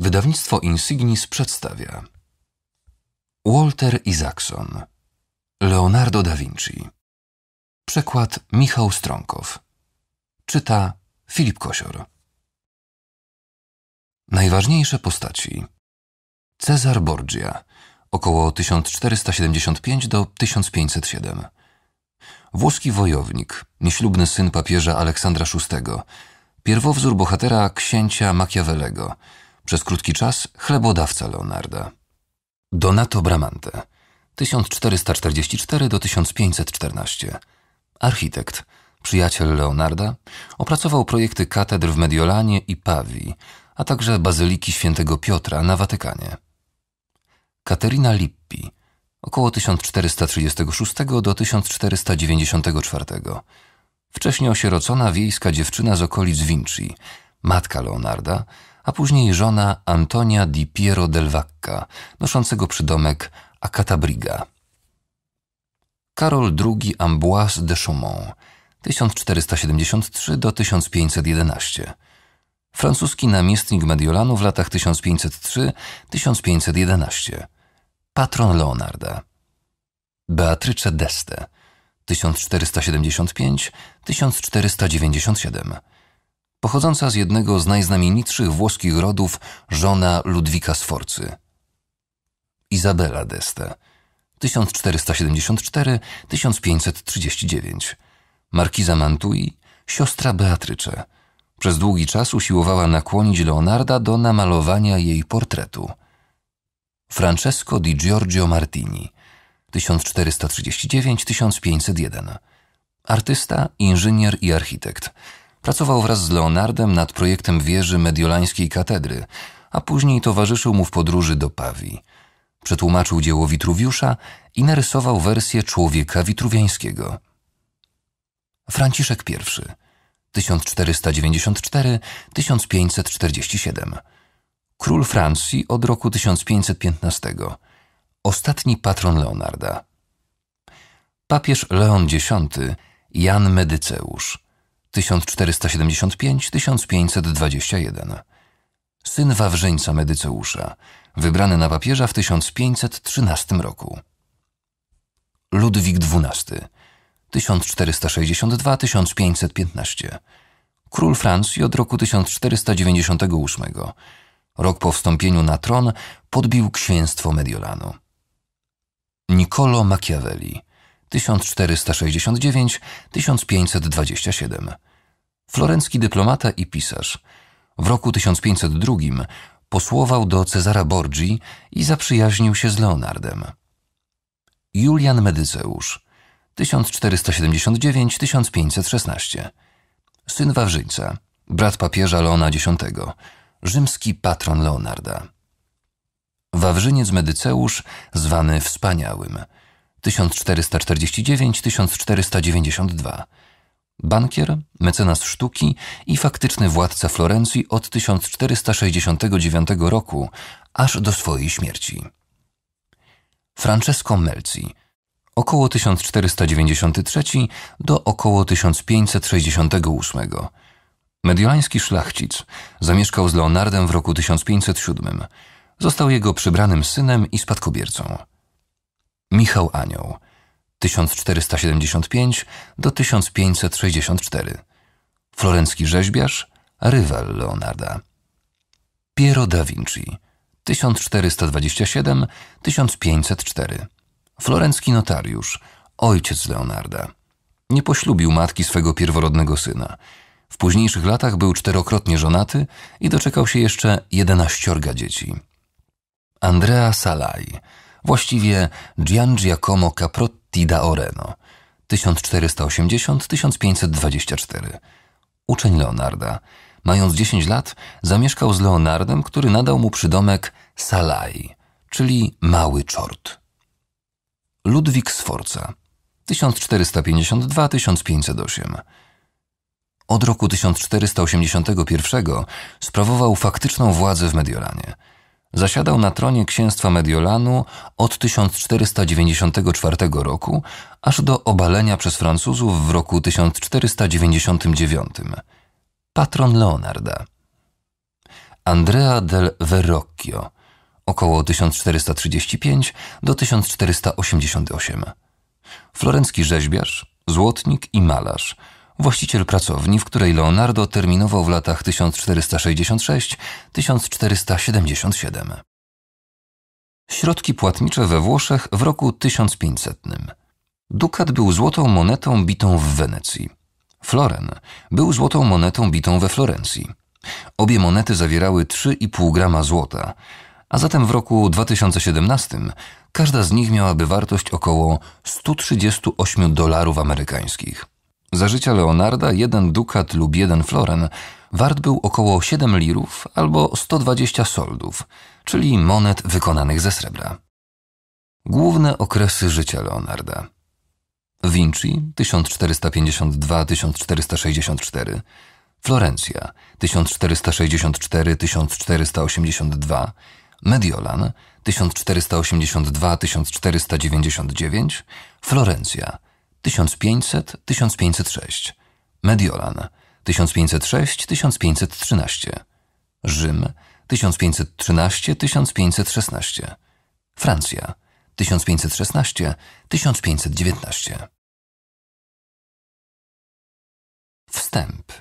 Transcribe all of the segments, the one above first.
Wydawnictwo Insignis przedstawia Walter Isaacson Leonardo da Vinci Przekład Michał Stronkow Czyta Filip Kosior Najważniejsze postaci Cezar Borgia około 1475 do 1507 Włoski wojownik, nieślubny syn papieża Aleksandra VI, pierwowzór bohatera księcia Machiavellego – przez krótki czas chlebodawca Leonarda. Donato Bramante 1444 do 1514 Architekt, przyjaciel Leonarda, opracował projekty katedr w Mediolanie i Pawi, a także Bazyliki Świętego Piotra na Watykanie. Katerina Lippi około 1436 do 1494 Wcześniej osierocona wiejska dziewczyna z okolic Vinci, matka Leonarda, a później żona Antonia di Piero del Vacca, noszącego przydomek Acatabriga. Karol II Ambroise de Chaumont 1473 do 1511 francuski namiestnik Mediolanu w latach 1503-1511, patron Leonarda. Beatrice d'Este 1475-1497, pochodząca z jednego z najznamienitszych włoskich rodów, żona Ludwika Sforcy. Izabela d'Este 1474-1539 Markiza Mantui, siostra Beatrycze. Przez długi czas usiłowała nakłonić Leonarda do namalowania jej portretu. Francesco di Giorgio Martini 1439-1501 Artysta, inżynier i architekt – Pracował wraz z Leonardem nad projektem wieży mediolańskiej katedry, a później towarzyszył mu w podróży do Pawi. Przetłumaczył dzieło Witruwiusza i narysował wersję człowieka witruwiańskiego. Franciszek I 1494-1547 Król Francji od roku 1515 Ostatni patron Leonarda Papież Leon X Jan Medyceusz 1475-1521. Syn Wawrzyńca Medyceusza, wybrany na papieża w 1513 roku. Ludwik XII 1462-1515 Król Francji od roku 1498 Rok po wstąpieniu na tron podbił księstwo Mediolanu. Niccolo Machiavelli 1469-1527 Florencki dyplomata i pisarz. W roku 1502 posłował do Cezara Borgi i zaprzyjaźnił się z Leonardem. Julian Medyceusz 1479-1516 Syn Wawrzyńca, brat papieża Leona X, rzymski patron Leonarda. Wawrzyniec Medyceusz, zwany Wspaniałym 1449-1492 Bankier, mecenas sztuki i faktyczny władca Florencji od 1469 roku aż do swojej śmierci. Francesco Melzi około 1493 do około 1568. Mediolański szlachcic zamieszkał z Leonardem w roku 1507. Został jego przybranym synem i spadkobiercą. Michał Anioł – 1475 do 1564. Florencki rzeźbiarz rywal Leonarda. Piero da Vinci 1427-1504. Florencki notariusz, ojciec Leonarda. Nie poślubił matki swego pierworodnego syna. W późniejszych latach był czterokrotnie żonaty i doczekał się jeszcze jedenaściorga dzieci. Andrea Salai, właściwie Gian Giacomo Caprotti Tida Oreno 1480-1524. Uczeń Leonarda. Mając 10 lat, zamieszkał z Leonardem, który nadał mu przydomek Salai, czyli mały czort. Ludwik Sforca 1452-1508. Od roku 1481 sprawował faktyczną władzę w Mediolanie. Zasiadał na tronie księstwa Mediolanu od 1494 roku aż do obalenia przez Francuzów w roku 1499. Patron Leonarda. Andrea del Verrocchio, około 1435 do 1488. Florencki rzeźbiarz, złotnik i malarz – właściciel pracowni, w której Leonardo terminował w latach 1466-1477. Środki płatnicze we Włoszech w roku 1500. Dukat był złotą monetą bitą w Wenecji. Floren był złotą monetą bitą we Florencji. Obie monety zawierały 3,5 grama złota, a zatem w roku 2017 każda z nich miałaby wartość około 138 dolarów amerykańskich. Za życia Leonarda jeden dukat lub jeden floren wart był około 7 lirów albo 120 soldów, czyli monet wykonanych ze srebra. Główne okresy życia Leonarda. Vinci 1452-1464, Florencja 1464-1482, Mediolan 1482-1499, Florencja 1500-1506, Mediolan 1506-1513, Rzym 1513-1516, Francja 1516-1519. Wstęp.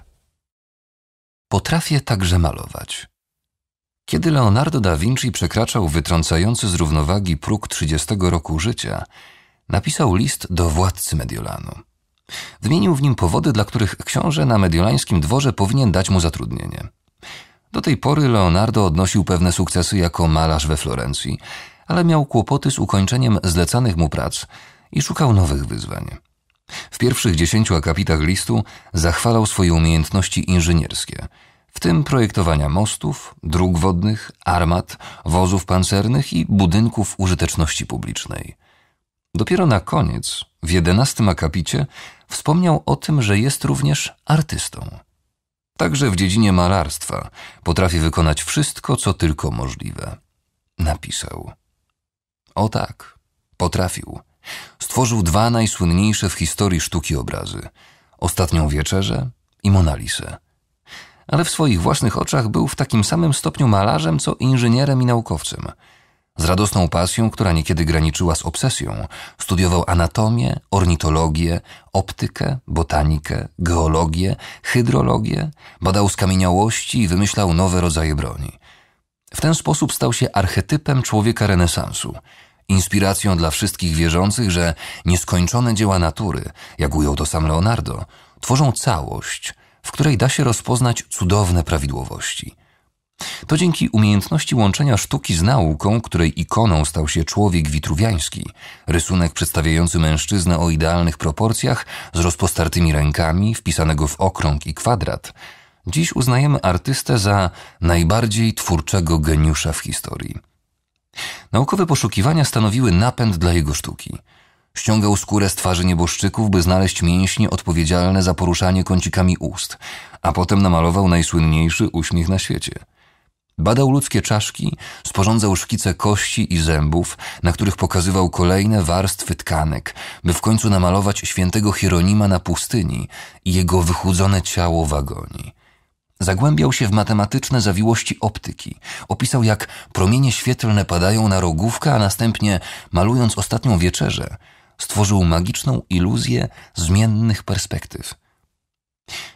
Potrafię także malować. Kiedy Leonardo da Vinci przekraczał wytrącający z równowagi próg 30 roku życia, napisał list do władcy Mediolanu. Wymienił w nim powody, dla których książę na mediolańskim dworze powinien dać mu zatrudnienie. Do tej pory Leonardo odnosił pewne sukcesy jako malarz we Florencji, ale miał kłopoty z ukończeniem zlecanych mu prac i szukał nowych wyzwań. W pierwszych dziesięciu akapitach listu zachwalał swoje umiejętności inżynierskie, w tym projektowania mostów, dróg wodnych, armat, wozów pancernych i budynków użyteczności publicznej. Dopiero na koniec, w jedenastym akapicie, wspomniał o tym, że jest również artystą. Także w dziedzinie malarstwa potrafi wykonać wszystko, co tylko możliwe. Napisał. O tak, potrafił. Stworzył dwa najsłynniejsze w historii sztuki obrazy: Ostatnią Wieczerzę i Monalisę. Ale w swoich własnych oczach był w takim samym stopniu malarzem, co inżynierem i naukowcem. Z radosną pasją, która niekiedy graniczyła z obsesją, studiował anatomię, ornitologię, optykę, botanikę, geologię, hydrologię, badał skamieniałości i wymyślał nowe rodzaje broni. W ten sposób stał się archetypem człowieka renesansu, inspiracją dla wszystkich wierzących, że nieskończone dzieła natury, jak ujął to sam Leonardo, tworzą całość, w której da się rozpoznać cudowne prawidłowości – to dzięki umiejętności łączenia sztuki z nauką, której ikoną stał się człowiek witruwiański, rysunek przedstawiający mężczyznę o idealnych proporcjach, z rozpostartymi rękami, wpisanego w okrąg i kwadrat, dziś uznajemy artystę za najbardziej twórczego geniusza w historii. Naukowe poszukiwania stanowiły napęd dla jego sztuki. Ściągał skórę z twarzy nieboszczyków, by znaleźć mięśnie odpowiedzialne za poruszanie kącikami ust, a potem namalował najsłynniejszy uśmiech na świecie – Badał ludzkie czaszki, sporządzał szkice kości i zębów, na których pokazywał kolejne warstwy tkanek, by w końcu namalować świętego Hieronima na pustyni i jego wychudzone ciało w agonii. Zagłębiał się w matematyczne zawiłości optyki. Opisał, jak promienie świetlne padają na rogówkę, a następnie, malując ostatnią wieczerzę, stworzył magiczną iluzję zmiennych perspektyw.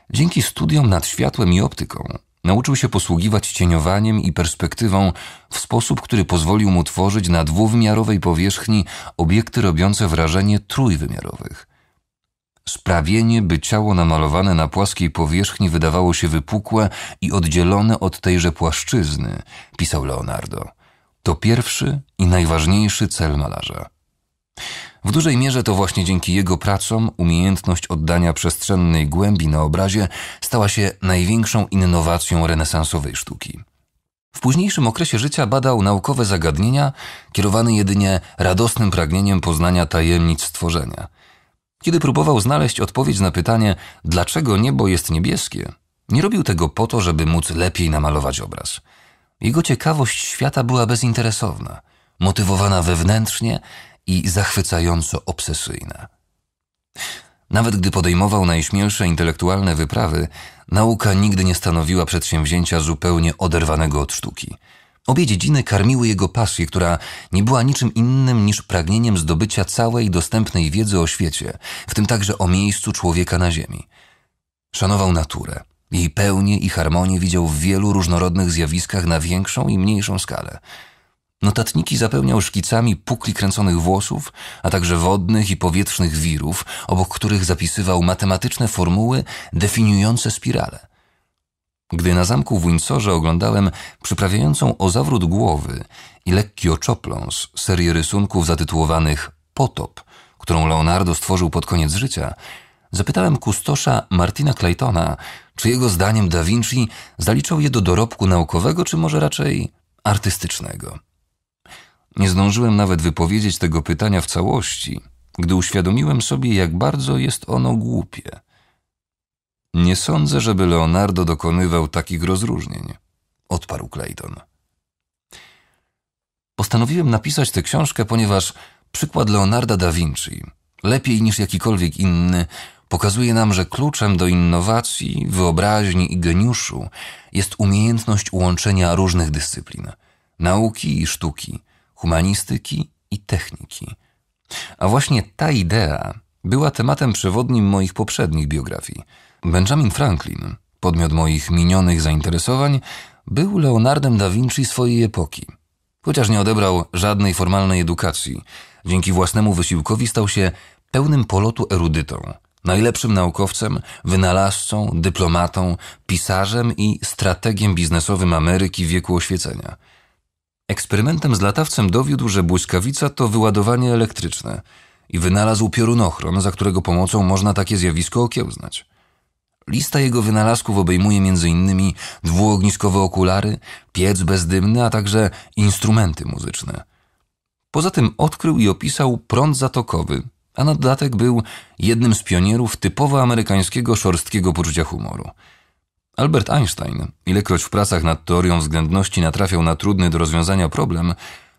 Dzięki studiom nad światłem i optyką Nauczył się posługiwać cieniowaniem i perspektywą w sposób, który pozwolił mu tworzyć na dwuwymiarowej powierzchni obiekty robiące wrażenie trójwymiarowych. Sprawienie, by ciało namalowane na płaskiej powierzchni wydawało się wypukłe i oddzielone od tejże płaszczyzny, pisał Leonardo. To pierwszy i najważniejszy cel malarza. W dużej mierze to właśnie dzięki jego pracom umiejętność oddania przestrzennej głębi na obrazie stała się największą innowacją renesansowej sztuki. W późniejszym okresie życia badał naukowe zagadnienia, kierowane jedynie radosnym pragnieniem poznania tajemnic stworzenia. Kiedy próbował znaleźć odpowiedź na pytanie, dlaczego niebo jest niebieskie, nie robił tego po to, żeby móc lepiej namalować obraz. Jego ciekawość świata była bezinteresowna, motywowana wewnętrznie i zachwycająco obsesyjna. Nawet gdy podejmował najśmielsze intelektualne wyprawy, nauka nigdy nie stanowiła przedsięwzięcia zupełnie oderwanego od sztuki. Obie dziedziny karmiły jego pasję, która nie była niczym innym niż pragnieniem zdobycia całej dostępnej wiedzy o świecie, w tym także o miejscu człowieka na Ziemi. Szanował naturę. Jej pełnię i harmonię widział w wielu różnorodnych zjawiskach na większą i mniejszą skalę. Notatniki zapełniał szkicami pukli kręconych włosów, a także wodnych i powietrznych wirów, obok których zapisywał matematyczne formuły definiujące spirale. Gdy na zamku w Windsorze oglądałem przyprawiającą o zawrót głowy i lekki oczopląs serię rysunków zatytułowanych Potop, którą Leonardo stworzył pod koniec życia, zapytałem kustosza Martina Claytona, czy jego zdaniem Da Vinci zaliczał je do dorobku naukowego, czy może raczej artystycznego. Nie zdążyłem nawet wypowiedzieć tego pytania w całości, gdy uświadomiłem sobie, jak bardzo jest ono głupie. Nie sądzę, żeby Leonardo dokonywał takich rozróżnień, odparł Clayton. Postanowiłem napisać tę książkę, ponieważ przykład Leonarda da Vinci, lepiej niż jakikolwiek inny, pokazuje nam, że kluczem do innowacji, wyobraźni i geniuszu jest umiejętność łączenia różnych dyscyplin nauki i sztuki humanistyki i techniki. A właśnie ta idea była tematem przewodnim moich poprzednich biografii. Benjamin Franklin, podmiot moich minionych zainteresowań, był Leonardem da Vinci swojej epoki. Chociaż nie odebrał żadnej formalnej edukacji, dzięki własnemu wysiłkowi stał się pełnym polotu erudytą, najlepszym naukowcem, wynalazcą, dyplomatą, pisarzem i strategiem biznesowym Ameryki wieku oświecenia – Eksperymentem z latawcem dowiódł, że błyskawica to wyładowanie elektryczne i wynalazł piorunochron, za którego pomocą można takie zjawisko okiełznać. Lista jego wynalazków obejmuje m.in. dwuogniskowe okulary, piec bezdymny, a także instrumenty muzyczne. Poza tym odkrył i opisał prąd zatokowy, a na dodatek był jednym z pionierów typowo amerykańskiego szorstkiego poczucia humoru – Albert Einstein, ilekroć w pracach nad teorią względności natrafiał na trudny do rozwiązania problem,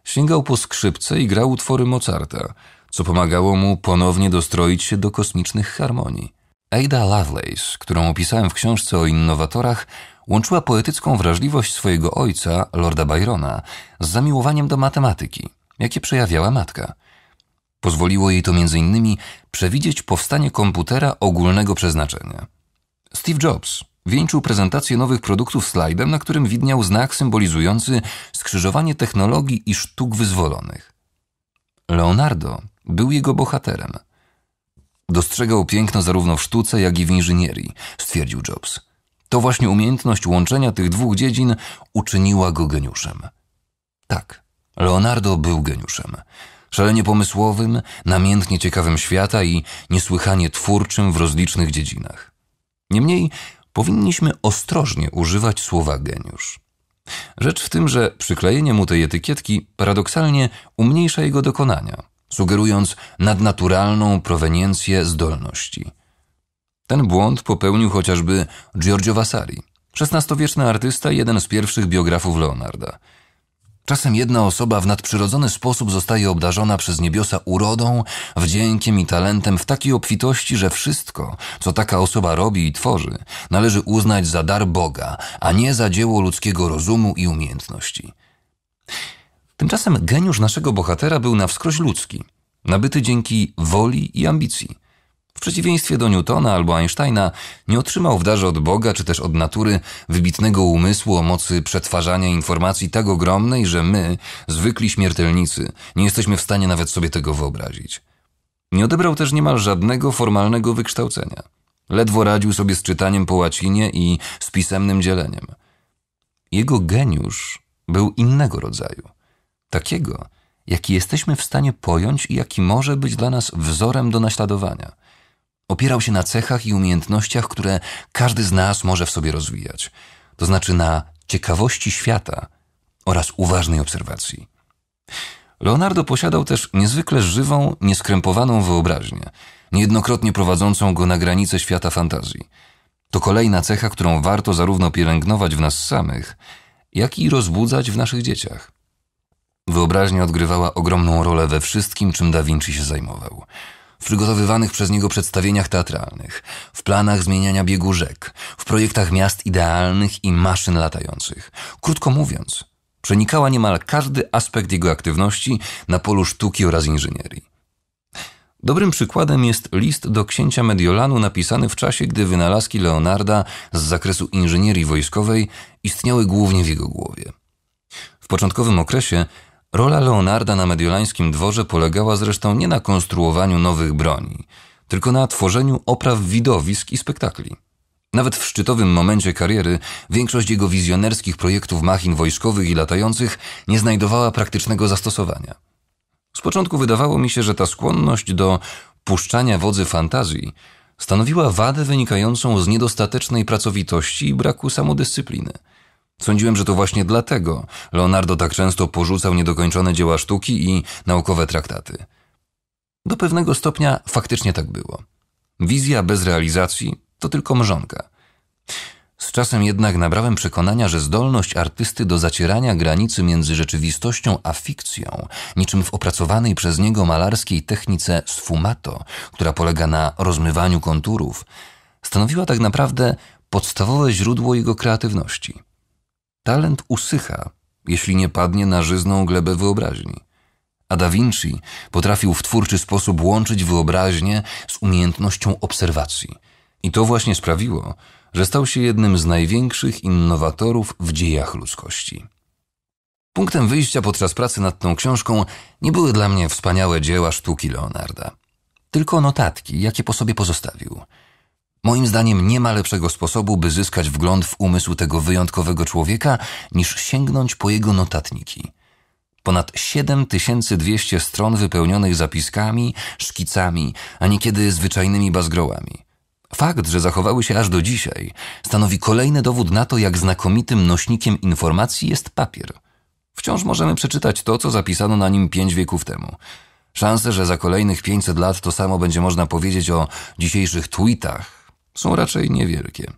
sięgał po skrzypce i grał utwory Mozarta, co pomagało mu ponownie dostroić się do kosmicznych harmonii. Ada Lovelace, którą opisałem w książce o innowatorach, łączyła poetycką wrażliwość swojego ojca, lorda Byrona, z zamiłowaniem do matematyki, jakie przejawiała matka. Pozwoliło jej to m.in. przewidzieć powstanie komputera ogólnego przeznaczenia. Steve Jobs, Wieńczył prezentację nowych produktów slajdem, na którym widniał znak symbolizujący skrzyżowanie technologii i sztuk wyzwolonych. Leonardo był jego bohaterem. Dostrzegał piękno zarówno w sztuce, jak i w inżynierii, stwierdził Jobs. To właśnie umiejętność łączenia tych dwóch dziedzin uczyniła go geniuszem. Tak, Leonardo był geniuszem. Szalenie pomysłowym, namiętnie ciekawym świata i niesłychanie twórczym w rozlicznych dziedzinach. Niemniej powinniśmy ostrożnie używać słowa geniusz. Rzecz w tym, że przyklejenie mu tej etykietki paradoksalnie umniejsza jego dokonania, sugerując nadnaturalną proweniencję zdolności. Ten błąd popełnił chociażby Giorgio Vasari, XVI-wieczny artysta i jeden z pierwszych biografów Leonarda – Czasem jedna osoba w nadprzyrodzony sposób zostaje obdarzona przez niebiosa urodą, wdziękiem i talentem w takiej obfitości, że wszystko, co taka osoba robi i tworzy, należy uznać za dar Boga, a nie za dzieło ludzkiego rozumu i umiejętności. Tymczasem geniusz naszego bohatera był na wskroś ludzki, nabyty dzięki woli i ambicji. W przeciwieństwie do Newtona albo Einsteina nie otrzymał w darze od Boga czy też od natury wybitnego umysłu o mocy przetwarzania informacji tak ogromnej, że my, zwykli śmiertelnicy, nie jesteśmy w stanie nawet sobie tego wyobrazić. Nie odebrał też niemal żadnego formalnego wykształcenia. Ledwo radził sobie z czytaniem po łacinie i z pisemnym dzieleniem. Jego geniusz był innego rodzaju, takiego, jaki jesteśmy w stanie pojąć i jaki może być dla nas wzorem do naśladowania – opierał się na cechach i umiejętnościach, które każdy z nas może w sobie rozwijać, to znaczy na ciekawości świata oraz uważnej obserwacji. Leonardo posiadał też niezwykle żywą, nieskrępowaną wyobraźnię, niejednokrotnie prowadzącą go na granice świata fantazji. To kolejna cecha, którą warto zarówno pielęgnować w nas samych, jak i rozbudzać w naszych dzieciach. Wyobraźnia odgrywała ogromną rolę we wszystkim, czym Da Vinci się zajmował w przygotowywanych przez niego przedstawieniach teatralnych, w planach zmieniania biegu rzek, w projektach miast idealnych i maszyn latających. Krótko mówiąc, przenikała niemal każdy aspekt jego aktywności na polu sztuki oraz inżynierii. Dobrym przykładem jest list do księcia Mediolanu napisany w czasie, gdy wynalazki Leonarda z zakresu inżynierii wojskowej istniały głównie w jego głowie. W początkowym okresie Rola Leonarda na mediolańskim dworze polegała zresztą nie na konstruowaniu nowych broni, tylko na tworzeniu opraw widowisk i spektakli. Nawet w szczytowym momencie kariery większość jego wizjonerskich projektów machin wojskowych i latających nie znajdowała praktycznego zastosowania. Z początku wydawało mi się, że ta skłonność do puszczania wodzy fantazji stanowiła wadę wynikającą z niedostatecznej pracowitości i braku samodyscypliny – Sądziłem, że to właśnie dlatego Leonardo tak często porzucał niedokończone dzieła sztuki i naukowe traktaty. Do pewnego stopnia faktycznie tak było. Wizja bez realizacji to tylko mrzonka. Z czasem jednak nabrałem przekonania, że zdolność artysty do zacierania granicy między rzeczywistością a fikcją, niczym w opracowanej przez niego malarskiej technice sfumato, która polega na rozmywaniu konturów, stanowiła tak naprawdę podstawowe źródło jego kreatywności. Talent usycha, jeśli nie padnie na żyzną glebę wyobraźni. A Da Vinci potrafił w twórczy sposób łączyć wyobraźnię z umiejętnością obserwacji. I to właśnie sprawiło, że stał się jednym z największych innowatorów w dziejach ludzkości. Punktem wyjścia podczas pracy nad tą książką nie były dla mnie wspaniałe dzieła sztuki Leonarda, tylko notatki, jakie po sobie pozostawił – Moim zdaniem nie ma lepszego sposobu, by zyskać wgląd w umysł tego wyjątkowego człowieka, niż sięgnąć po jego notatniki. Ponad 7200 stron wypełnionych zapiskami, szkicami, a niekiedy zwyczajnymi bazgrołami. Fakt, że zachowały się aż do dzisiaj, stanowi kolejny dowód na to, jak znakomitym nośnikiem informacji jest papier. Wciąż możemy przeczytać to, co zapisano na nim pięć wieków temu. Szanse, że za kolejnych 500 lat to samo będzie można powiedzieć o dzisiejszych tweetach, są raczej niewielkie.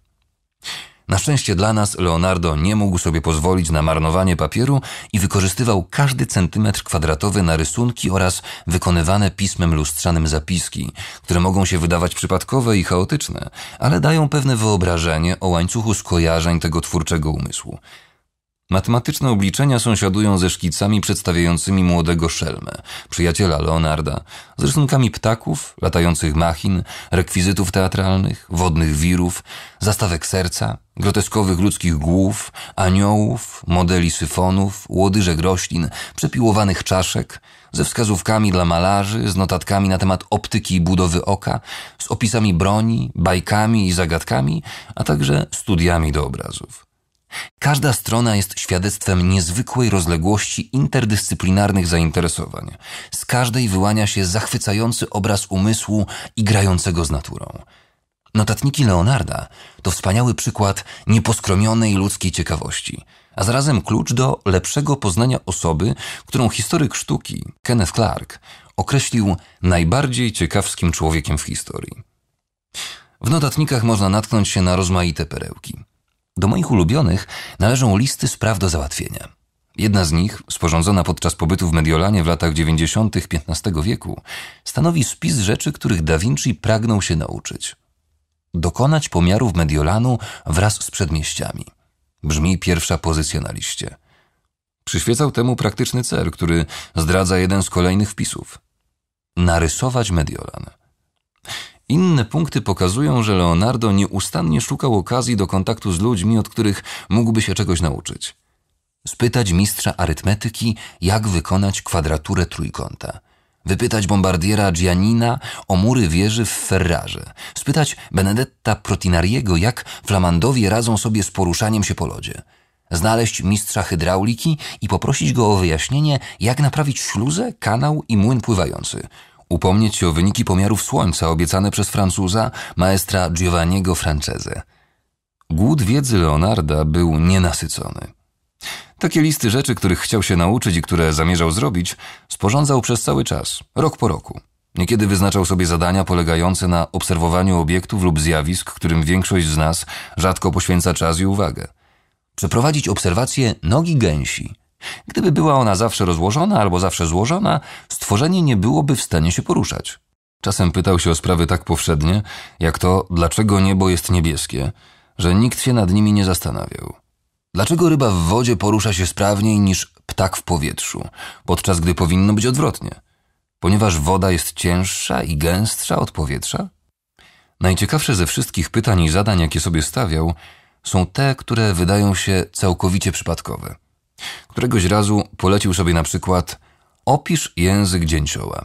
Na szczęście dla nas Leonardo nie mógł sobie pozwolić na marnowanie papieru i wykorzystywał każdy centymetr kwadratowy na rysunki oraz wykonywane pismem lustrzanym zapiski, które mogą się wydawać przypadkowe i chaotyczne, ale dają pewne wyobrażenie o łańcuchu skojarzeń tego twórczego umysłu. Matematyczne obliczenia sąsiadują ze szkicami przedstawiającymi młodego Szelmę, przyjaciela Leonarda, z rysunkami ptaków, latających machin, rekwizytów teatralnych, wodnych wirów, zastawek serca, groteskowych ludzkich głów, aniołów, modeli syfonów, łodyżek roślin, przepiłowanych czaszek, ze wskazówkami dla malarzy, z notatkami na temat optyki i budowy oka, z opisami broni, bajkami i zagadkami, a także studiami do obrazów. Każda strona jest świadectwem niezwykłej rozległości interdyscyplinarnych zainteresowań. Z każdej wyłania się zachwycający obraz umysłu i grającego z naturą. Notatniki Leonarda to wspaniały przykład nieposkromionej ludzkiej ciekawości, a zarazem klucz do lepszego poznania osoby, którą historyk sztuki Kenneth Clark określił najbardziej ciekawskim człowiekiem w historii. W notatnikach można natknąć się na rozmaite perełki. Do moich ulubionych należą listy spraw do załatwienia. Jedna z nich, sporządzona podczas pobytu w Mediolanie w latach 90. XV wieku, stanowi spis rzeczy, których Da Vinci pragnął się nauczyć. Dokonać pomiarów Mediolanu wraz z przedmieściami. Brzmi pierwsza pozycja na liście. Przyświecał temu praktyczny cel, który zdradza jeden z kolejnych wpisów. Narysować Mediolan. Inne punkty pokazują, że Leonardo nieustannie szukał okazji do kontaktu z ludźmi, od których mógłby się czegoś nauczyć. Spytać mistrza arytmetyki, jak wykonać kwadraturę trójkąta. Wypytać bombardiera Giannina o mury wieży w Ferrarze. Spytać Benedetta Protinariego, jak Flamandowie radzą sobie z poruszaniem się po lodzie. Znaleźć mistrza hydrauliki i poprosić go o wyjaśnienie, jak naprawić śluzę, kanał i młyn pływający – upomnieć się o wyniki pomiarów słońca obiecane przez Francuza, maestra Giovanniego Francese. Głód wiedzy Leonarda był nienasycony. Takie listy rzeczy, których chciał się nauczyć i które zamierzał zrobić, sporządzał przez cały czas, rok po roku. Niekiedy wyznaczał sobie zadania polegające na obserwowaniu obiektów lub zjawisk, którym większość z nas rzadko poświęca czas i uwagę. Przeprowadzić obserwacje nogi gęsi, Gdyby była ona zawsze rozłożona albo zawsze złożona, stworzenie nie byłoby w stanie się poruszać. Czasem pytał się o sprawy tak powszednie, jak to, dlaczego niebo jest niebieskie, że nikt się nad nimi nie zastanawiał. Dlaczego ryba w wodzie porusza się sprawniej niż ptak w powietrzu, podczas gdy powinno być odwrotnie? Ponieważ woda jest cięższa i gęstsza od powietrza? Najciekawsze ze wszystkich pytań i zadań, jakie sobie stawiał, są te, które wydają się całkowicie przypadkowe. Któregoś razu polecił sobie na przykład opisz język dzięcioła.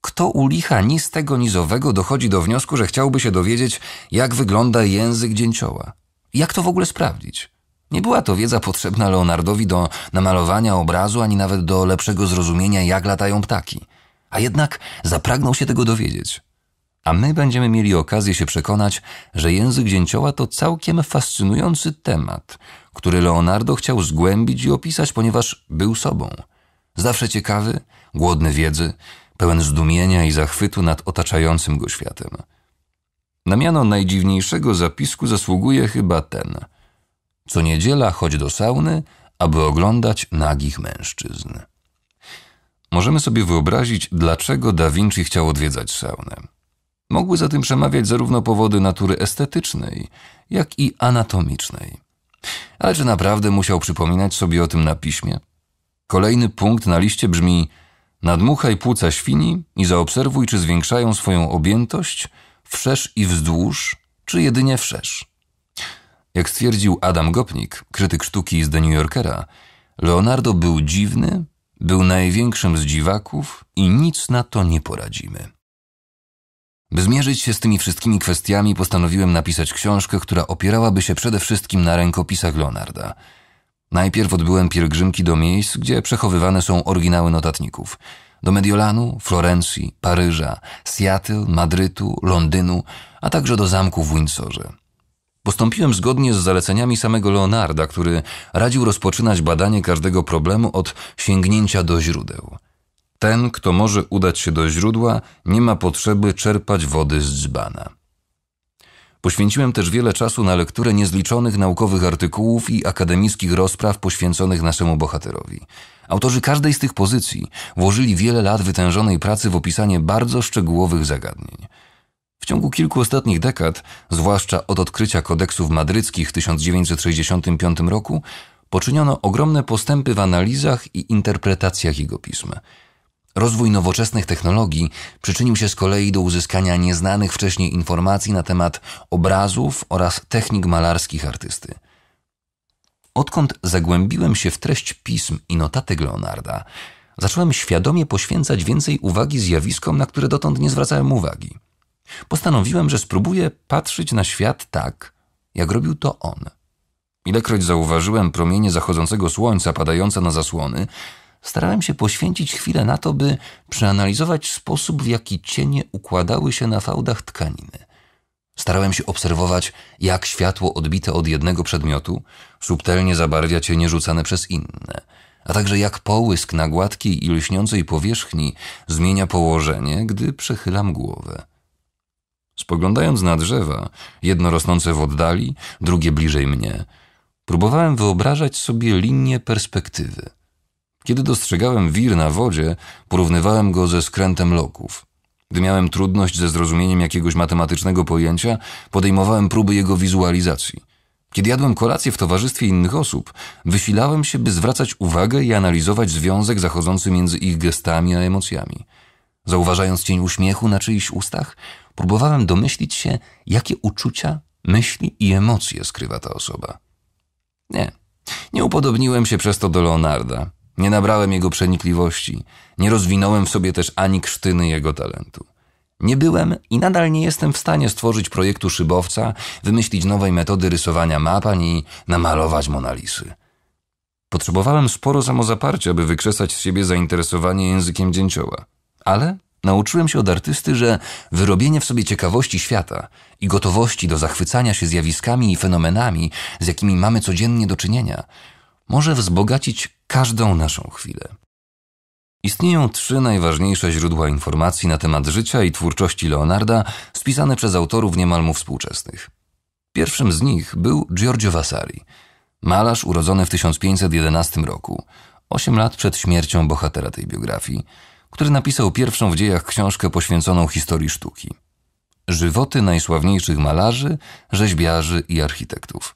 Kto u licha ni z tego owego dochodzi do wniosku, że chciałby się dowiedzieć, jak wygląda język dzięcioła? Jak to w ogóle sprawdzić? Nie była to wiedza potrzebna Leonardowi do namalowania obrazu, ani nawet do lepszego zrozumienia, jak latają ptaki. A jednak zapragnął się tego dowiedzieć a my będziemy mieli okazję się przekonać, że język dzięcioła to całkiem fascynujący temat, który Leonardo chciał zgłębić i opisać, ponieważ był sobą. Zawsze ciekawy, głodny wiedzy, pełen zdumienia i zachwytu nad otaczającym go światem. Na miano najdziwniejszego zapisku zasługuje chyba ten. Co niedziela chodź do sauny, aby oglądać nagich mężczyzn. Możemy sobie wyobrazić, dlaczego Da Vinci chciał odwiedzać saunę. Mogły za tym przemawiać zarówno powody natury estetycznej, jak i anatomicznej. Ale czy naprawdę musiał przypominać sobie o tym na piśmie? Kolejny punkt na liście brzmi: Nadmuchaj płuca świni i zaobserwuj, czy zwiększają swoją objętość wszerz i wzdłuż, czy jedynie wszerz. Jak stwierdził Adam Gopnik, krytyk sztuki z The New Yorkera, Leonardo był dziwny, był największym z dziwaków i nic na to nie poradzimy. By zmierzyć się z tymi wszystkimi kwestiami, postanowiłem napisać książkę, która opierałaby się przede wszystkim na rękopisach Leonarda. Najpierw odbyłem pielgrzymki do miejsc, gdzie przechowywane są oryginały notatników. Do Mediolanu, Florencji, Paryża, Seattle, Madrytu, Londynu, a także do zamku w Windsorze. Postąpiłem zgodnie z zaleceniami samego Leonarda, który radził rozpoczynać badanie każdego problemu od sięgnięcia do źródeł – ten, kto może udać się do źródła, nie ma potrzeby czerpać wody z dzbana. Poświęciłem też wiele czasu na lekturę niezliczonych naukowych artykułów i akademickich rozpraw poświęconych naszemu bohaterowi. Autorzy każdej z tych pozycji włożyli wiele lat wytężonej pracy w opisanie bardzo szczegółowych zagadnień. W ciągu kilku ostatnich dekad, zwłaszcza od odkrycia kodeksów madryckich w 1965 roku, poczyniono ogromne postępy w analizach i interpretacjach jego pism. Rozwój nowoczesnych technologii przyczynił się z kolei do uzyskania nieznanych wcześniej informacji na temat obrazów oraz technik malarskich artysty. Odkąd zagłębiłem się w treść pism i notatek Leonarda, zacząłem świadomie poświęcać więcej uwagi zjawiskom, na które dotąd nie zwracałem uwagi. Postanowiłem, że spróbuję patrzeć na świat tak, jak robił to on. Ilekroć zauważyłem promienie zachodzącego słońca padające na zasłony, starałem się poświęcić chwilę na to, by przeanalizować sposób, w jaki cienie układały się na fałdach tkaniny. Starałem się obserwować, jak światło odbite od jednego przedmiotu subtelnie zabarwia cienie rzucane przez inne, a także jak połysk na gładkiej i lśniącej powierzchni zmienia położenie, gdy przechylam głowę. Spoglądając na drzewa, jedno rosnące w oddali, drugie bliżej mnie, próbowałem wyobrażać sobie linię perspektywy – kiedy dostrzegałem wir na wodzie, porównywałem go ze skrętem loków. Gdy miałem trudność ze zrozumieniem jakiegoś matematycznego pojęcia, podejmowałem próby jego wizualizacji. Kiedy jadłem kolację w towarzystwie innych osób, wysilałem się, by zwracać uwagę i analizować związek zachodzący między ich gestami a emocjami. Zauważając cień uśmiechu na czyichś ustach, próbowałem domyślić się, jakie uczucia, myśli i emocje skrywa ta osoba. Nie, nie upodobniłem się przez to do Leonarda. Nie nabrałem jego przenikliwości, nie rozwinąłem w sobie też ani krztyny jego talentu. Nie byłem i nadal nie jestem w stanie stworzyć projektu szybowca, wymyślić nowej metody rysowania map ani namalować Monalisy. Potrzebowałem sporo samozaparcia, by wykrzesać z siebie zainteresowanie językiem dzięcioła. Ale nauczyłem się od artysty, że wyrobienie w sobie ciekawości świata i gotowości do zachwycania się zjawiskami i fenomenami, z jakimi mamy codziennie do czynienia, może wzbogacić każdą naszą chwilę. Istnieją trzy najważniejsze źródła informacji na temat życia i twórczości Leonarda, spisane przez autorów niemal mu współczesnych. Pierwszym z nich był Giorgio Vasari, malarz urodzony w 1511 roku, 8 lat przed śmiercią bohatera tej biografii, który napisał pierwszą w dziejach książkę poświęconą historii sztuki. Żywoty najsławniejszych malarzy, rzeźbiarzy i architektów.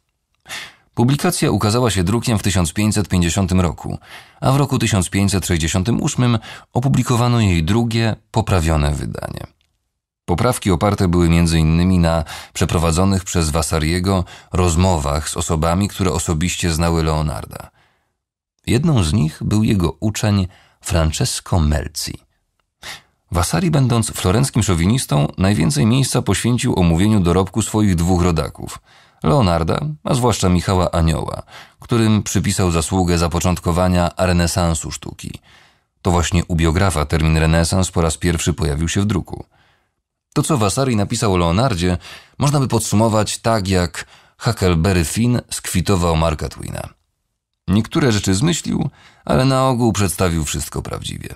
Publikacja ukazała się drukiem w 1550 roku, a w roku 1568 opublikowano jej drugie, poprawione wydanie. Poprawki oparte były m.in. na przeprowadzonych przez Wasariego rozmowach z osobami, które osobiście znały Leonarda. Jedną z nich był jego uczeń Francesco Melzi. Vasari, będąc florenckim szowinistą, najwięcej miejsca poświęcił omówieniu dorobku swoich dwóch rodaków – Leonarda, a zwłaszcza Michała Anioła, którym przypisał zasługę zapoczątkowania renesansu sztuki. To właśnie u biografa termin renesans po raz pierwszy pojawił się w druku. To, co Vasari napisał o Leonardzie, można by podsumować tak, jak Huckleberry Finn skwitował Marka Twina. Niektóre rzeczy zmyślił, ale na ogół przedstawił wszystko prawdziwie.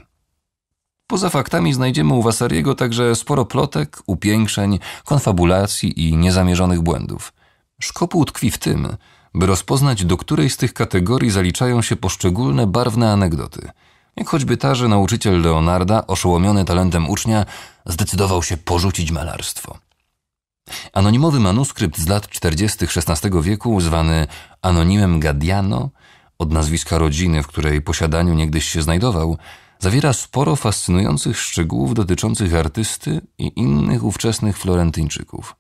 Poza faktami znajdziemy u Wasariego także sporo plotek, upiększeń, konfabulacji i niezamierzonych błędów – Szkopuł tkwi w tym, by rozpoznać, do której z tych kategorii zaliczają się poszczególne barwne anegdoty. Jak choćby ta, że nauczyciel Leonarda, oszołomiony talentem ucznia, zdecydował się porzucić malarstwo. Anonimowy manuskrypt z lat 40. XVI wieku, zwany anonimem Gadiano, od nazwiska rodziny, w której posiadaniu niegdyś się znajdował, zawiera sporo fascynujących szczegółów dotyczących artysty i innych ówczesnych Florentyńczyków.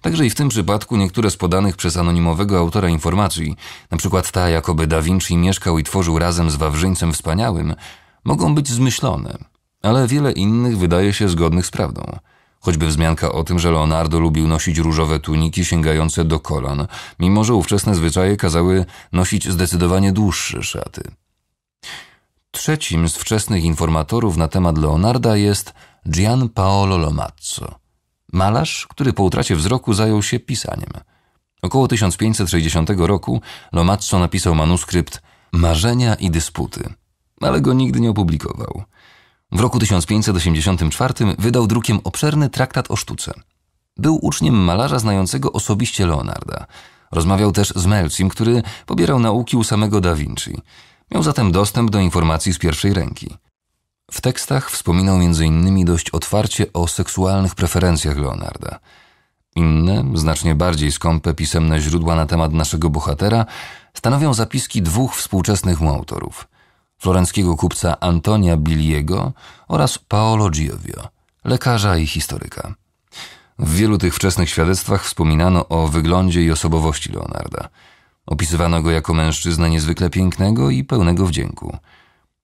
Także i w tym przypadku niektóre z podanych przez anonimowego autora informacji, np. ta, jakoby Da Vinci mieszkał i tworzył razem z Wawrzyńcem Wspaniałym, mogą być zmyślone, ale wiele innych wydaje się zgodnych z prawdą. Choćby wzmianka o tym, że Leonardo lubił nosić różowe tuniki sięgające do kolan, mimo że ówczesne zwyczaje kazały nosić zdecydowanie dłuższe szaty. Trzecim z wczesnych informatorów na temat Leonarda jest Gian Paolo Lomazzo. Malarz, który po utracie wzroku zajął się pisaniem. Około 1560 roku Lomazzo napisał manuskrypt Marzenia i dysputy, ale go nigdy nie opublikował. W roku 1584 wydał drukiem obszerny traktat o sztuce. Był uczniem malarza znającego osobiście Leonarda. Rozmawiał też z Melcim, który pobierał nauki u samego Da Vinci. Miał zatem dostęp do informacji z pierwszej ręki. W tekstach wspominał m.in. dość otwarcie o seksualnych preferencjach Leonarda. Inne, znacznie bardziej skąpe pisemne źródła na temat naszego bohatera stanowią zapiski dwóch współczesnych mu autorów: florenckiego kupca Antonia Biliego oraz Paolo Giovio, lekarza i historyka. W wielu tych wczesnych świadectwach wspominano o wyglądzie i osobowości Leonarda. Opisywano go jako mężczyznę niezwykle pięknego i pełnego wdzięku.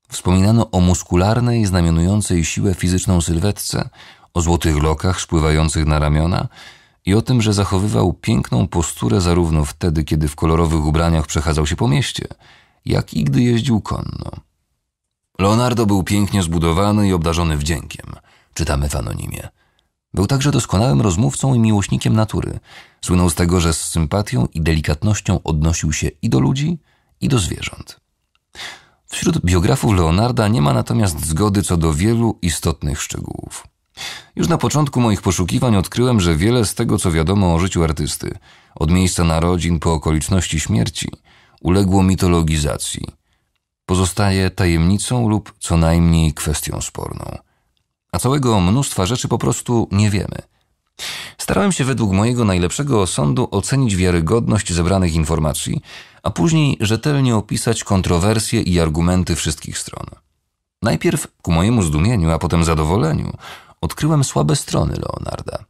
Wspominano o muskularnej, znamionującej siłę fizyczną sylwetce, o złotych lokach spływających na ramiona i o tym, że zachowywał piękną posturę zarówno wtedy, kiedy w kolorowych ubraniach przechadzał się po mieście, jak i gdy jeździł konno. Leonardo był pięknie zbudowany i obdarzony wdziękiem, czytamy w anonimie. Był także doskonałym rozmówcą i miłośnikiem natury. Słynął z tego, że z sympatią i delikatnością odnosił się i do ludzi, i do zwierząt. Wśród biografów Leonarda nie ma natomiast zgody co do wielu istotnych szczegółów. Już na początku moich poszukiwań odkryłem, że wiele z tego, co wiadomo o życiu artysty, od miejsca narodzin po okoliczności śmierci, uległo mitologizacji. Pozostaje tajemnicą lub co najmniej kwestią sporną. A całego mnóstwa rzeczy po prostu nie wiemy – Starałem się według mojego najlepszego osądu ocenić wiarygodność zebranych informacji, a później rzetelnie opisać kontrowersje i argumenty wszystkich stron. Najpierw, ku mojemu zdumieniu, a potem zadowoleniu, odkryłem słabe strony Leonarda.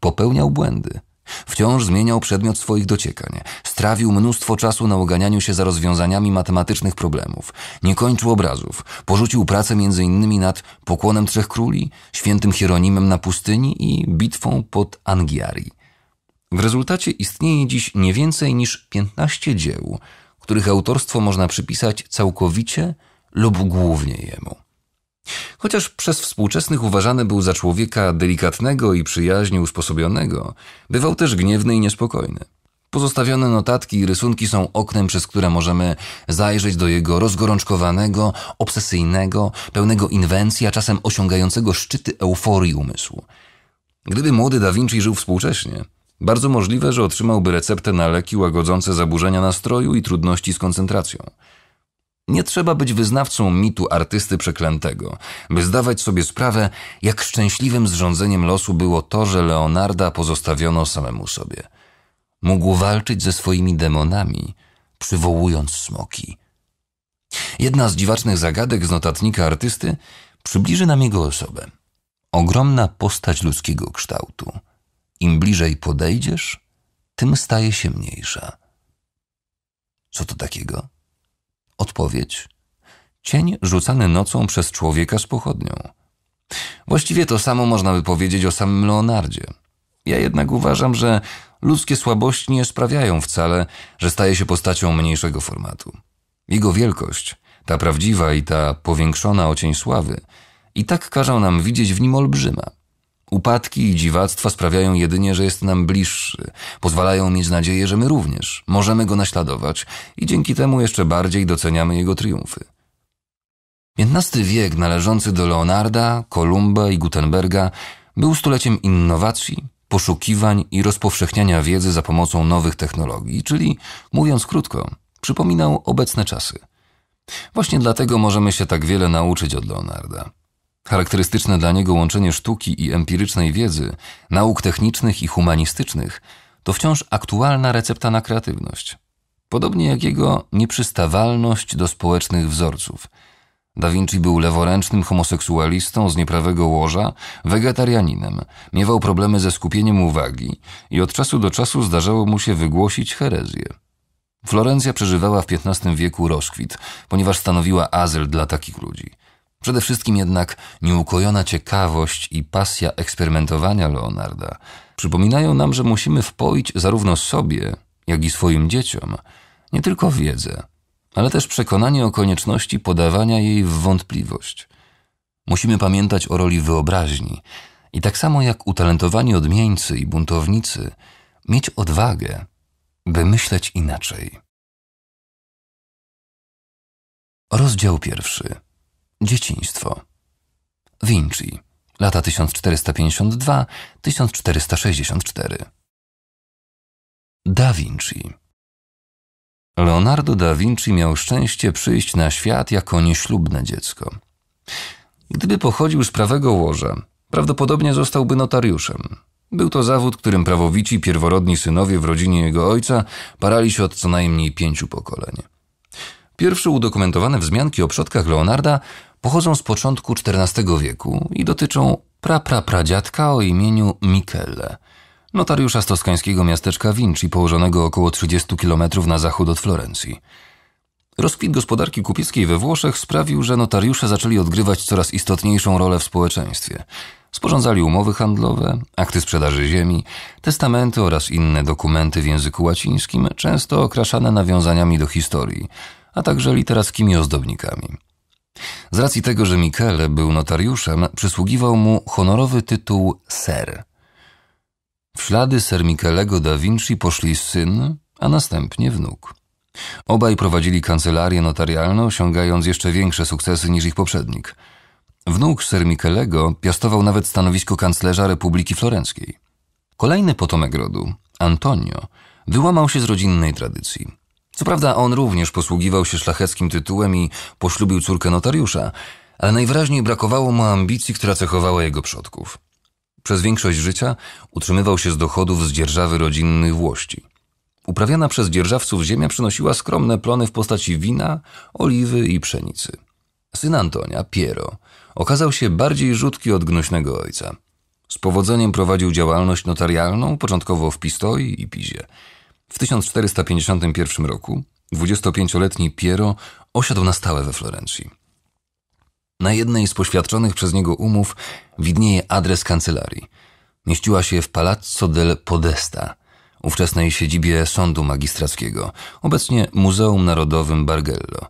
Popełniał błędy, Wciąż zmieniał przedmiot swoich dociekań. Strawił mnóstwo czasu na uganianiu się za rozwiązaniami matematycznych problemów. Nie kończył obrazów. Porzucił pracę m.in. nad Pokłonem Trzech Króli, Świętym Hieronimem na pustyni i Bitwą pod Angiari. W rezultacie istnieje dziś nie więcej niż 15 dzieł, których autorstwo można przypisać całkowicie lub głównie jemu. Chociaż przez współczesnych uważany był za człowieka delikatnego i przyjaźnie usposobionego, bywał też gniewny i niespokojny. Pozostawione notatki i rysunki są oknem, przez które możemy zajrzeć do jego rozgorączkowanego, obsesyjnego, pełnego inwencji, a czasem osiągającego szczyty euforii umysłu. Gdyby młody Da Vinci żył współcześnie, bardzo możliwe, że otrzymałby receptę na leki łagodzące zaburzenia nastroju i trudności z koncentracją. Nie trzeba być wyznawcą mitu artysty przeklętego, by zdawać sobie sprawę, jak szczęśliwym zrządzeniem losu było to, że Leonarda pozostawiono samemu sobie. Mógł walczyć ze swoimi demonami, przywołując smoki. Jedna z dziwacznych zagadek z notatnika artysty przybliży nam jego osobę. Ogromna postać ludzkiego kształtu. Im bliżej podejdziesz, tym staje się mniejsza. Co to takiego? Odpowiedź. Cień rzucany nocą przez człowieka z pochodnią. Właściwie to samo można by powiedzieć o samym Leonardzie. Ja jednak uważam, że ludzkie słabości nie sprawiają wcale, że staje się postacią mniejszego formatu. Jego wielkość, ta prawdziwa i ta powiększona o cień sławy, i tak każą nam widzieć w nim olbrzyma. Upadki i dziwactwa sprawiają jedynie, że jest nam bliższy, pozwalają mieć nadzieję, że my również możemy go naśladować i dzięki temu jeszcze bardziej doceniamy jego triumfy. XV wiek należący do Leonarda, Kolumba i Gutenberga był stuleciem innowacji, poszukiwań i rozpowszechniania wiedzy za pomocą nowych technologii, czyli, mówiąc krótko, przypominał obecne czasy. Właśnie dlatego możemy się tak wiele nauczyć od Leonarda. Charakterystyczne dla niego łączenie sztuki i empirycznej wiedzy, nauk technicznych i humanistycznych, to wciąż aktualna recepta na kreatywność. Podobnie jak jego nieprzystawalność do społecznych wzorców. Da Vinci był leworęcznym homoseksualistą z nieprawego łoża, wegetarianinem, miewał problemy ze skupieniem uwagi i od czasu do czasu zdarzało mu się wygłosić herezję. Florencja przeżywała w XV wieku rozkwit, ponieważ stanowiła azyl dla takich ludzi – Przede wszystkim jednak nieukojona ciekawość i pasja eksperymentowania Leonarda przypominają nam, że musimy wpoić zarówno sobie, jak i swoim dzieciom nie tylko wiedzę, ale też przekonanie o konieczności podawania jej w wątpliwość. Musimy pamiętać o roli wyobraźni i tak samo jak utalentowani odmieńcy i buntownicy, mieć odwagę, by myśleć inaczej. Rozdział pierwszy. Dzieciństwo. Vinci. Lata 1452-1464. Da Vinci. Leonardo da Vinci miał szczęście przyjść na świat jako nieślubne dziecko. Gdyby pochodził z prawego łoża, prawdopodobnie zostałby notariuszem. Był to zawód, którym prawowici pierworodni synowie w rodzinie jego ojca parali się od co najmniej pięciu pokoleń. Pierwsze udokumentowane wzmianki o przodkach Leonarda pochodzą z początku XIV wieku i dotyczą pra-pra-pradziadka o imieniu Michele, notariusza z toskańskiego miasteczka Vinci, położonego około 30 km na zachód od Florencji. Rozkwit gospodarki kupieckiej we Włoszech sprawił, że notariusze zaczęli odgrywać coraz istotniejszą rolę w społeczeństwie. Sporządzali umowy handlowe, akty sprzedaży ziemi, testamenty oraz inne dokumenty w języku łacińskim, często okraszane nawiązaniami do historii – a także literackimi ozdobnikami. Z racji tego, że Michele był notariuszem, przysługiwał mu honorowy tytuł ser. W ślady ser Michelego da Vinci poszli syn, a następnie wnuk. Obaj prowadzili kancelarię notarialną, osiągając jeszcze większe sukcesy niż ich poprzednik. Wnuk ser Michelego piastował nawet stanowisko kanclerza Republiki Florenckiej. Kolejny potomek rodu, Antonio, wyłamał się z rodzinnej tradycji. Co prawda on również posługiwał się szlacheckim tytułem i poślubił córkę notariusza, ale najwyraźniej brakowało mu ambicji, która cechowała jego przodków. Przez większość życia utrzymywał się z dochodów z dzierżawy rodzinnych włości. Uprawiana przez dzierżawców ziemia przynosiła skromne plony w postaci wina, oliwy i pszenicy. Syn Antonia, Piero, okazał się bardziej rzutki od gnośnego ojca. Z powodzeniem prowadził działalność notarialną, początkowo w Pistoi i Pizie. W 1451 roku 25-letni Piero osiadł na stałe we Florencji. Na jednej z poświadczonych przez niego umów widnieje adres kancelarii. Mieściła się w Palazzo del Podesta, ówczesnej siedzibie Sądu Magistrackiego, obecnie Muzeum Narodowym Bargello,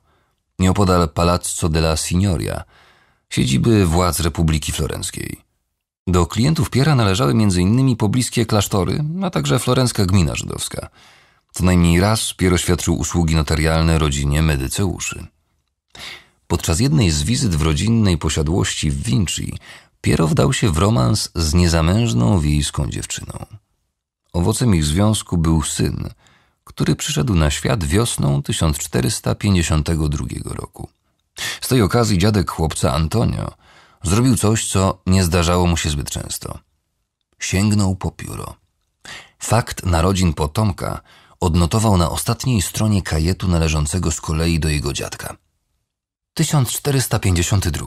nieopodal Palazzo della Signoria, siedziby władz Republiki Florenckiej. Do klientów Piera należały m.in. pobliskie klasztory, a także florencka gmina żydowska. Co najmniej raz Piero świadczył usługi notarialne rodzinie medyceuszy. Podczas jednej z wizyt w rodzinnej posiadłości w Vinci Piero wdał się w romans z niezamężną wiejską dziewczyną. Owocem ich związku był syn, który przyszedł na świat wiosną 1452 roku. Z tej okazji dziadek chłopca Antonio – zrobił coś, co nie zdarzało mu się zbyt często. Sięgnął po pióro. Fakt narodzin potomka odnotował na ostatniej stronie kajetu należącego z kolei do jego dziadka. 1452.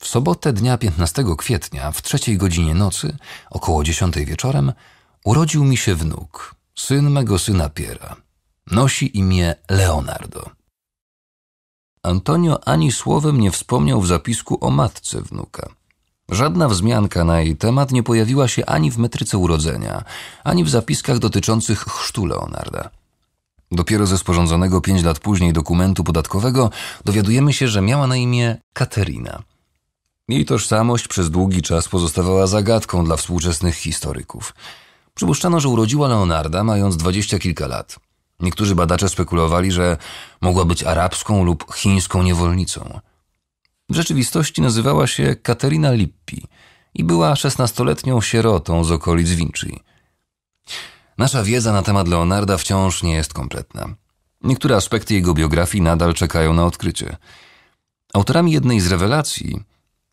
W sobotę dnia 15 kwietnia w trzeciej godzinie nocy, około 10 wieczorem, urodził mi się wnuk, syn mego syna Piera. Nosi imię Leonardo. Antonio ani słowem nie wspomniał w zapisku o matce wnuka. Żadna wzmianka na jej temat nie pojawiła się ani w metryce urodzenia, ani w zapiskach dotyczących chrztu Leonarda. Dopiero ze sporządzonego pięć lat później dokumentu podatkowego dowiadujemy się, że miała na imię Katerina. Jej tożsamość przez długi czas pozostawała zagadką dla współczesnych historyków. Przypuszczano, że urodziła Leonarda mając dwadzieścia kilka lat. Niektórzy badacze spekulowali, że mogła być arabską lub chińską niewolnicą. W rzeczywistości nazywała się Katerina Lippi i była szesnastoletnią sierotą z okolic Vinci. Nasza wiedza na temat Leonarda wciąż nie jest kompletna. Niektóre aspekty jego biografii nadal czekają na odkrycie. Autorami jednej z rewelacji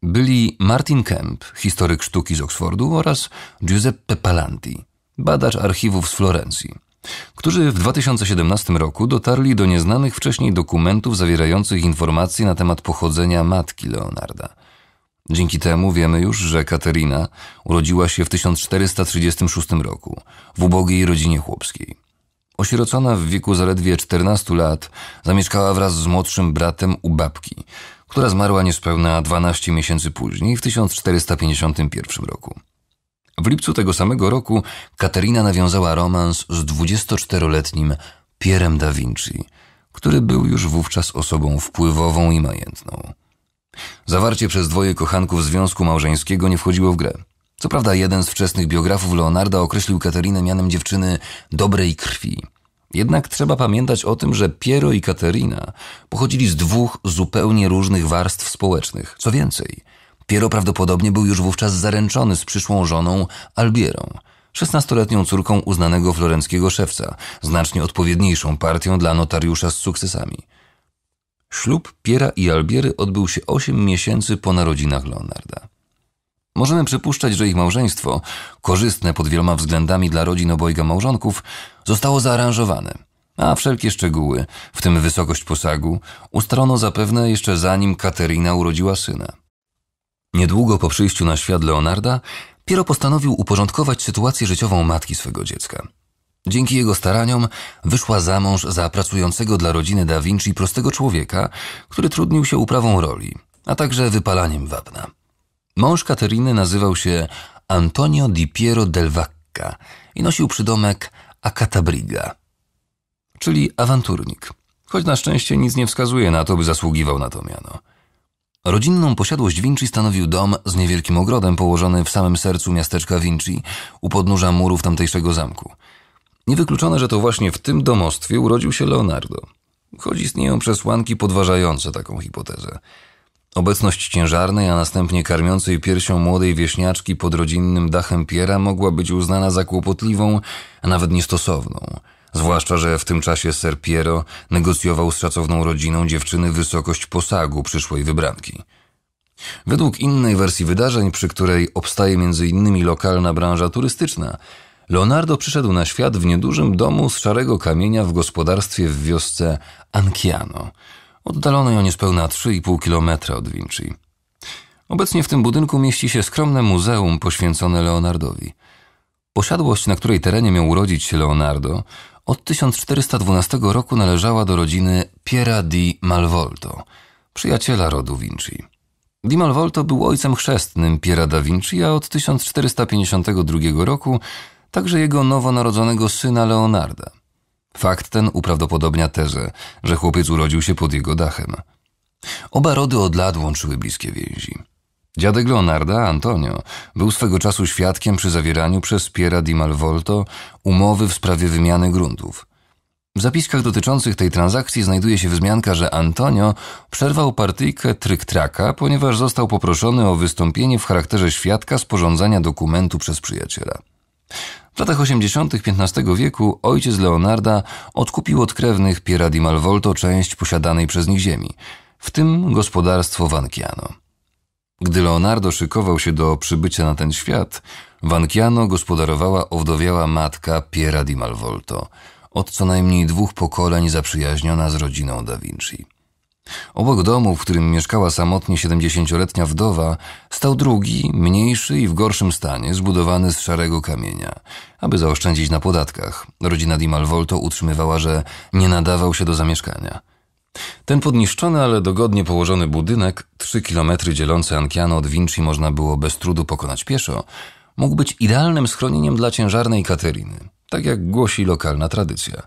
byli Martin Kemp, historyk sztuki z Oksfordu oraz Giuseppe Palanti, badacz archiwów z Florencji którzy w 2017 roku dotarli do nieznanych wcześniej dokumentów zawierających informacje na temat pochodzenia matki Leonarda. Dzięki temu wiemy już, że Katerina urodziła się w 1436 roku w ubogiej rodzinie chłopskiej. Osierocona w wieku zaledwie 14 lat, zamieszkała wraz z młodszym bratem u babki, która zmarła niespełna 12 miesięcy później w 1451 roku. W lipcu tego samego roku Katerina nawiązała romans z 24-letnim Pierem da Vinci, który był już wówczas osobą wpływową i majętną. Zawarcie przez dwoje kochanków związku małżeńskiego nie wchodziło w grę. Co prawda jeden z wczesnych biografów Leonarda określił Katerinę mianem dziewczyny dobrej krwi. Jednak trzeba pamiętać o tym, że Piero i Katerina pochodzili z dwóch zupełnie różnych warstw społecznych. Co więcej – Piero prawdopodobnie był już wówczas zaręczony z przyszłą żoną Albierą, szesnastoletnią córką uznanego florenckiego szewca, znacznie odpowiedniejszą partią dla notariusza z sukcesami. Ślub Piera i Albiery odbył się 8 miesięcy po narodzinach Leonarda. Możemy przypuszczać, że ich małżeństwo, korzystne pod wieloma względami dla rodzin obojga małżonków, zostało zaaranżowane, a wszelkie szczegóły, w tym wysokość posagu, ustalono zapewne jeszcze zanim Katerina urodziła syna. Niedługo po przyjściu na świat Leonarda, Piero postanowił uporządkować sytuację życiową matki swego dziecka. Dzięki jego staraniom wyszła za mąż za pracującego dla rodziny Da Vinci prostego człowieka, który trudnił się uprawą roli, a także wypalaniem wapna. Mąż Kateryny nazywał się Antonio di Piero del Vacca i nosił przydomek Acatabriga, czyli awanturnik, choć na szczęście nic nie wskazuje na to, by zasługiwał na to miano. Rodzinną posiadłość Vinci stanowił dom z niewielkim ogrodem położony w samym sercu miasteczka Vinci, u podnóża murów tamtejszego zamku. Niewykluczone, że to właśnie w tym domostwie urodził się Leonardo. Choć istnieją przesłanki podważające taką hipotezę. Obecność ciężarnej, a następnie karmiącej piersią młodej wieśniaczki pod rodzinnym dachem Piera mogła być uznana za kłopotliwą, a nawet niestosowną – Zwłaszcza, że w tym czasie ser Piero negocjował z szacowną rodziną dziewczyny wysokość posagu przyszłej wybranki. Według innej wersji wydarzeń, przy której obstaje m.in. lokalna branża turystyczna, Leonardo przyszedł na świat w niedużym domu z szarego kamienia w gospodarstwie w wiosce Anchiano, oddalonej o niespełna 3,5 kilometra od Vinci. Obecnie w tym budynku mieści się skromne muzeum poświęcone Leonardowi. Posiadłość, na której terenie miał urodzić się Leonardo, od 1412 roku należała do rodziny Piera di Malvolto, przyjaciela rodu Vinci. Di Malvolto był ojcem chrzestnym Piera da Vinci, a od 1452 roku także jego nowonarodzonego syna Leonarda. Fakt ten uprawdopodobnia tezę, że chłopiec urodził się pod jego dachem. Oba rody od lat łączyły bliskie więzi. Dziadek Leonarda, Antonio, był swego czasu świadkiem przy zawieraniu przez Piera di Malvolto umowy w sprawie wymiany gruntów. W zapiskach dotyczących tej transakcji znajduje się wzmianka, że Antonio przerwał partyjkę tryk-traka, ponieważ został poproszony o wystąpienie w charakterze świadka sporządzania dokumentu przez przyjaciela. W latach 80. XV wieku ojciec Leonarda odkupił od krewnych Piera di Malvolto część posiadanej przez nich ziemi, w tym gospodarstwo Vanchiano. Gdy Leonardo szykował się do przybycia na ten świat, w gospodarowała owdowiała matka Piera di Malvolto, od co najmniej dwóch pokoleń zaprzyjaźniona z rodziną da Vinci. Obok domu, w którym mieszkała samotnie 70-letnia wdowa, stał drugi, mniejszy i w gorszym stanie, zbudowany z szarego kamienia. Aby zaoszczędzić na podatkach, rodzina Di Malvolto utrzymywała, że nie nadawał się do zamieszkania – ten podniszczony, ale dogodnie położony budynek, 3 km dzielący Ankiano od Vinci można było bez trudu pokonać pieszo, mógł być idealnym schronieniem dla ciężarnej Kateryny, tak jak głosi lokalna tradycja.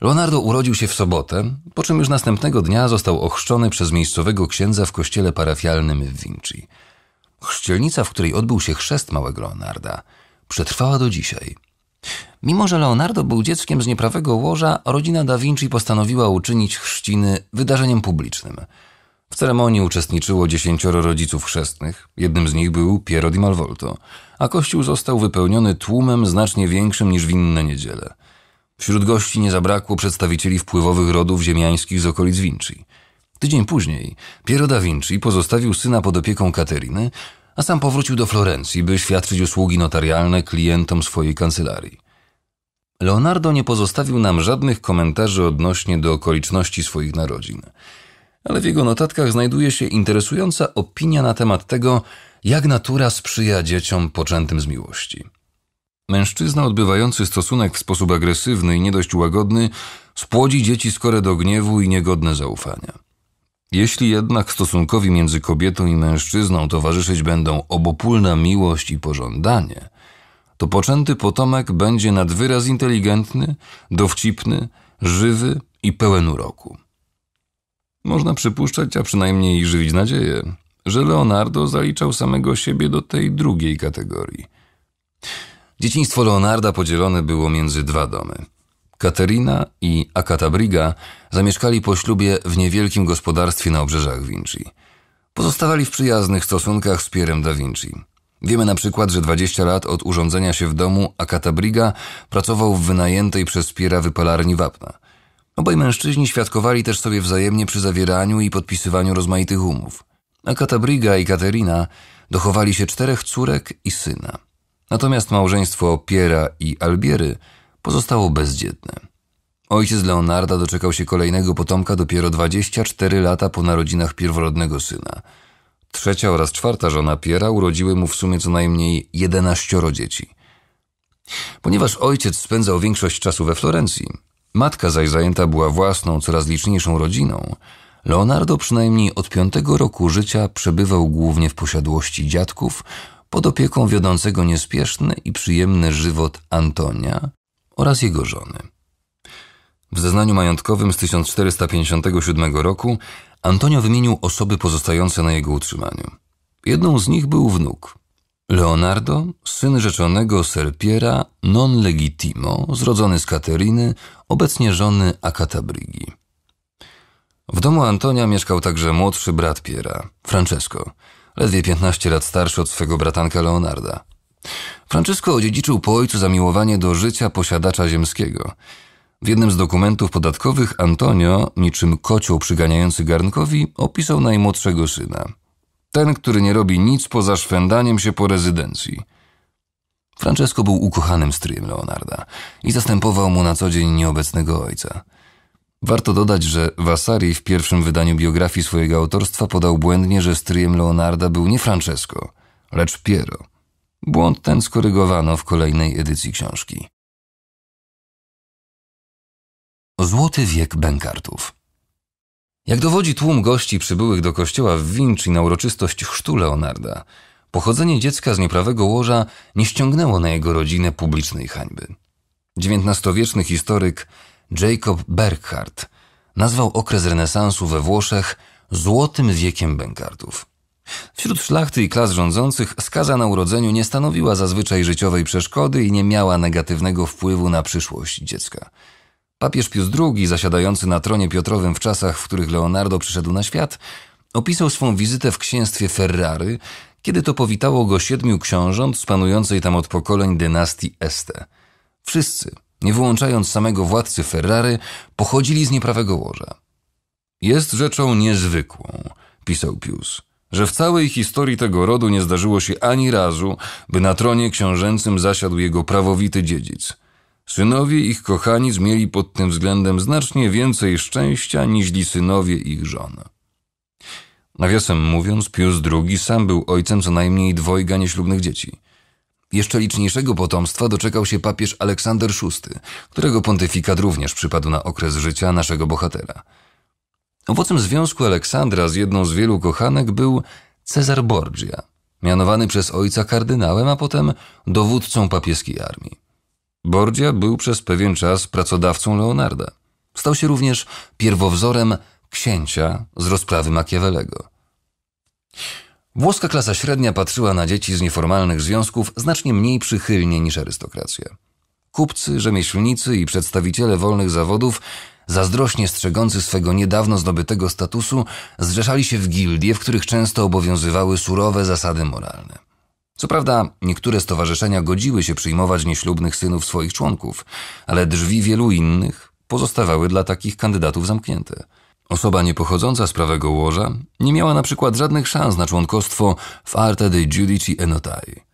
Leonardo urodził się w sobotę, po czym już następnego dnia został ochrzczony przez miejscowego księdza w kościele parafialnym w Vinci. Chrzcielnica, w której odbył się chrzest małego Leonarda, przetrwała do dzisiaj – Mimo, że Leonardo był dzieckiem z nieprawego łoża, rodzina da Vinci postanowiła uczynić chrzciny wydarzeniem publicznym. W ceremonii uczestniczyło dziesięcioro rodziców chrzestnych, jednym z nich był Piero di Malvolto, a kościół został wypełniony tłumem znacznie większym niż w inne niedziele. Wśród gości nie zabrakło przedstawicieli wpływowych rodów ziemiańskich z okolic Vinci. Tydzień później Piero da Vinci pozostawił syna pod opieką Kateryny, a sam powrócił do Florencji, by świadczyć usługi notarialne klientom swojej kancelarii. Leonardo nie pozostawił nam żadnych komentarzy odnośnie do okoliczności swoich narodzin, ale w jego notatkach znajduje się interesująca opinia na temat tego, jak natura sprzyja dzieciom poczętym z miłości. Mężczyzna odbywający stosunek w sposób agresywny i nie dość łagodny spłodzi dzieci skore do gniewu i niegodne zaufania. Jeśli jednak stosunkowi między kobietą i mężczyzną towarzyszyć będą obopólna miłość i pożądanie, to poczęty potomek będzie nad wyraz inteligentny, dowcipny, żywy i pełen uroku. Można przypuszczać, a przynajmniej żywić nadzieję, że Leonardo zaliczał samego siebie do tej drugiej kategorii. Dzieciństwo Leonarda podzielone było między dwa domy – Katerina i Akatabriga zamieszkali po ślubie w niewielkim gospodarstwie na obrzeżach Vinci. Pozostawali w przyjaznych stosunkach z Pierem da Vinci. Wiemy na przykład, że 20 lat od urządzenia się w domu Akatabriga pracował w wynajętej przez Piera wypalarni wapna. Obaj mężczyźni świadkowali też sobie wzajemnie przy zawieraniu i podpisywaniu rozmaitych umów. Akatabriga i Katerina dochowali się czterech córek i syna. Natomiast małżeństwo Piera i Albiery – pozostało bezdzietne. Ojciec Leonarda doczekał się kolejnego potomka dopiero 24 lata po narodzinach pierworodnego syna. Trzecia oraz czwarta żona Piera urodziły mu w sumie co najmniej 11 dzieci. Ponieważ ojciec spędzał większość czasu we Florencji, matka zaś zajęta była własną, coraz liczniejszą rodziną, Leonardo przynajmniej od piątego roku życia przebywał głównie w posiadłości dziadków pod opieką wiodącego niespieszny i przyjemny żywot Antonia, oraz jego żony. W zeznaniu majątkowym z 1457 roku Antonio wymienił osoby pozostające na jego utrzymaniu. Jedną z nich był wnuk. Leonardo, syn rzeczonego Serpiera non legitimo, zrodzony z Kateryny, obecnie żony Akatabrigi. W domu Antonia mieszkał także młodszy brat Piera, Francesco, ledwie 15 lat starszy od swego bratanka Leonarda. Franciszko odziedziczył po ojcu zamiłowanie do życia posiadacza ziemskiego. W jednym z dokumentów podatkowych Antonio, niczym kocioł przyganiający garnkowi, opisał najmłodszego syna. Ten, który nie robi nic poza szwędaniem się po rezydencji. Francesco był ukochanym stryjem Leonarda i zastępował mu na co dzień nieobecnego ojca. Warto dodać, że Vasari w pierwszym wydaniu biografii swojego autorstwa podał błędnie, że stryjem Leonarda był nie Francesco, lecz Piero – Błąd ten skorygowano w kolejnej edycji książki. Złoty wiek bękartów. Jak dowodzi tłum gości przybyłych do kościoła w Vinci na uroczystość chrztu Leonarda, pochodzenie dziecka z nieprawego łoża nie ściągnęło na jego rodzinę publicznej hańby. XIX-wieczny historyk Jacob Berghardt nazwał okres renesansu we Włoszech złotym wiekiem bękartów. Wśród szlachty i klas rządzących skaza na urodzeniu nie stanowiła zazwyczaj życiowej przeszkody i nie miała negatywnego wpływu na przyszłość dziecka. Papież Pius II, zasiadający na tronie Piotrowym w czasach, w których Leonardo przyszedł na świat, opisał swą wizytę w księstwie Ferrary, kiedy to powitało go siedmiu książąt z panującej tam od pokoleń dynastii Este. Wszyscy, nie wyłączając samego władcy Ferrary, pochodzili z nieprawego łoża. Jest rzeczą niezwykłą, pisał Pius że w całej historii tego rodu nie zdarzyło się ani razu, by na tronie książęcym zasiadł jego prawowity dziedzic. Synowie ich kochani mieli pod tym względem znacznie więcej szczęścia niźli synowie ich żon. Nawiasem mówiąc, Pius II sam był ojcem co najmniej dwojga nieślubnych dzieci. Jeszcze liczniejszego potomstwa doczekał się papież Aleksander VI, którego pontyfikat również przypadł na okres życia naszego bohatera – Owocem związku Aleksandra z jedną z wielu kochanek był Cezar Borgia, mianowany przez ojca kardynałem, a potem dowódcą papieskiej armii. Borgia był przez pewien czas pracodawcą Leonarda. Stał się również pierwowzorem księcia z rozprawy Machiavellego. Włoska klasa średnia patrzyła na dzieci z nieformalnych związków znacznie mniej przychylnie niż arystokracja. Kupcy, rzemieślnicy i przedstawiciele wolnych zawodów zazdrośnie strzegący swego niedawno zdobytego statusu, zrzeszali się w gildie, w których często obowiązywały surowe zasady moralne. Co prawda, niektóre stowarzyszenia godziły się przyjmować nieślubnych synów swoich członków, ale drzwi wielu innych pozostawały dla takich kandydatów zamknięte. Osoba niepochodząca z prawego łoża nie miała na przykład żadnych szans na członkostwo w Arte dei Giudici e Notai.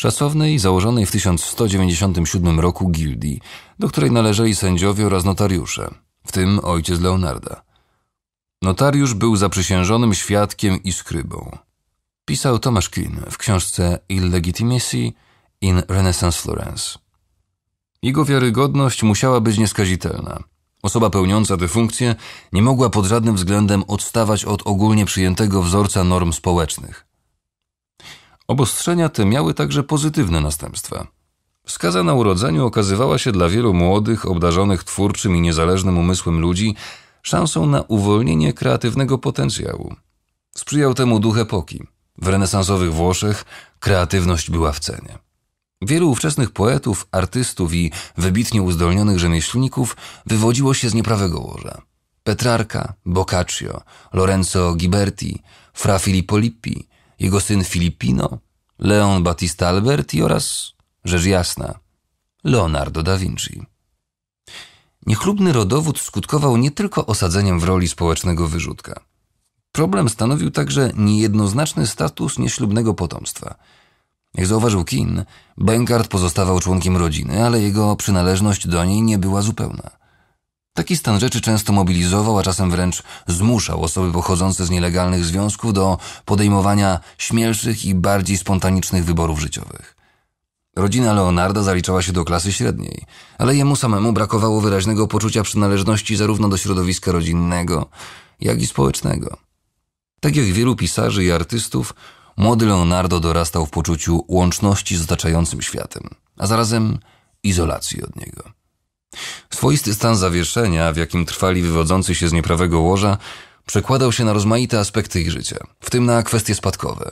Szacownej, założonej w 1197 roku gildii, do której należeli sędziowie oraz notariusze, w tym ojciec Leonarda. Notariusz był zaprzysiężonym świadkiem i skrybą. Pisał Tomasz Kin w książce Illegitimacy in Renaissance Florence. Jego wiarygodność musiała być nieskazitelna. Osoba pełniąca tę funkcję nie mogła pod żadnym względem odstawać od ogólnie przyjętego wzorca norm społecznych. Obostrzenia te miały także pozytywne następstwa. Wskaza na urodzeniu okazywała się dla wielu młodych, obdarzonych twórczym i niezależnym umysłem ludzi szansą na uwolnienie kreatywnego potencjału. Sprzyjał temu duch epoki. W renesansowych Włoszech kreatywność była w cenie. Wielu ówczesnych poetów, artystów i wybitnie uzdolnionych rzemieślników wywodziło się z nieprawego łoża. Petrarka, Boccaccio, Lorenzo Ghiberti, Fra Filippo Lippi, jego syn Filipino, Leon Battista Alberti oraz, rzecz jasna, Leonardo da Vinci. Niechlubny rodowód skutkował nie tylko osadzeniem w roli społecznego wyrzutka. Problem stanowił także niejednoznaczny status nieślubnego potomstwa. Jak zauważył Kin, Benkart pozostawał członkiem rodziny, ale jego przynależność do niej nie była zupełna. Taki stan rzeczy często mobilizował, a czasem wręcz zmuszał osoby pochodzące z nielegalnych związków do podejmowania śmielszych i bardziej spontanicznych wyborów życiowych. Rodzina Leonarda zaliczała się do klasy średniej, ale jemu samemu brakowało wyraźnego poczucia przynależności zarówno do środowiska rodzinnego, jak i społecznego. Tak jak wielu pisarzy i artystów, młody Leonardo dorastał w poczuciu łączności z otaczającym światem, a zarazem izolacji od niego. Swoisty stan zawieszenia, w jakim trwali wywodzący się z nieprawego łoża, przekładał się na rozmaite aspekty ich życia, w tym na kwestie spadkowe.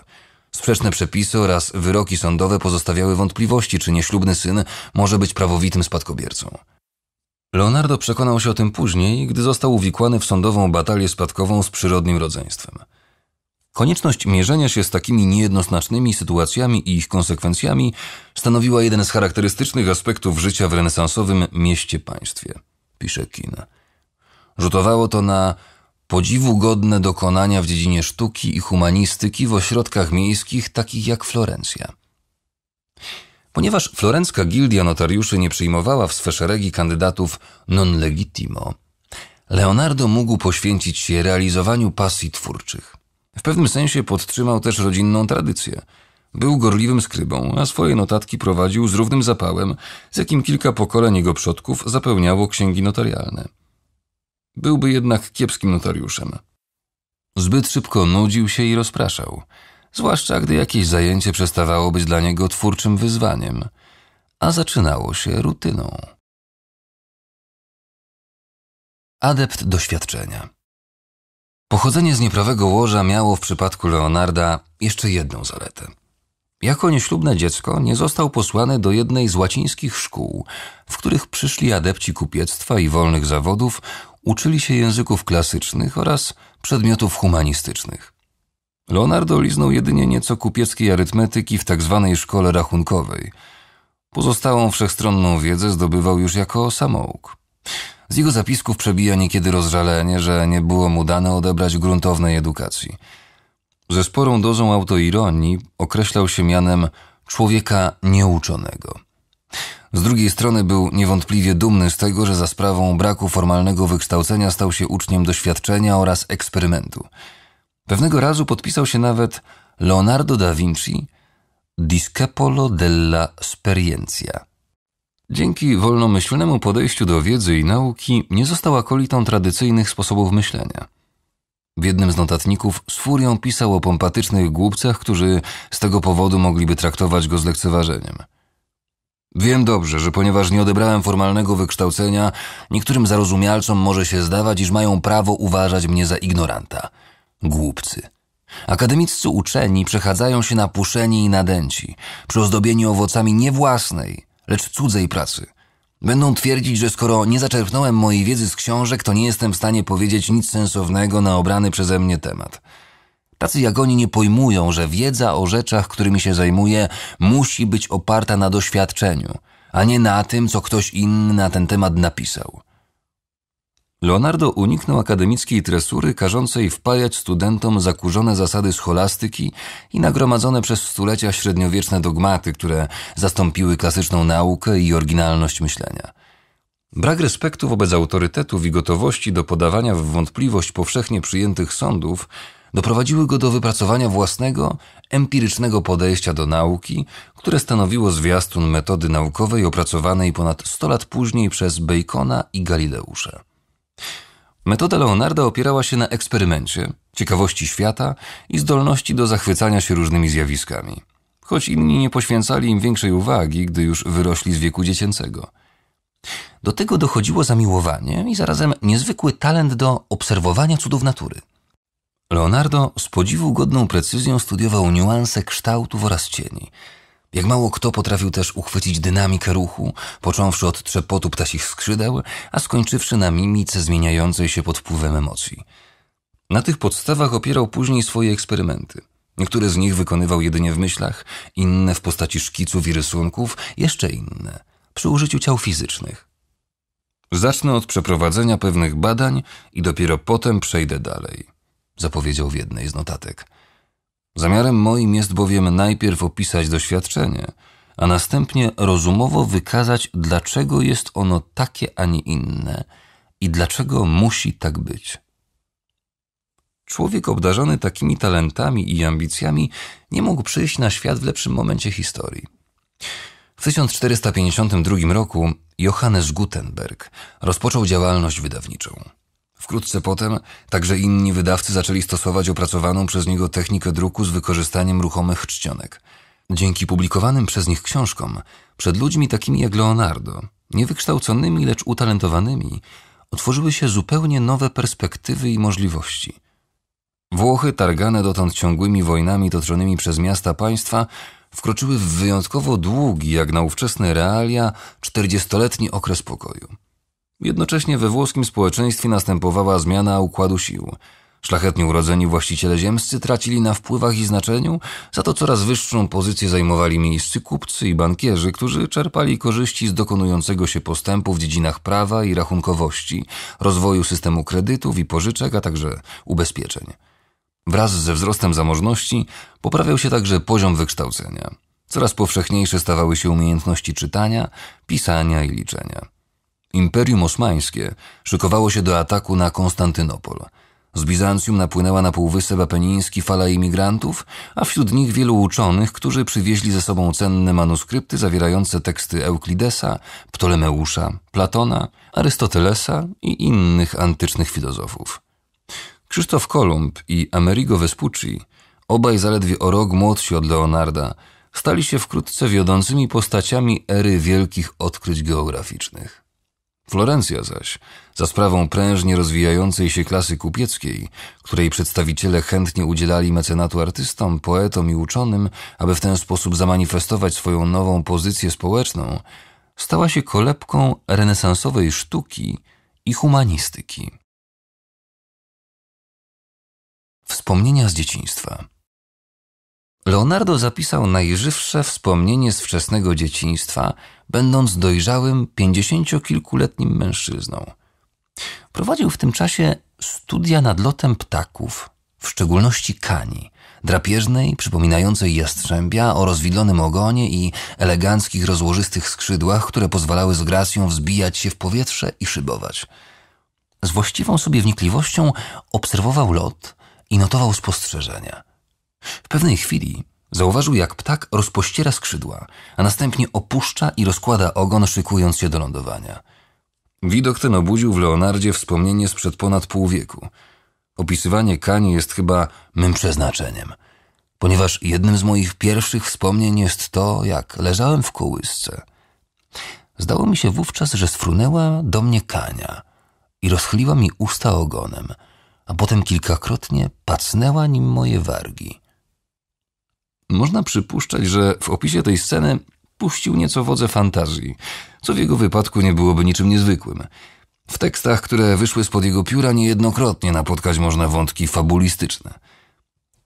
Sprzeczne przepisy oraz wyroki sądowe pozostawiały wątpliwości, czy nieślubny syn może być prawowitym spadkobiercą. Leonardo przekonał się o tym później, gdy został uwikłany w sądową batalię spadkową z przyrodnim rodzeństwem. Konieczność mierzenia się z takimi niejednoznacznymi sytuacjami i ich konsekwencjami stanowiła jeden z charakterystycznych aspektów życia w renesansowym mieście-państwie, pisze Kin. Rzutowało to na podziwu godne dokonania w dziedzinie sztuki i humanistyki w ośrodkach miejskich takich jak Florencja. Ponieważ florencka gildia notariuszy nie przyjmowała w swe szeregi kandydatów non legitimo, Leonardo mógł poświęcić się realizowaniu pasji twórczych. W pewnym sensie podtrzymał też rodzinną tradycję. Był gorliwym skrybą, a swoje notatki prowadził z równym zapałem, z jakim kilka pokoleń jego przodków zapełniało księgi notarialne. Byłby jednak kiepskim notariuszem. Zbyt szybko nudził się i rozpraszał, zwłaszcza gdy jakieś zajęcie przestawało być dla niego twórczym wyzwaniem, a zaczynało się rutyną. Adept doświadczenia. Pochodzenie z nieprawego łoża miało w przypadku Leonarda jeszcze jedną zaletę. Jako nieślubne dziecko nie został posłany do jednej z łacińskich szkół, w których przyszli adepci kupiectwa i wolnych zawodów, uczyli się języków klasycznych oraz przedmiotów humanistycznych. Leonardo liznął jedynie nieco kupieckiej arytmetyki w tzw. Tak szkole rachunkowej. Pozostałą wszechstronną wiedzę zdobywał już jako samouk. Z jego zapisków przebija niekiedy rozżalenie, że nie było mu dane odebrać gruntownej edukacji. Ze sporą dozą autoironii określał się mianem człowieka nieuczonego. Z drugiej strony był niewątpliwie dumny z tego, że za sprawą braku formalnego wykształcenia stał się uczniem doświadczenia oraz eksperymentu. Pewnego razu podpisał się nawet Leonardo da Vinci Discepolo della Sperienza, Dzięki wolnomyślnemu podejściu do wiedzy i nauki nie został akolitą tradycyjnych sposobów myślenia. W jednym z notatników z furią pisał o pompatycznych głupcach, którzy z tego powodu mogliby traktować go z lekceważeniem. Wiem dobrze, że ponieważ nie odebrałem formalnego wykształcenia, niektórym zarozumialcom może się zdawać, iż mają prawo uważać mnie za ignoranta. Głupcy. Akademiccy uczeni przechadzają się na puszeni i nadęci, przyozdobieni owocami niewłasnej, lecz cudzej pracy. Będą twierdzić, że skoro nie zaczerpnąłem mojej wiedzy z książek, to nie jestem w stanie powiedzieć nic sensownego na obrany przeze mnie temat. Tacy jak oni nie pojmują, że wiedza o rzeczach, którymi się zajmuję, musi być oparta na doświadczeniu, a nie na tym, co ktoś inny na ten temat napisał. Leonardo uniknął akademickiej tresury każącej wpajać studentom zakurzone zasady scholastyki i nagromadzone przez stulecia średniowieczne dogmaty, które zastąpiły klasyczną naukę i oryginalność myślenia. Brak respektu wobec autorytetów i gotowości do podawania w wątpliwość powszechnie przyjętych sądów doprowadziły go do wypracowania własnego, empirycznego podejścia do nauki, które stanowiło zwiastun metody naukowej opracowanej ponad 100 lat później przez Bacona i Galileusza. Metoda Leonarda opierała się na eksperymencie, ciekawości świata i zdolności do zachwycania się różnymi zjawiskami, choć inni nie poświęcali im większej uwagi, gdy już wyrośli z wieku dziecięcego. Do tego dochodziło zamiłowanie i zarazem niezwykły talent do obserwowania cudów natury. Leonardo z podziwu godną precyzją studiował niuanse kształtów oraz cieni – jak mało kto potrafił też uchwycić dynamikę ruchu, począwszy od trzepotu ptasich skrzydeł, a skończywszy na mimice zmieniającej się pod wpływem emocji. Na tych podstawach opierał później swoje eksperymenty. Niektóre z nich wykonywał jedynie w myślach, inne w postaci szkiców i rysunków, jeszcze inne przy użyciu ciał fizycznych. Zacznę od przeprowadzenia pewnych badań i dopiero potem przejdę dalej, zapowiedział w jednej z notatek. Zamiarem moim jest bowiem najpierw opisać doświadczenie, a następnie rozumowo wykazać, dlaczego jest ono takie, a nie inne i dlaczego musi tak być. Człowiek obdarzony takimi talentami i ambicjami nie mógł przyjść na świat w lepszym momencie historii. W 1452 roku Johannes Gutenberg rozpoczął działalność wydawniczą. Wkrótce potem także inni wydawcy zaczęli stosować opracowaną przez niego technikę druku z wykorzystaniem ruchomych czcionek. Dzięki publikowanym przez nich książkom, przed ludźmi takimi jak Leonardo, niewykształconymi, lecz utalentowanymi, otworzyły się zupełnie nowe perspektywy i możliwości. Włochy, targane dotąd ciągłymi wojnami toczonymi przez miasta państwa, wkroczyły w wyjątkowo długi, jak na ówczesne realia, czterdziestoletni okres pokoju. Jednocześnie we włoskim społeczeństwie następowała zmiana układu sił. Szlachetnie urodzeni właściciele ziemscy tracili na wpływach i znaczeniu, za to coraz wyższą pozycję zajmowali miejscy kupcy i bankierzy, którzy czerpali korzyści z dokonującego się postępu w dziedzinach prawa i rachunkowości, rozwoju systemu kredytów i pożyczek, a także ubezpieczeń. Wraz ze wzrostem zamożności poprawiał się także poziom wykształcenia. Coraz powszechniejsze stawały się umiejętności czytania, pisania i liczenia. Imperium Osmańskie szykowało się do ataku na Konstantynopol. Z Bizancjum napłynęła na Półwysep Apeniński fala imigrantów, a wśród nich wielu uczonych, którzy przywieźli ze sobą cenne manuskrypty zawierające teksty Euklidesa, Ptolemeusza, Platona, Arystotelesa i innych antycznych filozofów. Krzysztof Kolumb i Amerigo Vespucci, obaj zaledwie o rok młodsi od Leonarda, stali się wkrótce wiodącymi postaciami ery wielkich odkryć geograficznych. Florencja zaś, za sprawą prężnie rozwijającej się klasy kupieckiej, której przedstawiciele chętnie udzielali mecenatu artystom, poetom i uczonym, aby w ten sposób zamanifestować swoją nową pozycję społeczną, stała się kolebką renesansowej sztuki i humanistyki. Wspomnienia z dzieciństwa. Leonardo zapisał najżywsze wspomnienie z wczesnego dzieciństwa, będąc dojrzałym pięćdziesięciokilkuletnim mężczyzną. Prowadził w tym czasie studia nad lotem ptaków, w szczególności kani, drapieżnej, przypominającej jastrzębia, o rozwidlonym ogonie i eleganckich, rozłożystych skrzydłach, które pozwalały z gracją wzbijać się w powietrze i szybować. Z właściwą sobie wnikliwością obserwował lot i notował spostrzeżenia – w pewnej chwili zauważył, jak ptak rozpościera skrzydła, a następnie opuszcza i rozkłada ogon, szykując się do lądowania. Widok ten obudził w Leonardzie wspomnienie sprzed ponad pół wieku. Opisywanie kani jest chyba mym przeznaczeniem, ponieważ jednym z moich pierwszych wspomnień jest to, jak leżałem w kołysce. Zdało mi się wówczas, że sfrunęła do mnie kania i rozchyliła mi usta ogonem, a potem kilkakrotnie pacnęła nim moje wargi. Można przypuszczać, że w opisie tej sceny puścił nieco wodze fantazji, co w jego wypadku nie byłoby niczym niezwykłym. W tekstach, które wyszły spod jego pióra, niejednokrotnie napotkać można wątki fabulistyczne.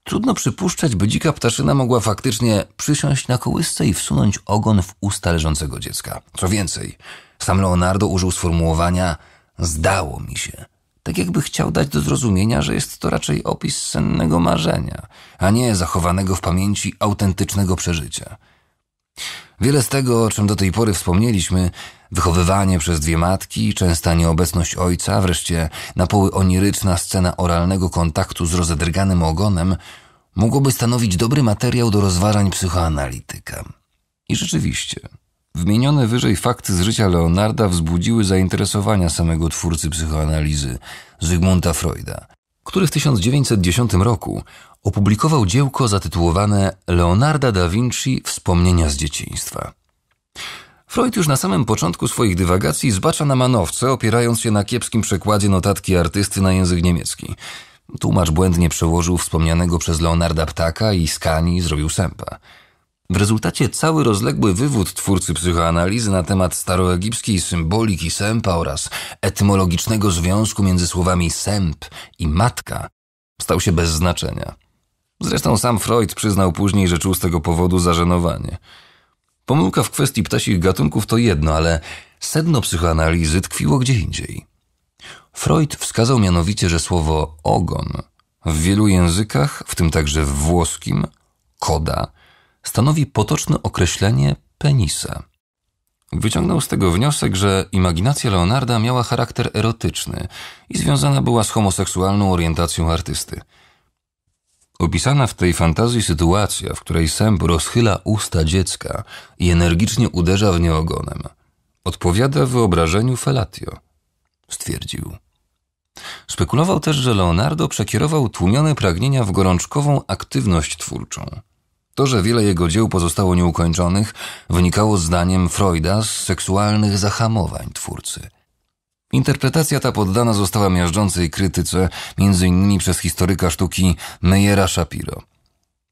Trudno przypuszczać, by dzika ptaszyna mogła faktycznie przysiąść na kołysce i wsunąć ogon w usta leżącego dziecka. Co więcej, sam Leonardo użył sformułowania zdało mi się – tak jakby chciał dać do zrozumienia, że jest to raczej opis sennego marzenia, a nie zachowanego w pamięci autentycznego przeżycia. Wiele z tego, o czym do tej pory wspomnieliśmy, wychowywanie przez dwie matki, częsta nieobecność ojca, wreszcie na poły oniryczna scena oralnego kontaktu z rozedrganym ogonem, mogłoby stanowić dobry materiał do rozważań psychoanalityka. I rzeczywiście, Wmienione wyżej fakty z życia Leonarda wzbudziły zainteresowania samego twórcy psychoanalizy, Zygmunta Freuda, który w 1910 roku opublikował dziełko zatytułowane Leonarda da Vinci Wspomnienia z dzieciństwa. Freud już na samym początku swoich dywagacji zbacza na manowce, opierając się na kiepskim przekładzie notatki artysty na język niemiecki. Tłumacz błędnie przełożył wspomnianego przez Leonarda ptaka i skani zrobił sępa. W rezultacie cały rozległy wywód twórcy psychoanalizy na temat staroegipskiej symboliki sępa oraz etymologicznego związku między słowami sęp i matka stał się bez znaczenia. Zresztą sam Freud przyznał później, że czuł z tego powodu zażenowanie. Pomyłka w kwestii ptasich gatunków to jedno, ale sedno psychoanalizy tkwiło gdzie indziej. Freud wskazał mianowicie, że słowo ogon w wielu językach, w tym także w włoskim, koda – stanowi potoczne określenie penisa. Wyciągnął z tego wniosek, że imaginacja Leonarda miała charakter erotyczny i związana była z homoseksualną orientacją artysty. Opisana w tej fantazji sytuacja, w której Semp rozchyla usta dziecka i energicznie uderza w nie ogonem, odpowiada wyobrażeniu Felatio, stwierdził. Spekulował też, że Leonardo przekierował tłumione pragnienia w gorączkową aktywność twórczą. To, że wiele jego dzieł pozostało nieukończonych, wynikało zdaniem Freuda z seksualnych zahamowań twórcy. Interpretacja ta poddana została miażdżącej krytyce m.in. przez historyka sztuki Meyera Shapiro.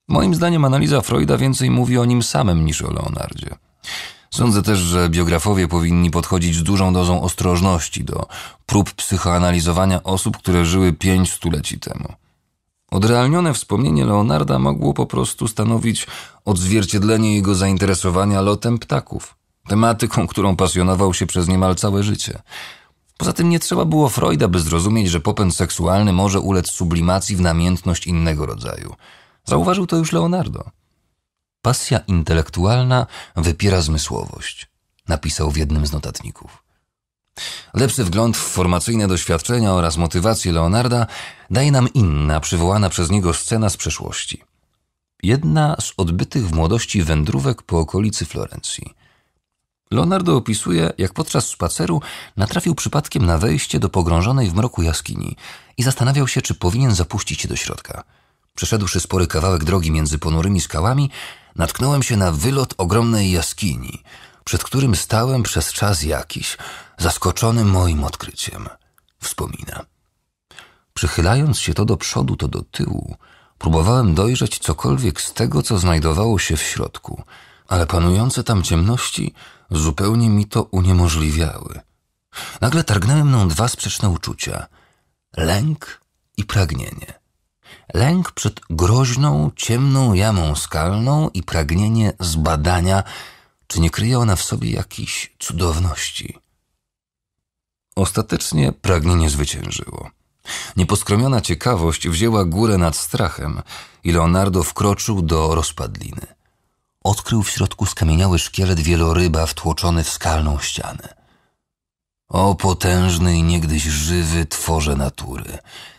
Moim zdaniem analiza Freuda więcej mówi o nim samym niż o Leonardzie. Sądzę też, że biografowie powinni podchodzić z dużą dozą ostrożności do prób psychoanalizowania osób, które żyły pięć stuleci temu. Odrealnione wspomnienie Leonarda mogło po prostu stanowić odzwierciedlenie jego zainteresowania lotem ptaków, tematyką, którą pasjonował się przez niemal całe życie. Poza tym nie trzeba było Freuda, by zrozumieć, że popęd seksualny może ulec sublimacji w namiętność innego rodzaju. Zauważył to już Leonardo. Pasja intelektualna wypiera zmysłowość, napisał w jednym z notatników. Lepszy wgląd w formacyjne doświadczenia oraz motywacje Leonarda daje nam inna, przywołana przez niego scena z przeszłości. Jedna z odbytych w młodości wędrówek po okolicy Florencji. Leonardo opisuje, jak podczas spaceru natrafił przypadkiem na wejście do pogrążonej w mroku jaskini i zastanawiał się, czy powinien zapuścić się do środka. Przeszedłszy spory kawałek drogi między ponurymi skałami, natknąłem się na wylot ogromnej jaskini, przed którym stałem przez czas jakiś – zaskoczony moim odkryciem, wspomina. Przychylając się to do przodu, to do tyłu, próbowałem dojrzeć cokolwiek z tego, co znajdowało się w środku, ale panujące tam ciemności zupełnie mi to uniemożliwiały. Nagle targnęły mną dwa sprzeczne uczucia: lęk i pragnienie. Lęk przed groźną, ciemną jamą skalną i pragnienie zbadania, czy nie kryje ona w sobie jakichś cudowności. Ostatecznie pragnienie zwyciężyło. Nieposkromiona ciekawość wzięła górę nad strachem i Leonardo wkroczył do rozpadliny. Odkrył w środku skamieniały szkielet wieloryba wtłoczony w skalną ścianę. O potężny i niegdyś żywy tworze natury,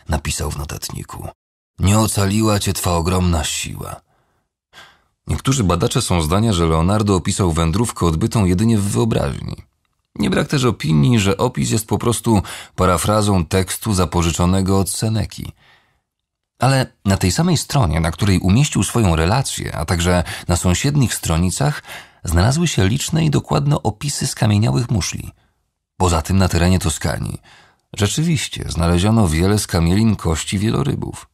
napisał w notatniku. Nie ocaliła cię twa ogromna siła. Niektórzy badacze są zdania, że Leonardo opisał wędrówkę odbytą jedynie w wyobraźni. Nie brak też opinii, że opis jest po prostu parafrazą tekstu zapożyczonego od Seneki. Ale na tej samej stronie, na której umieścił swoją relację, a także na sąsiednich stronicach, znalazły się liczne i dokładne opisy skamieniałych muszli. Poza tym na terenie Toskanii rzeczywiście znaleziono wiele skamielin kości wielorybów.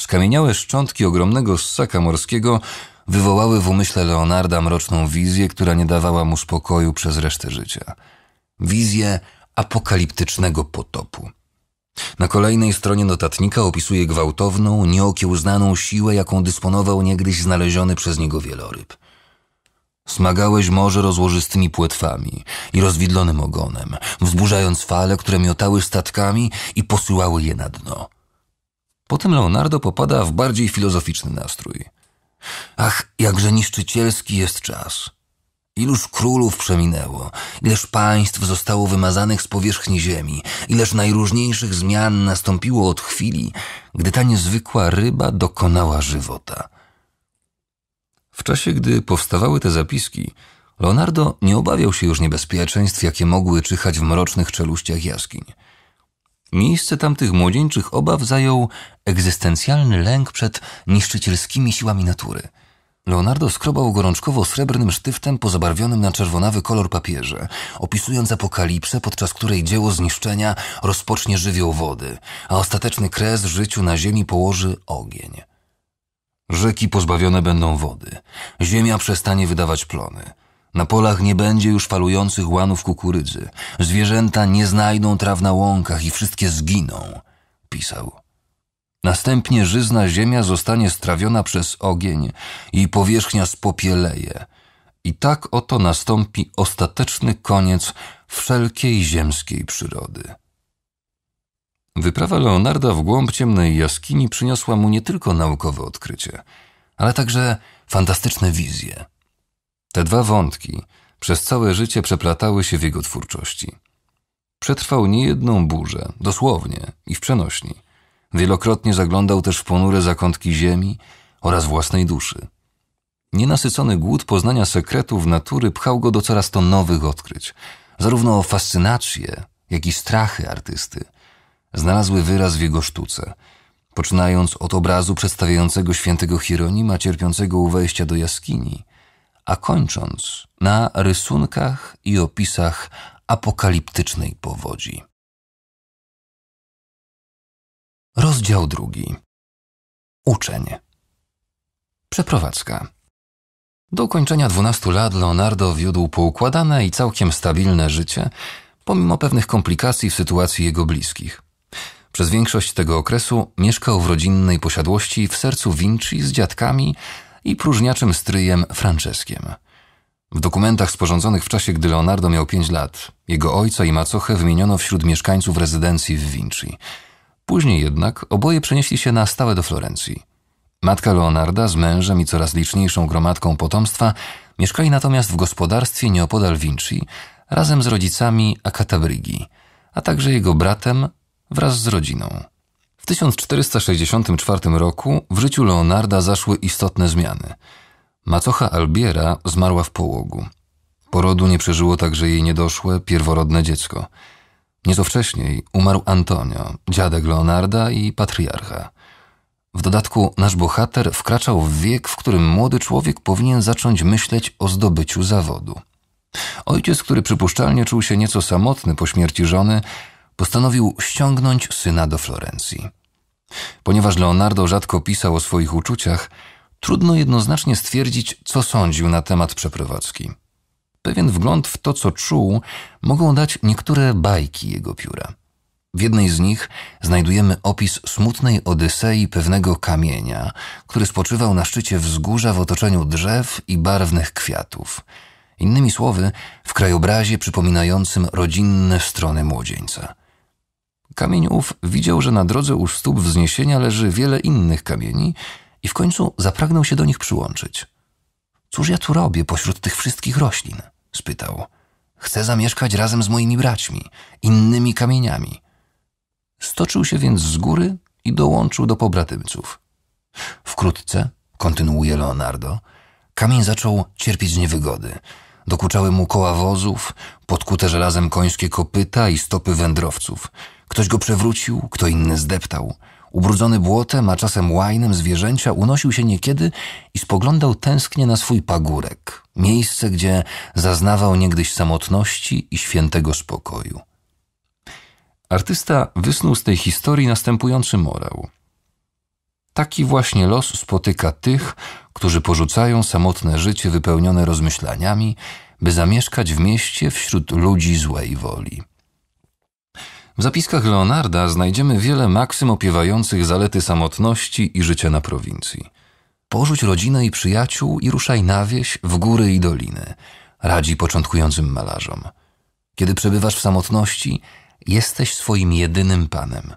Skamieniałe szczątki ogromnego ssaka morskiego wywołały w umyśle Leonarda mroczną wizję, która nie dawała mu spokoju przez resztę życia. Wizję apokaliptycznego potopu. Na kolejnej stronie notatnika opisuje gwałtowną, nieokiełznaną siłę, jaką dysponował niegdyś znaleziony przez niego wieloryb. Smagałeś morze rozłożystymi płetwami i rozwidlonym ogonem, wzburzając fale, które miotały statkami i posyłały je na dno. Potem Leonardo popada w bardziej filozoficzny nastrój. Ach, jakże niszczycielski jest czas. Iluż królów przeminęło, ileż państw zostało wymazanych z powierzchni ziemi, ileż najróżniejszych zmian nastąpiło od chwili, gdy ta niezwykła ryba dokonała żywota. W czasie, gdy powstawały te zapiski, Leonardo nie obawiał się już niebezpieczeństw, jakie mogły czyhać w mrocznych czeluściach jaskiń – Miejsce tamtych młodzieńczych obaw zajął egzystencjalny lęk przed niszczycielskimi siłami natury. Leonardo skrobał gorączkowo srebrnym sztyftem po zabarwionym na czerwonawy kolor papierze, opisując apokalipsę, podczas której dzieło zniszczenia rozpocznie żywioł wody, a ostateczny kres życiu na ziemi położy ogień. Rzeki pozbawione będą wody, ziemia przestanie wydawać plony – na polach nie będzie już falujących łanów kukurydzy. Zwierzęta nie znajdą traw na łąkach i wszystkie zginą, pisał. Następnie żyzna ziemia zostanie strawiona przez ogień, i powierzchnia spopieleje. I tak oto nastąpi ostateczny koniec wszelkiej ziemskiej przyrody. Wyprawa Leonarda w głąb ciemnej jaskini przyniosła mu nie tylko naukowe odkrycie, ale także fantastyczne wizje – te dwa wątki przez całe życie przeplatały się w jego twórczości. Przetrwał niejedną burzę, dosłownie i w przenośni. Wielokrotnie zaglądał też w ponure zakątki ziemi oraz własnej duszy. Nienasycony głód poznania sekretów natury pchał go do coraz to nowych odkryć. Zarówno fascynacje, jak i strachy artysty znalazły wyraz w jego sztuce, poczynając od obrazu przedstawiającego świętego Hieronima cierpiącego u wejścia do jaskini – a kończąc na rysunkach i opisach apokaliptycznej powodzi. Rozdział drugi. Uczeń. Przeprowadzka. Do ukończenia 12 lat Leonardo wiódł poukładane i całkiem stabilne życie, pomimo pewnych komplikacji w sytuacji jego bliskich. Przez większość tego okresu mieszkał w rodzinnej posiadłości w sercu Vinci z dziadkami, i próżniaczym stryjem Franceskiem. W dokumentach sporządzonych w czasie, gdy Leonardo miał 5 lat, jego ojca i macochę wymieniono wśród mieszkańców rezydencji w Vinci. Później jednak oboje przenieśli się na stałe do Florencji. Matka Leonarda z mężem i coraz liczniejszą gromadką potomstwa mieszkali natomiast w gospodarstwie nieopodal Vinci razem z rodzicami Akatabrigi, a także jego bratem wraz z rodziną. W 1464 roku w życiu Leonarda zaszły istotne zmiany. Macocha Albiera zmarła w połogu. Porodu nie przeżyło także jej niedoszłe, pierworodne dziecko. Nieco wcześniej umarł Antonio, dziadek Leonarda i patriarcha. W dodatku nasz bohater wkraczał w wiek, w którym młody człowiek powinien zacząć myśleć o zdobyciu zawodu. Ojciec, który przypuszczalnie czuł się nieco samotny po śmierci żony, postanowił ściągnąć syna do Florencji. Ponieważ Leonardo rzadko pisał o swoich uczuciach, trudno jednoznacznie stwierdzić, co sądził na temat przeprowadzki. Pewien wgląd w to, co czuł, mogą dać niektóre bajki jego pióra. W jednej z nich znajdujemy opis smutnej Odysei pewnego kamienia, który spoczywał na szczycie wzgórza w otoczeniu drzew i barwnych kwiatów. Innymi słowy, w krajobrazie przypominającym rodzinne strony młodzieńca. Kamień ów widział, że na drodze u stóp wzniesienia leży wiele innych kamieni i w końcu zapragnął się do nich przyłączyć. Cóż ja tu robię pośród tych wszystkich roślin? spytał. Chcę zamieszkać razem z moimi braćmi, innymi kamieniami. Stoczył się więc z góry i dołączył do pobratymców. Wkrótce, kontynuuje Leonardo, kamień zaczął cierpieć niewygody. Dokuczały mu koła wozów, podkute żelazem końskie kopyta i stopy wędrowców – Ktoś go przewrócił, kto inny zdeptał. Ubrudzony błotem, a czasem łajnem zwierzęcia, unosił się niekiedy i spoglądał tęsknie na swój pagórek, miejsce, gdzie zaznawał niegdyś samotności i świętego spokoju. Artysta wysnuł z tej historii następujący morał. Taki właśnie los spotyka tych, którzy porzucają samotne życie wypełnione rozmyślaniami, by zamieszkać w mieście wśród ludzi złej woli. W zapiskach Leonarda znajdziemy wiele maksym opiewających zalety samotności i życia na prowincji. Porzuć rodzinę i przyjaciół i ruszaj na wieś, w góry i doliny, radzi początkującym malarzom. Kiedy przebywasz w samotności, jesteś swoim jedynym panem.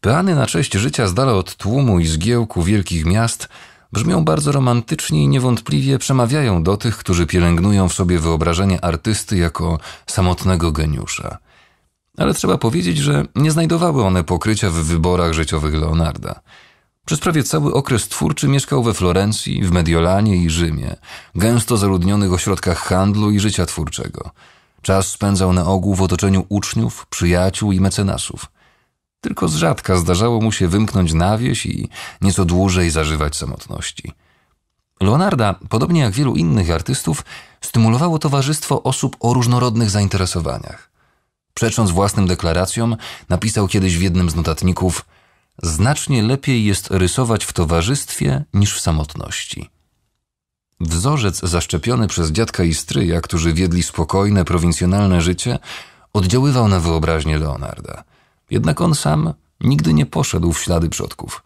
Plany na cześć życia z dala od tłumu i zgiełku wielkich miast brzmią bardzo romantycznie i niewątpliwie przemawiają do tych, którzy pielęgnują w sobie wyobrażenie artysty jako samotnego geniusza ale trzeba powiedzieć, że nie znajdowały one pokrycia w wyborach życiowych Leonarda. Przez prawie cały okres twórczy mieszkał we Florencji, w Mediolanie i Rzymie, gęsto zaludnionych ośrodkach handlu i życia twórczego. Czas spędzał na ogół w otoczeniu uczniów, przyjaciół i mecenasów. Tylko z rzadka zdarzało mu się wymknąć na wieś i nieco dłużej zażywać samotności. Leonarda, podobnie jak wielu innych artystów, stymulowało towarzystwo osób o różnorodnych zainteresowaniach – Przecząc własnym deklaracjom, napisał kiedyś w jednym z notatników: Znacznie lepiej jest rysować w towarzystwie niż w samotności. Wzorzec zaszczepiony przez dziadka i stryja, którzy wiedli spokojne, prowincjonalne życie, oddziaływał na wyobraźnię Leonarda. Jednak on sam nigdy nie poszedł w ślady przodków.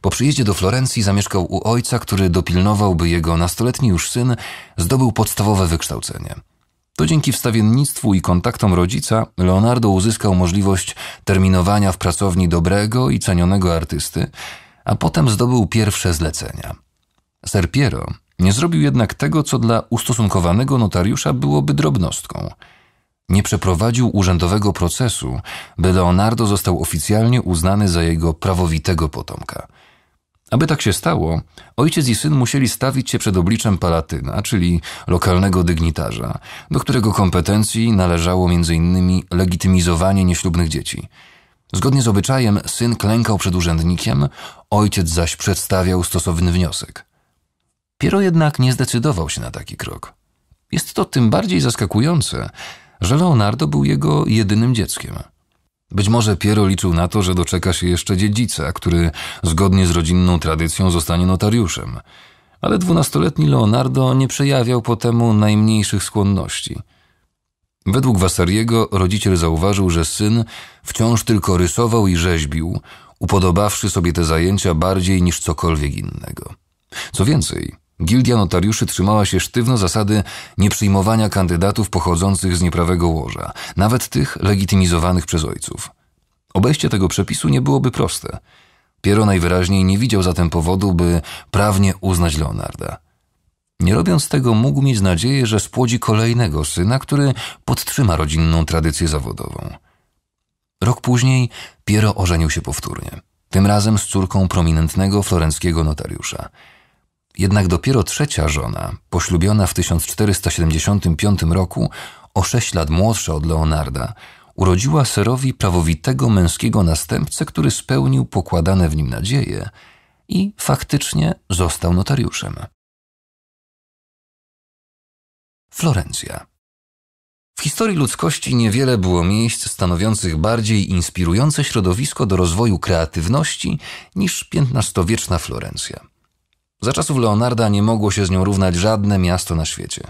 Po przyjeździe do Florencji zamieszkał u ojca, który dopilnował, by jego nastoletni już syn zdobył podstawowe wykształcenie – to dzięki wstawiennictwu i kontaktom rodzica Leonardo uzyskał możliwość terminowania w pracowni dobrego i cenionego artysty, a potem zdobył pierwsze zlecenia. Serpiero nie zrobił jednak tego, co dla ustosunkowanego notariusza byłoby drobnostką. Nie przeprowadził urzędowego procesu, by Leonardo został oficjalnie uznany za jego prawowitego potomka – aby tak się stało, ojciec i syn musieli stawić się przed obliczem Palatyna, czyli lokalnego dygnitarza, do którego kompetencji należało m.in. legitymizowanie nieślubnych dzieci. Zgodnie z obyczajem syn klękał przed urzędnikiem, ojciec zaś przedstawiał stosowny wniosek. Piero jednak nie zdecydował się na taki krok. Jest to tym bardziej zaskakujące, że Leonardo był jego jedynym dzieckiem – być może Piero liczył na to, że doczeka się jeszcze dziedzica, który zgodnie z rodzinną tradycją zostanie notariuszem. Ale dwunastoletni Leonardo nie przejawiał po temu najmniejszych skłonności. Według Wasariego rodziciel zauważył, że syn wciąż tylko rysował i rzeźbił, upodobawszy sobie te zajęcia bardziej niż cokolwiek innego. Co więcej, Gildia notariuszy trzymała się sztywno zasady nieprzyjmowania kandydatów pochodzących z nieprawego łoża, nawet tych legitymizowanych przez ojców. Obejście tego przepisu nie byłoby proste. Piero najwyraźniej nie widział zatem powodu, by prawnie uznać Leonarda. Nie robiąc tego, mógł mieć nadzieję, że spłodzi kolejnego syna, który podtrzyma rodzinną tradycję zawodową. Rok później Piero ożenił się powtórnie, tym razem z córką prominentnego florenckiego notariusza – jednak dopiero trzecia żona, poślubiona w 1475 roku, o sześć lat młodsza od Leonarda, urodziła serowi prawowitego męskiego następcę, który spełnił pokładane w nim nadzieje i faktycznie został notariuszem. Florencja. W historii ludzkości niewiele było miejsc stanowiących bardziej inspirujące środowisko do rozwoju kreatywności niż XV-wieczna Florencja. Za czasów Leonarda nie mogło się z nią równać żadne miasto na świecie.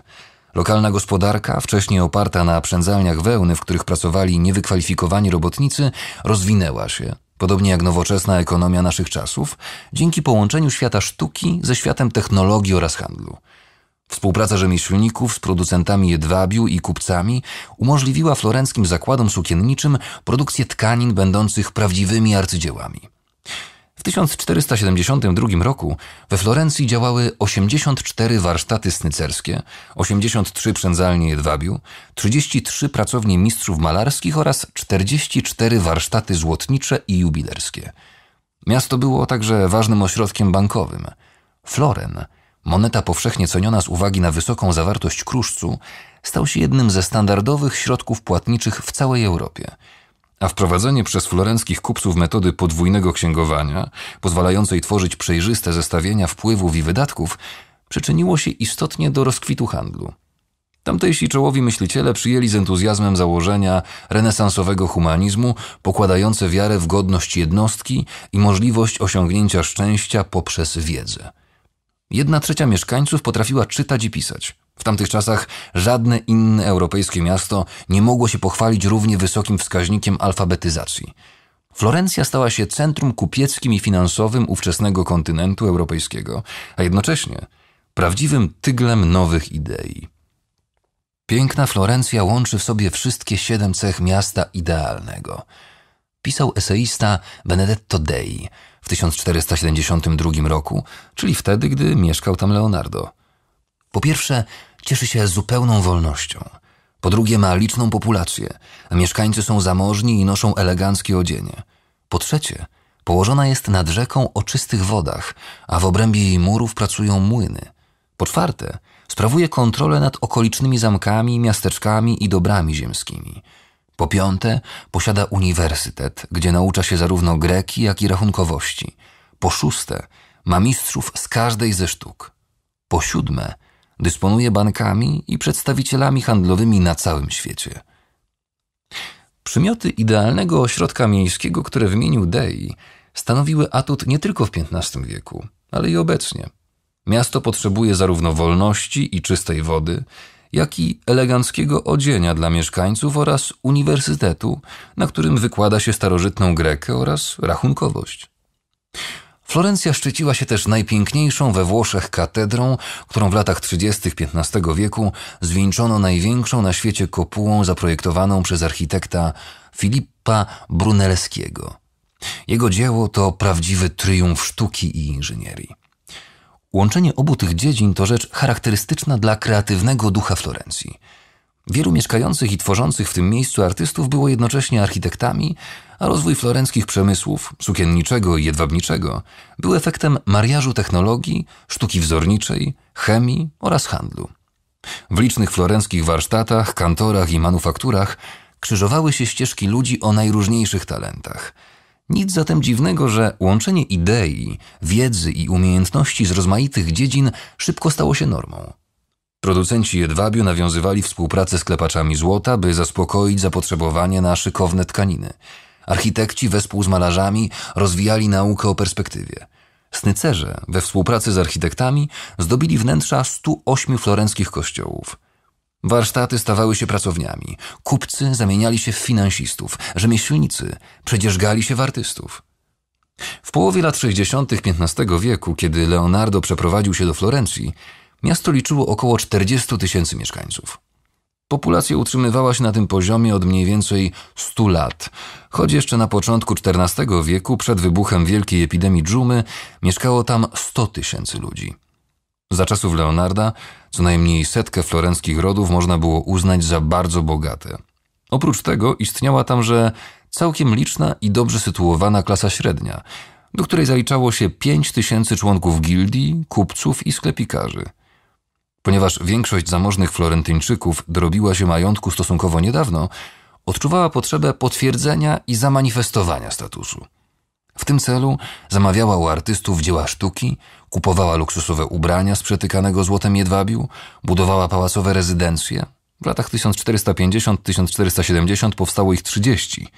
Lokalna gospodarka, wcześniej oparta na przędzalniach wełny, w których pracowali niewykwalifikowani robotnicy, rozwinęła się, podobnie jak nowoczesna ekonomia naszych czasów, dzięki połączeniu świata sztuki ze światem technologii oraz handlu. Współpraca rzemieślników z producentami jedwabiu i kupcami umożliwiła florenckim zakładom sukienniczym produkcję tkanin będących prawdziwymi arcydziełami. W 1472 roku we Florencji działały 84 warsztaty snycerskie, 83 przędzalnie jedwabiu, 33 pracownie mistrzów malarskich oraz 44 warsztaty złotnicze i jubilerskie. Miasto było także ważnym ośrodkiem bankowym. Floren, moneta powszechnie ceniona z uwagi na wysoką zawartość kruszcu, stał się jednym ze standardowych środków płatniczych w całej Europie – a wprowadzenie przez florenckich kupców metody podwójnego księgowania, pozwalającej tworzyć przejrzyste zestawienia wpływów i wydatków, przyczyniło się istotnie do rozkwitu handlu. Tamtejsi czołowi myśliciele przyjęli z entuzjazmem założenia renesansowego humanizmu, pokładające wiarę w godność jednostki i możliwość osiągnięcia szczęścia poprzez wiedzę. Jedna trzecia mieszkańców potrafiła czytać i pisać. W tamtych czasach żadne inne europejskie miasto nie mogło się pochwalić równie wysokim wskaźnikiem alfabetyzacji. Florencja stała się centrum kupieckim i finansowym ówczesnego kontynentu europejskiego, a jednocześnie prawdziwym tyglem nowych idei. Piękna Florencja łączy w sobie wszystkie siedem cech miasta idealnego. Pisał eseista Benedetto Dei w 1472 roku, czyli wtedy, gdy mieszkał tam Leonardo. Po pierwsze, cieszy się zupełną wolnością. Po drugie, ma liczną populację, a mieszkańcy są zamożni i noszą eleganckie odzienie. Po trzecie, położona jest nad rzeką o czystych wodach, a w obrębie jej murów pracują młyny. Po czwarte, sprawuje kontrolę nad okolicznymi zamkami, miasteczkami i dobrami ziemskimi. Po piąte, posiada uniwersytet, gdzie naucza się zarówno greki, jak i rachunkowości. Po szóste, ma mistrzów z każdej ze sztuk. Po siódme, Dysponuje bankami i przedstawicielami handlowymi na całym świecie. Przymioty idealnego ośrodka miejskiego, które wymienił Dei, stanowiły atut nie tylko w XV wieku, ale i obecnie. Miasto potrzebuje zarówno wolności i czystej wody, jak i eleganckiego odzienia dla mieszkańców oraz uniwersytetu, na którym wykłada się starożytną grekę oraz rachunkowość. Florencja szczyciła się też najpiękniejszą we Włoszech katedrą, którą w latach 30. XV wieku zwieńczono największą na świecie kopułą zaprojektowaną przez architekta Filippa Brunelskiego. Jego dzieło to prawdziwy triumf sztuki i inżynierii. Łączenie obu tych dziedzin to rzecz charakterystyczna dla kreatywnego ducha Florencji – Wielu mieszkających i tworzących w tym miejscu artystów było jednocześnie architektami, a rozwój florenckich przemysłów, sukienniczego i jedwabniczego, był efektem mariażu technologii, sztuki wzorniczej, chemii oraz handlu. W licznych florenckich warsztatach, kantorach i manufakturach krzyżowały się ścieżki ludzi o najróżniejszych talentach. Nic zatem dziwnego, że łączenie idei, wiedzy i umiejętności z rozmaitych dziedzin szybko stało się normą. Producenci jedwabiu nawiązywali współpracę z klepaczami złota, by zaspokoić zapotrzebowanie na szykowne tkaniny. Architekci wespół z malarzami rozwijali naukę o perspektywie. Snycerze we współpracy z architektami zdobili wnętrza 108 florenckich kościołów. Warsztaty stawały się pracowniami, kupcy zamieniali się w finansistów, rzemieślnicy przedzierzgali się w artystów. W połowie lat 60. XV wieku, kiedy Leonardo przeprowadził się do Florencji, Miasto liczyło około 40 tysięcy mieszkańców. Populacja utrzymywała się na tym poziomie od mniej więcej 100 lat, choć jeszcze na początku XIV wieku, przed wybuchem wielkiej epidemii dżumy, mieszkało tam 100 tysięcy ludzi. Za czasów Leonarda co najmniej setkę florenckich rodów można było uznać za bardzo bogate. Oprócz tego istniała tamże całkiem liczna i dobrze sytuowana klasa średnia, do której zaliczało się 5 tysięcy członków gildii, kupców i sklepikarzy – Ponieważ większość zamożnych Florentyńczyków dorobiła się majątku stosunkowo niedawno, odczuwała potrzebę potwierdzenia i zamanifestowania statusu. W tym celu zamawiała u artystów dzieła sztuki, kupowała luksusowe ubrania z przetykanego złotem jedwabiu, budowała pałacowe rezydencje. W latach 1450-1470 powstało ich 30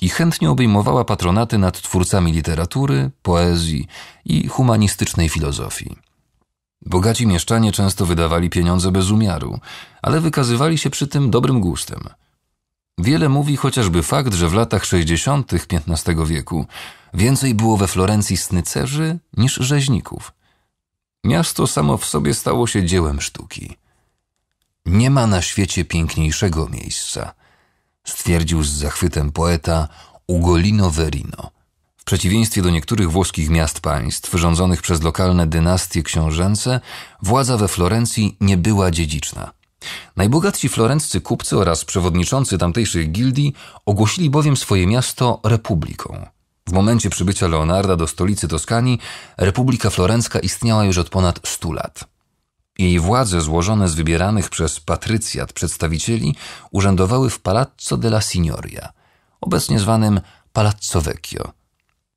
i chętnie obejmowała patronaty nad twórcami literatury, poezji i humanistycznej filozofii. Bogaci mieszczanie często wydawali pieniądze bez umiaru, ale wykazywali się przy tym dobrym gustem. Wiele mówi chociażby fakt, że w latach 60. XV wieku więcej było we Florencji snycerzy niż rzeźników. Miasto samo w sobie stało się dziełem sztuki. Nie ma na świecie piękniejszego miejsca, stwierdził z zachwytem poeta Ugolino Verino przeciwieństwie do niektórych włoskich miast państw rządzonych przez lokalne dynastie książęce, władza we Florencji nie była dziedziczna. Najbogatsi florenccy kupcy oraz przewodniczący tamtejszych gildii ogłosili bowiem swoje miasto republiką. W momencie przybycia Leonarda do stolicy Toskanii Republika Florencka istniała już od ponad 100 lat. Jej władze złożone z wybieranych przez patrycjat przedstawicieli urzędowały w Palazzo della Signoria, obecnie zwanym Palazzo Vecchio –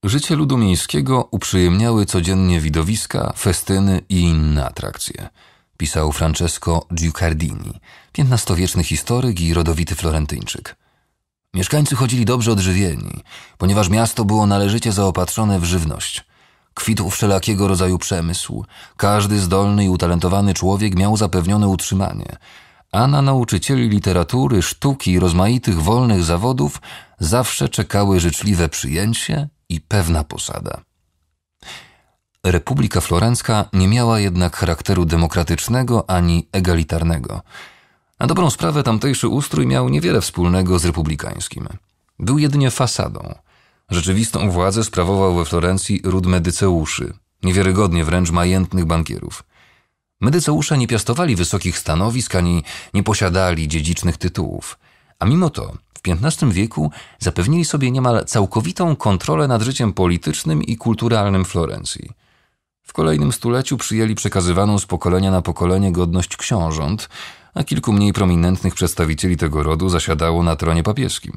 Życie ludu miejskiego uprzyjemniały codziennie widowiska, festyny i inne atrakcje. Pisał Francesco Giucardini, piętnastowieczny historyk i rodowity florentyńczyk. Mieszkańcy chodzili dobrze odżywieni, ponieważ miasto było należycie zaopatrzone w żywność. Kwitł wszelakiego rodzaju przemysł, każdy zdolny i utalentowany człowiek miał zapewnione utrzymanie, a na nauczycieli literatury, sztuki i rozmaitych wolnych zawodów zawsze czekały życzliwe przyjęcie i pewna posada. Republika Florencka nie miała jednak charakteru demokratycznego ani egalitarnego. Na dobrą sprawę tamtejszy ustrój miał niewiele wspólnego z republikańskim. Był jedynie fasadą. Rzeczywistą władzę sprawował we Florencji ród medyceuszy, niewiarygodnie wręcz majętnych bankierów. Medyceusze nie piastowali wysokich stanowisk ani nie posiadali dziedzicznych tytułów, a mimo to w XV wieku zapewnili sobie niemal całkowitą kontrolę nad życiem politycznym i kulturalnym Florencji. W kolejnym stuleciu przyjęli przekazywaną z pokolenia na pokolenie godność książąt, a kilku mniej prominentnych przedstawicieli tego rodu zasiadało na tronie papieskim.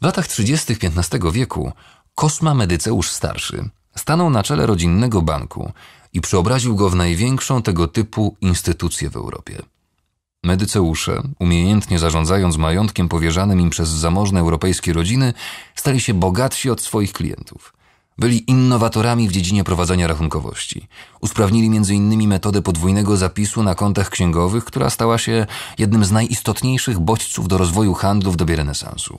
W latach 30. XV wieku Kosma Medyceusz Starszy stanął na czele rodzinnego banku i przeobraził go w największą tego typu instytucję w Europie. Medyceusze, umiejętnie zarządzając majątkiem powierzanym im przez zamożne europejskie rodziny, stali się bogatsi od swoich klientów. Byli innowatorami w dziedzinie prowadzenia rachunkowości. Usprawnili m.in. metodę podwójnego zapisu na kontach księgowych, która stała się jednym z najistotniejszych bodźców do rozwoju handlu w dobie renesansu.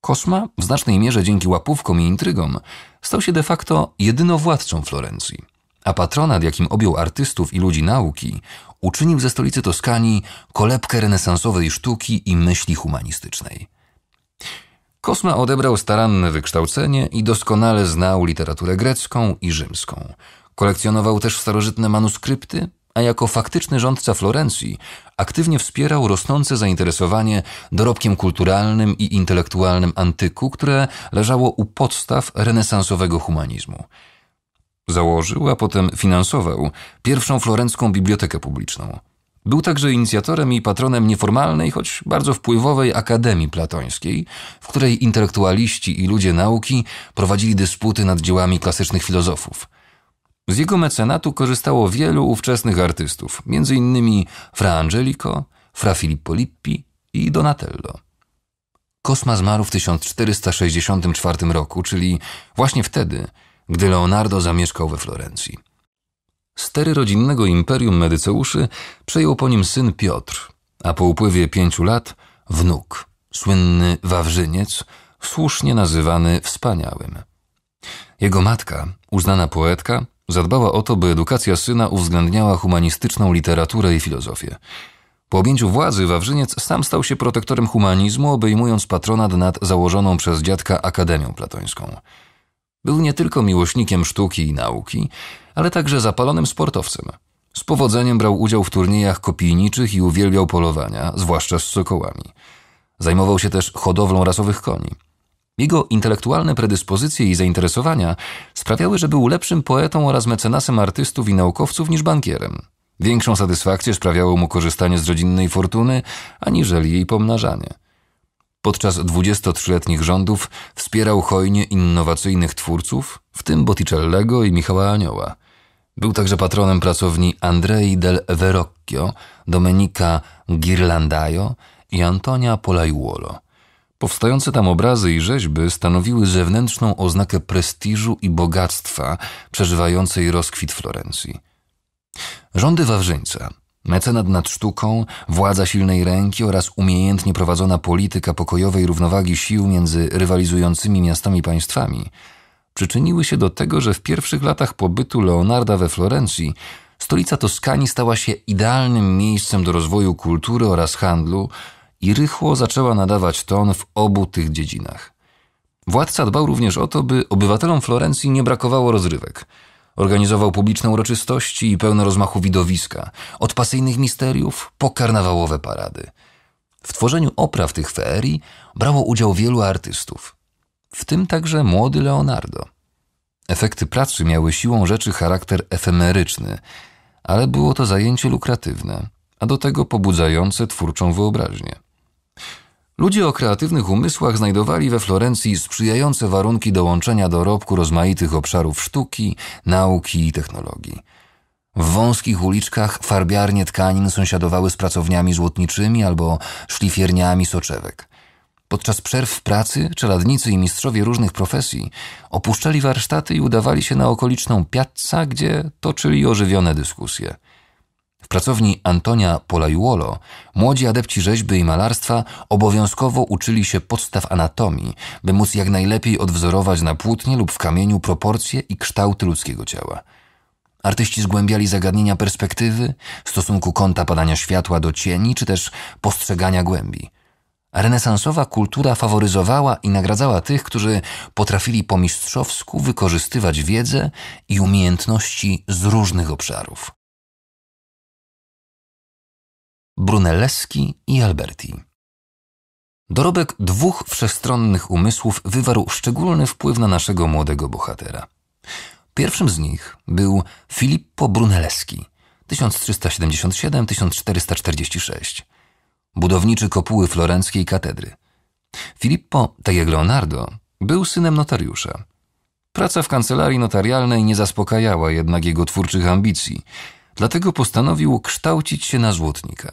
Kosma, w znacznej mierze dzięki łapówkom i intrygom, stał się de facto jedynowładcą Florencji a patronat, jakim objął artystów i ludzi nauki, uczynił ze stolicy Toskanii kolebkę renesansowej sztuki i myśli humanistycznej. Kosma odebrał staranne wykształcenie i doskonale znał literaturę grecką i rzymską. Kolekcjonował też starożytne manuskrypty, a jako faktyczny rządca Florencji aktywnie wspierał rosnące zainteresowanie dorobkiem kulturalnym i intelektualnym antyku, które leżało u podstaw renesansowego humanizmu. Założył, a potem finansował pierwszą florencką bibliotekę publiczną. Był także inicjatorem i patronem nieformalnej, choć bardzo wpływowej Akademii Platońskiej, w której intelektualiści i ludzie nauki prowadzili dysputy nad dziełami klasycznych filozofów. Z jego mecenatu korzystało wielu ówczesnych artystów, m.in. Fra Angelico, Fra Filippo Lippi i Donatello. Kosma zmarł w 1464 roku, czyli właśnie wtedy, gdy Leonardo zamieszkał we Florencji. Stery rodzinnego imperium Medyceuszy przejął po nim syn Piotr, a po upływie pięciu lat wnuk, słynny Wawrzyniec, słusznie nazywany Wspaniałym. Jego matka, uznana poetka, zadbała o to, by edukacja syna uwzględniała humanistyczną literaturę i filozofię. Po objęciu władzy Wawrzyniec sam stał się protektorem humanizmu, obejmując patronat nad założoną przez dziadka Akademią Platońską – był nie tylko miłośnikiem sztuki i nauki, ale także zapalonym sportowcem. Z powodzeniem brał udział w turniejach kopijniczych i uwielbiał polowania, zwłaszcza z sokołami. Zajmował się też hodowlą rasowych koni. Jego intelektualne predyspozycje i zainteresowania sprawiały, że był lepszym poetą oraz mecenasem artystów i naukowców niż bankierem. Większą satysfakcję sprawiało mu korzystanie z rodzinnej fortuny, aniżeli jej pomnażanie podczas 23-letnich rządów wspierał hojnie innowacyjnych twórców, w tym Botticellego i Michała Anioła. Był także patronem pracowni Andrei del Verrocchio, Domenica Ghirlandaio i Antonia Polaiuolo. Powstające tam obrazy i rzeźby stanowiły zewnętrzną oznakę prestiżu i bogactwa przeżywającej rozkwit Florencji. Rządy Wawrzyńca Mecenat nad sztuką, władza silnej ręki oraz umiejętnie prowadzona polityka pokojowej równowagi sił między rywalizującymi miastami państwami przyczyniły się do tego, że w pierwszych latach pobytu Leonarda we Florencji stolica Toskanii stała się idealnym miejscem do rozwoju kultury oraz handlu i rychło zaczęła nadawać ton w obu tych dziedzinach. Władca dbał również o to, by obywatelom Florencji nie brakowało rozrywek – Organizował publiczne uroczystości i pełne rozmachu widowiska, od pasyjnych misteriów po karnawałowe parady. W tworzeniu opraw tych feerii brało udział wielu artystów, w tym także młody Leonardo. Efekty pracy miały siłą rzeczy charakter efemeryczny, ale było to zajęcie lukratywne, a do tego pobudzające twórczą wyobraźnię. Ludzie o kreatywnych umysłach znajdowali we Florencji sprzyjające warunki do łączenia dorobku rozmaitych obszarów sztuki, nauki i technologii. W wąskich uliczkach farbiarnie tkanin sąsiadowały z pracowniami złotniczymi albo szlifierniami soczewek. Podczas przerw pracy czeladnicy i mistrzowie różnych profesji opuszczali warsztaty i udawali się na okoliczną piazza, gdzie toczyli ożywione dyskusje – pracowni Antonia Polajuolo młodzi adepci rzeźby i malarstwa obowiązkowo uczyli się podstaw anatomii, by móc jak najlepiej odwzorować na płótnie lub w kamieniu proporcje i kształty ludzkiego ciała. Artyści zgłębiali zagadnienia perspektywy, stosunku kąta padania światła do cieni, czy też postrzegania głębi. Renesansowa kultura faworyzowała i nagradzała tych, którzy potrafili po mistrzowsku wykorzystywać wiedzę i umiejętności z różnych obszarów. Brunelleschi i Alberti. Dorobek dwóch wszechstronnych umysłów wywarł szczególny wpływ na naszego młodego bohatera. Pierwszym z nich był Filippo Brunelleschi 1377-1446, budowniczy kopuły florenckiej katedry. Filippo, tak jak Leonardo, był synem notariusza. Praca w kancelarii notarialnej nie zaspokajała jednak jego twórczych ambicji – dlatego postanowił kształcić się na złotnika.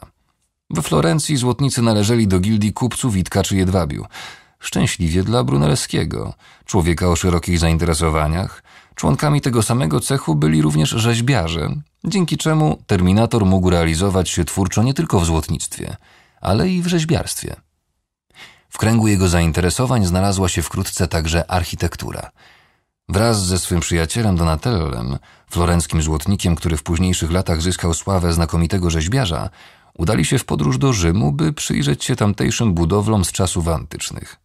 We Florencji złotnicy należeli do gildii kupców i tkaczy jedwabiu. Szczęśliwie dla Brunelskiego, człowieka o szerokich zainteresowaniach, członkami tego samego cechu byli również rzeźbiarze, dzięki czemu Terminator mógł realizować się twórczo nie tylko w złotnictwie, ale i w rzeźbiarstwie. W kręgu jego zainteresowań znalazła się wkrótce także architektura. Wraz ze swym przyjacielem Donatellem florenckim złotnikiem, który w późniejszych latach zyskał sławę znakomitego rzeźbiarza, udali się w podróż do Rzymu, by przyjrzeć się tamtejszym budowlom z czasów antycznych.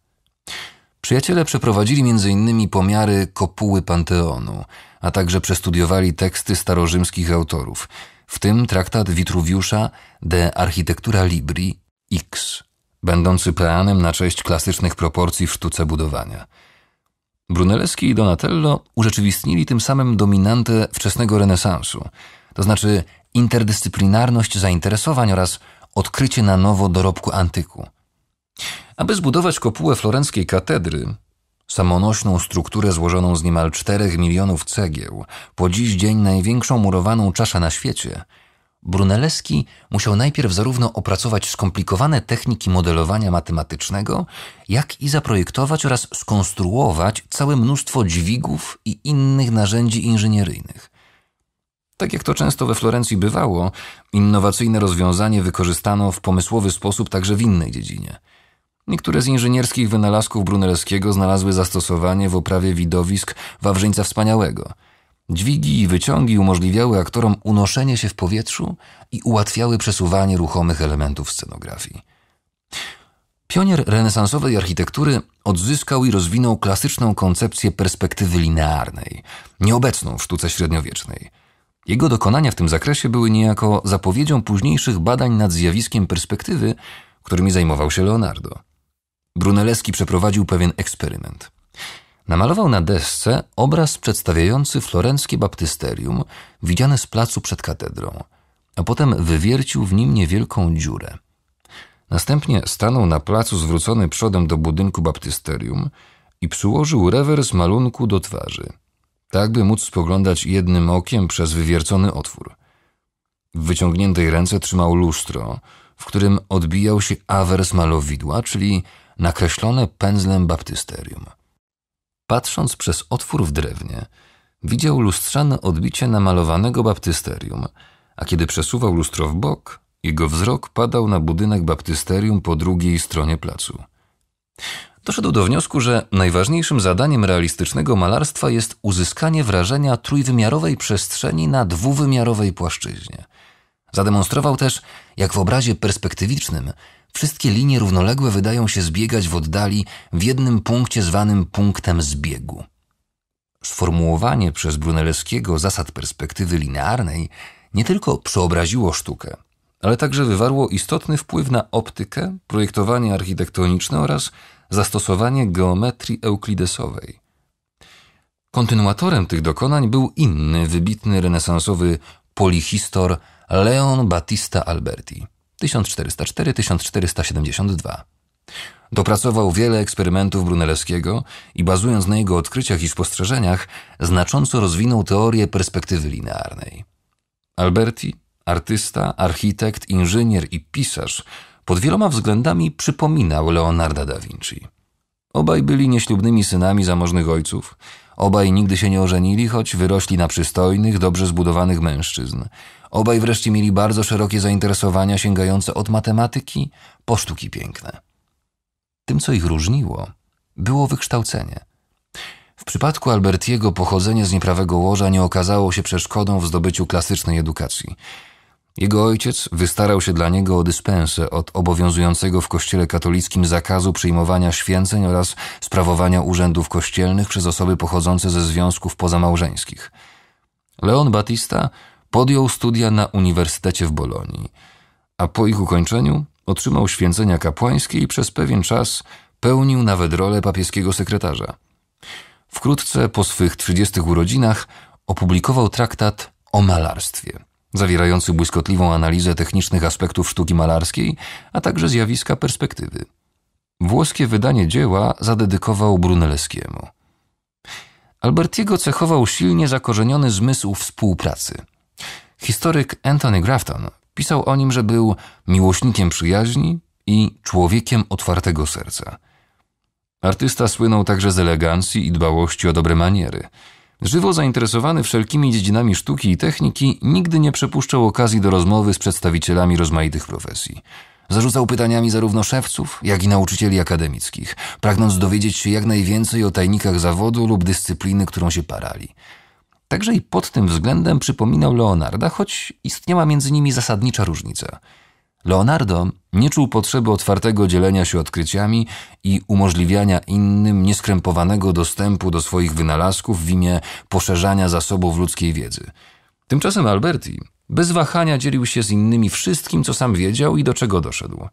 Przyjaciele przeprowadzili m.in. pomiary kopuły Panteonu, a także przestudiowali teksty starorzymskich autorów, w tym traktat Vitruviusza De Architectura Libri X, będący pleanem na cześć klasycznych proporcji w sztuce budowania. Brunelleschi i Donatello urzeczywistnili tym samym dominantę wczesnego renesansu, to znaczy interdyscyplinarność zainteresowań oraz odkrycie na nowo dorobku antyku. Aby zbudować kopułę florenckiej katedry, samonośną strukturę złożoną z niemal 4 milionów cegieł, po dziś dzień największą murowaną czaszę na świecie – Brunelleschi musiał najpierw zarówno opracować skomplikowane techniki modelowania matematycznego, jak i zaprojektować oraz skonstruować całe mnóstwo dźwigów i innych narzędzi inżynieryjnych. Tak jak to często we Florencji bywało, innowacyjne rozwiązanie wykorzystano w pomysłowy sposób także w innej dziedzinie. Niektóre z inżynierskich wynalazków Brunelleskiego znalazły zastosowanie w oprawie widowisk Wawrzyńca Wspaniałego – Dźwigi i wyciągi umożliwiały aktorom unoszenie się w powietrzu i ułatwiały przesuwanie ruchomych elementów scenografii. Pionier renesansowej architektury odzyskał i rozwinął klasyczną koncepcję perspektywy linearnej, nieobecną w sztuce średniowiecznej. Jego dokonania w tym zakresie były niejako zapowiedzią późniejszych badań nad zjawiskiem perspektywy, którymi zajmował się Leonardo. Brunelleschi przeprowadził pewien eksperyment. Namalował na desce obraz przedstawiający florenckie baptysterium widziane z placu przed katedrą, a potem wywiercił w nim niewielką dziurę. Następnie stanął na placu zwrócony przodem do budynku baptysterium i przyłożył rewers malunku do twarzy, tak by móc spoglądać jednym okiem przez wywiercony otwór. W wyciągniętej ręce trzymał lustro, w którym odbijał się awers malowidła, czyli nakreślone pędzlem baptysterium. Patrząc przez otwór w drewnie, widział lustrzane odbicie namalowanego baptysterium, a kiedy przesuwał lustro w bok, jego wzrok padał na budynek baptysterium po drugiej stronie placu. Doszedł do wniosku, że najważniejszym zadaniem realistycznego malarstwa jest uzyskanie wrażenia trójwymiarowej przestrzeni na dwuwymiarowej płaszczyźnie – Zademonstrował też, jak w obrazie perspektywicznym wszystkie linie równoległe wydają się zbiegać w oddali w jednym punkcie zwanym punktem zbiegu. Sformułowanie przez Brunelleskiego zasad perspektywy linearnej nie tylko przeobraziło sztukę, ale także wywarło istotny wpływ na optykę, projektowanie architektoniczne oraz zastosowanie geometrii euklidesowej. Kontynuatorem tych dokonań był inny wybitny renesansowy polihistor – Leon Battista Alberti 1404-1472. Dopracował wiele eksperymentów Brunelleschiego i bazując na jego odkryciach i spostrzeżeniach, znacząco rozwinął teorię perspektywy linearnej. Alberti, artysta, architekt, inżynier i pisarz, pod wieloma względami przypominał Leonarda da Vinci. Obaj byli nieślubnymi synami zamożnych ojców – Obaj nigdy się nie ożenili, choć wyrośli na przystojnych, dobrze zbudowanych mężczyzn. Obaj wreszcie mieli bardzo szerokie zainteresowania sięgające od matematyki po sztuki piękne. Tym, co ich różniło, było wykształcenie. W przypadku Albertiego pochodzenie z nieprawego łoża nie okazało się przeszkodą w zdobyciu klasycznej edukacji – jego ojciec wystarał się dla niego o dyspensę od obowiązującego w Kościele katolickim zakazu przyjmowania święceń oraz sprawowania urzędów kościelnych przez osoby pochodzące ze związków pozamałżeńskich. Leon Batista podjął studia na Uniwersytecie w Bolonii, a po ich ukończeniu otrzymał święcenia kapłańskie i przez pewien czas pełnił nawet rolę papieskiego sekretarza. Wkrótce po swych trzydziestych urodzinach opublikował traktat o malarstwie – zawierający błyskotliwą analizę technicznych aspektów sztuki malarskiej, a także zjawiska perspektywy. Włoskie wydanie dzieła zadedykował Brunelleschiemu. Albertiego cechował silnie zakorzeniony zmysł współpracy. Historyk Anthony Grafton pisał o nim, że był miłośnikiem przyjaźni i człowiekiem otwartego serca. Artysta słynął także z elegancji i dbałości o dobre maniery – Żywo zainteresowany wszelkimi dziedzinami sztuki i techniki, nigdy nie przepuszczał okazji do rozmowy z przedstawicielami rozmaitych profesji. Zarzucał pytaniami zarówno szewców, jak i nauczycieli akademickich, pragnąc dowiedzieć się jak najwięcej o tajnikach zawodu lub dyscypliny, którą się parali. Także i pod tym względem przypominał Leonarda, choć istniała między nimi zasadnicza różnica – Leonardo nie czuł potrzeby otwartego dzielenia się odkryciami i umożliwiania innym nieskrępowanego dostępu do swoich wynalazków w imię poszerzania zasobów ludzkiej wiedzy. Tymczasem Alberti bez wahania dzielił się z innymi wszystkim, co sam wiedział i do czego doszedł.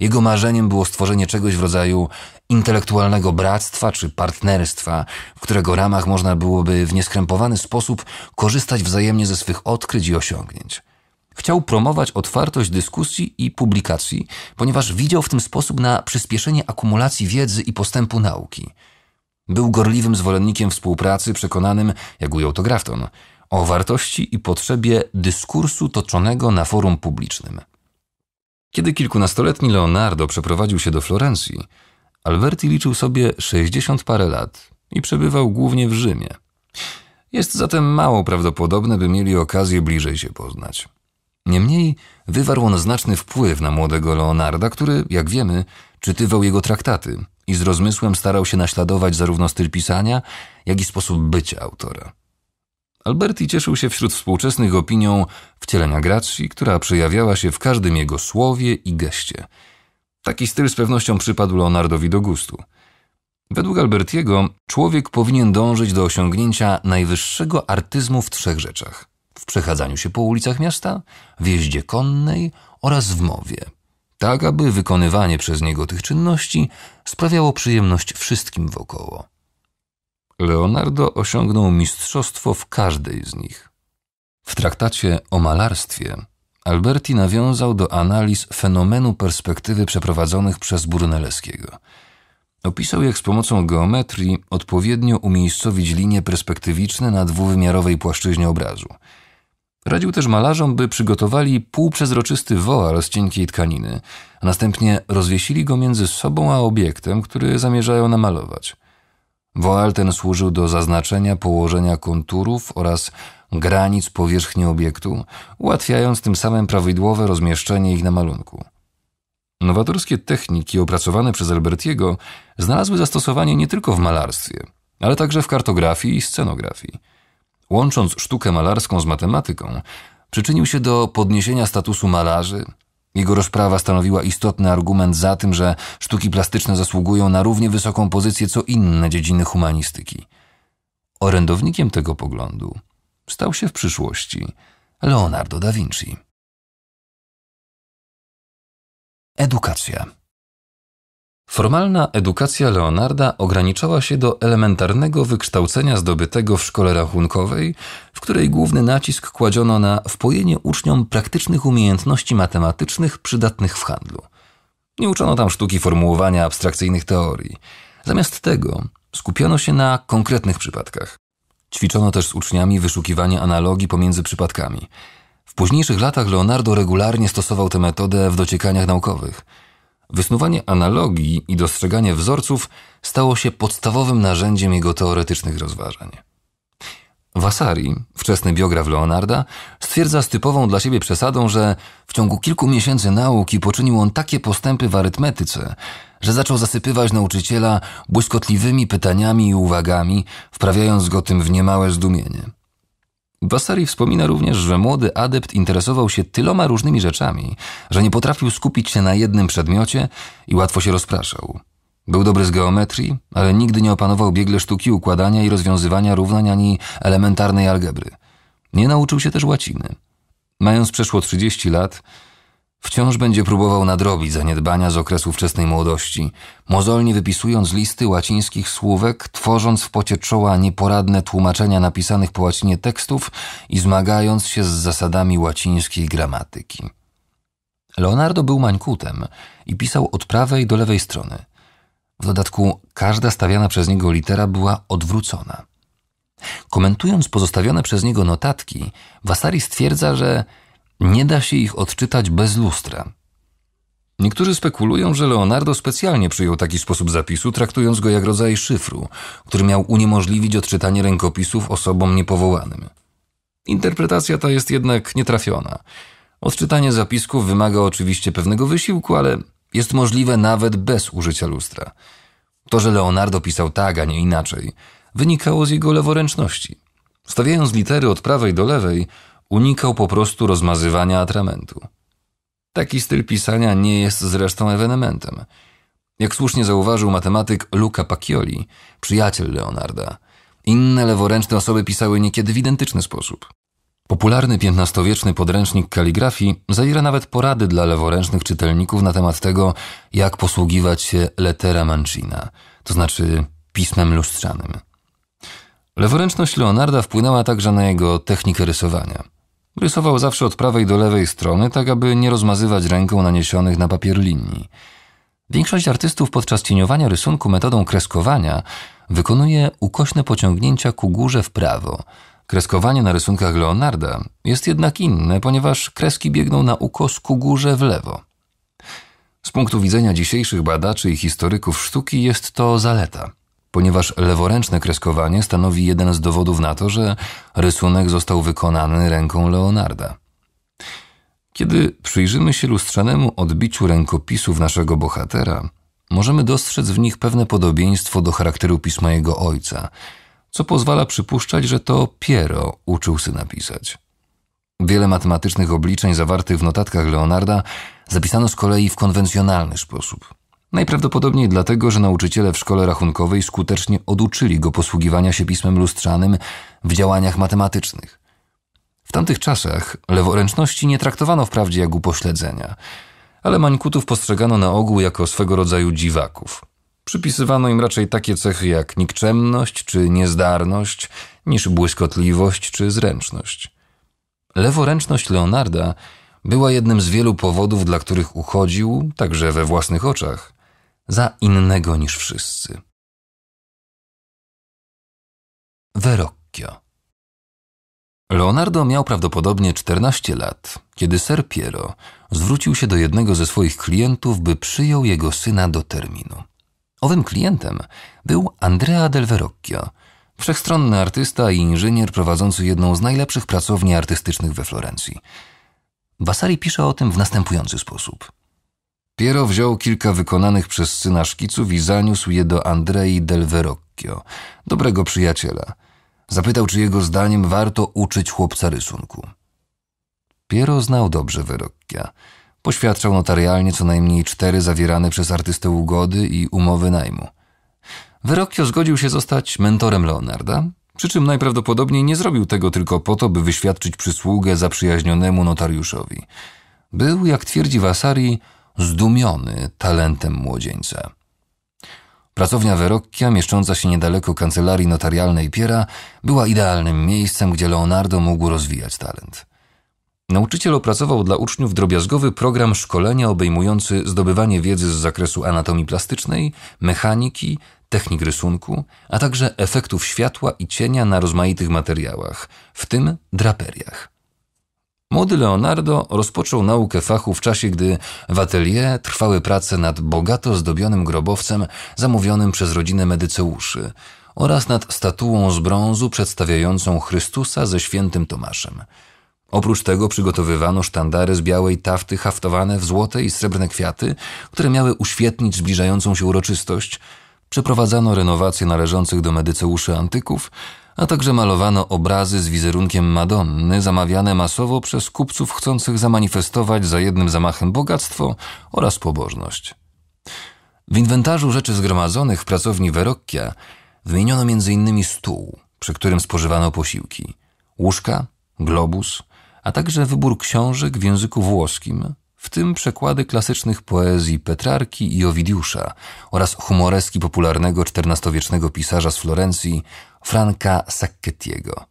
Jego marzeniem było stworzenie czegoś w rodzaju intelektualnego bractwa czy partnerstwa, w którego ramach można byłoby w nieskrępowany sposób korzystać wzajemnie ze swych odkryć i osiągnięć. Chciał promować otwartość dyskusji i publikacji, ponieważ widział w tym sposób na przyspieszenie akumulacji wiedzy i postępu nauki. Był gorliwym zwolennikiem współpracy, przekonanym, jak ujął to Grafton, o wartości i potrzebie dyskursu toczonego na forum publicznym. Kiedy kilkunastoletni Leonardo przeprowadził się do Florencji, Alberti liczył sobie 60 parę lat i przebywał głównie w Rzymie. Jest zatem mało prawdopodobne, by mieli okazję bliżej się poznać. Niemniej wywarł on znaczny wpływ na młodego Leonarda, który, jak wiemy, czytywał jego traktaty i z rozmysłem starał się naśladować zarówno styl pisania, jak i sposób bycia autora. Alberti cieszył się wśród współczesnych opinią wcielenia gracji, która przejawiała się w każdym jego słowie i geście. Taki styl z pewnością przypadł Leonardowi do gustu. Według Albertiego człowiek powinien dążyć do osiągnięcia najwyższego artyzmu w trzech rzeczach – w przechadzaniu się po ulicach miasta, w jeździe konnej oraz w mowie, tak aby wykonywanie przez niego tych czynności sprawiało przyjemność wszystkim wokoło. Leonardo osiągnął mistrzostwo w każdej z nich. W traktacie o malarstwie Alberti nawiązał do analiz fenomenu perspektywy przeprowadzonych przez Brunelleschiego. Opisał jak z pomocą geometrii odpowiednio umiejscowić linie perspektywiczne na dwuwymiarowej płaszczyźnie obrazu – Radził też malarzom, by przygotowali półprzezroczysty woal z cienkiej tkaniny, a następnie rozwiesili go między sobą a obiektem, który zamierzają namalować. Woal ten służył do zaznaczenia położenia konturów oraz granic powierzchni obiektu, ułatwiając tym samym prawidłowe rozmieszczenie ich na malunku. Nowatorskie techniki opracowane przez Albertiego znalazły zastosowanie nie tylko w malarstwie, ale także w kartografii i scenografii łącząc sztukę malarską z matematyką, przyczynił się do podniesienia statusu malarzy. Jego rozprawa stanowiła istotny argument za tym, że sztuki plastyczne zasługują na równie wysoką pozycję co inne dziedziny humanistyki. Orędownikiem tego poglądu stał się w przyszłości Leonardo da Vinci. Edukacja. Formalna edukacja Leonarda ograniczała się do elementarnego wykształcenia zdobytego w szkole rachunkowej, w której główny nacisk kładziono na wpojenie uczniom praktycznych umiejętności matematycznych przydatnych w handlu. Nie uczono tam sztuki formułowania abstrakcyjnych teorii. Zamiast tego skupiano się na konkretnych przypadkach. Ćwiczono też z uczniami wyszukiwanie analogii pomiędzy przypadkami. W późniejszych latach Leonardo regularnie stosował tę metodę w dociekaniach naukowych – Wysnuwanie analogii i dostrzeganie wzorców stało się podstawowym narzędziem jego teoretycznych rozważań. Vasari, wczesny biograf Leonarda, stwierdza z typową dla siebie przesadą, że w ciągu kilku miesięcy nauki poczynił on takie postępy w arytmetyce, że zaczął zasypywać nauczyciela błyskotliwymi pytaniami i uwagami, wprawiając go tym w niemałe zdumienie. Vasari wspomina również, że młody adept interesował się tyloma różnymi rzeczami, że nie potrafił skupić się na jednym przedmiocie i łatwo się rozpraszał. Był dobry z geometrii, ale nigdy nie opanował biegle sztuki układania i rozwiązywania równań ani elementarnej algebry. Nie nauczył się też łaciny. Mając przeszło 30 lat, Wciąż będzie próbował nadrobić zaniedbania z okresu wczesnej młodości, mozolnie wypisując listy łacińskich słówek, tworząc w pocie czoła nieporadne tłumaczenia napisanych po łacinie tekstów i zmagając się z zasadami łacińskiej gramatyki. Leonardo był mańkutem i pisał od prawej do lewej strony. W dodatku każda stawiana przez niego litera była odwrócona. Komentując pozostawione przez niego notatki, Wasari stwierdza, że nie da się ich odczytać bez lustra. Niektórzy spekulują, że Leonardo specjalnie przyjął taki sposób zapisu, traktując go jak rodzaj szyfru, który miał uniemożliwić odczytanie rękopisów osobom niepowołanym. Interpretacja ta jest jednak nietrafiona. Odczytanie zapisków wymaga oczywiście pewnego wysiłku, ale jest możliwe nawet bez użycia lustra. To, że Leonardo pisał tak, a nie inaczej, wynikało z jego leworęczności. Stawiając litery od prawej do lewej, Unikał po prostu rozmazywania atramentu. Taki styl pisania nie jest zresztą ewenementem. Jak słusznie zauważył matematyk Luca Pacioli, przyjaciel Leonarda, inne leworęczne osoby pisały niekiedy w identyczny sposób. Popularny piętnastowieczny wieczny podręcznik kaligrafii zawiera nawet porady dla leworęcznych czytelników na temat tego, jak posługiwać się lettera mancina, to znaczy pismem lustrzanym. Leworęczność Leonarda wpłynęła także na jego technikę rysowania. Rysował zawsze od prawej do lewej strony, tak aby nie rozmazywać ręką naniesionych na papier linii. Większość artystów podczas cieniowania rysunku metodą kreskowania wykonuje ukośne pociągnięcia ku górze w prawo. Kreskowanie na rysunkach Leonarda jest jednak inne, ponieważ kreski biegną na ukos ku górze w lewo. Z punktu widzenia dzisiejszych badaczy i historyków sztuki jest to zaleta – ponieważ leworęczne kreskowanie stanowi jeden z dowodów na to, że rysunek został wykonany ręką Leonarda. Kiedy przyjrzymy się lustrzanemu odbiciu rękopisów naszego bohatera, możemy dostrzec w nich pewne podobieństwo do charakteru pisma jego ojca, co pozwala przypuszczać, że to Piero uczył syna pisać. Wiele matematycznych obliczeń zawartych w notatkach Leonarda zapisano z kolei w konwencjonalny sposób – Najprawdopodobniej dlatego, że nauczyciele w szkole rachunkowej skutecznie oduczyli go posługiwania się pismem lustrzanym w działaniach matematycznych. W tamtych czasach leworęczności nie traktowano wprawdzie jak upośledzenia, ale mańkutów postrzegano na ogół jako swego rodzaju dziwaków. Przypisywano im raczej takie cechy jak nikczemność czy niezdarność, niż błyskotliwość czy zręczność. Leworęczność Leonarda była jednym z wielu powodów, dla których uchodził, także we własnych oczach, za innego niż wszyscy. Verrocchio Leonardo miał prawdopodobnie 14 lat, kiedy ser Piero zwrócił się do jednego ze swoich klientów, by przyjął jego syna do terminu. Owym klientem był Andrea del Verrocchio, wszechstronny artysta i inżynier prowadzący jedną z najlepszych pracowni artystycznych we Florencji. Vasari pisze o tym w następujący sposób – Piero wziął kilka wykonanych przez syna szkiców i zaniósł je do Andrei del Verrocchio, dobrego przyjaciela. Zapytał, czy jego zdaniem warto uczyć chłopca rysunku. Piero znał dobrze Verrocchia. Poświadczał notarialnie co najmniej cztery zawierane przez artystę ugody i umowy najmu. Verrocchio zgodził się zostać mentorem Leonarda, przy czym najprawdopodobniej nie zrobił tego tylko po to, by wyświadczyć przysługę zaprzyjaźnionemu notariuszowi. Był, jak twierdzi Vasari, zdumiony talentem młodzieńca. Pracownia Verocchia, mieszcząca się niedaleko kancelarii notarialnej Piera, była idealnym miejscem, gdzie Leonardo mógł rozwijać talent. Nauczyciel opracował dla uczniów drobiazgowy program szkolenia obejmujący zdobywanie wiedzy z zakresu anatomii plastycznej, mechaniki, technik rysunku, a także efektów światła i cienia na rozmaitych materiałach, w tym draperiach. Młody Leonardo rozpoczął naukę fachu w czasie, gdy w atelier trwały prace nad bogato zdobionym grobowcem zamówionym przez rodzinę Medyceuszy oraz nad statuą z brązu przedstawiającą Chrystusa ze świętym Tomaszem. Oprócz tego przygotowywano sztandary z białej tafty haftowane w złote i srebrne kwiaty, które miały uświetnić zbliżającą się uroczystość. Przeprowadzano renowacje należących do medyceuszy antyków – a także malowano obrazy z wizerunkiem Madonny, zamawiane masowo przez kupców chcących zamanifestować za jednym zamachem bogactwo oraz pobożność. W inwentarzu rzeczy zgromadzonych w pracowni Verocchia wymieniono m.in. stół, przy którym spożywano posiłki, łóżka, globus, a także wybór książek w języku włoskim, w tym przekłady klasycznych poezji Petrarki i Owidiusza oraz humoreski popularnego XIV-wiecznego pisarza z Florencji Franka Sacchettiego.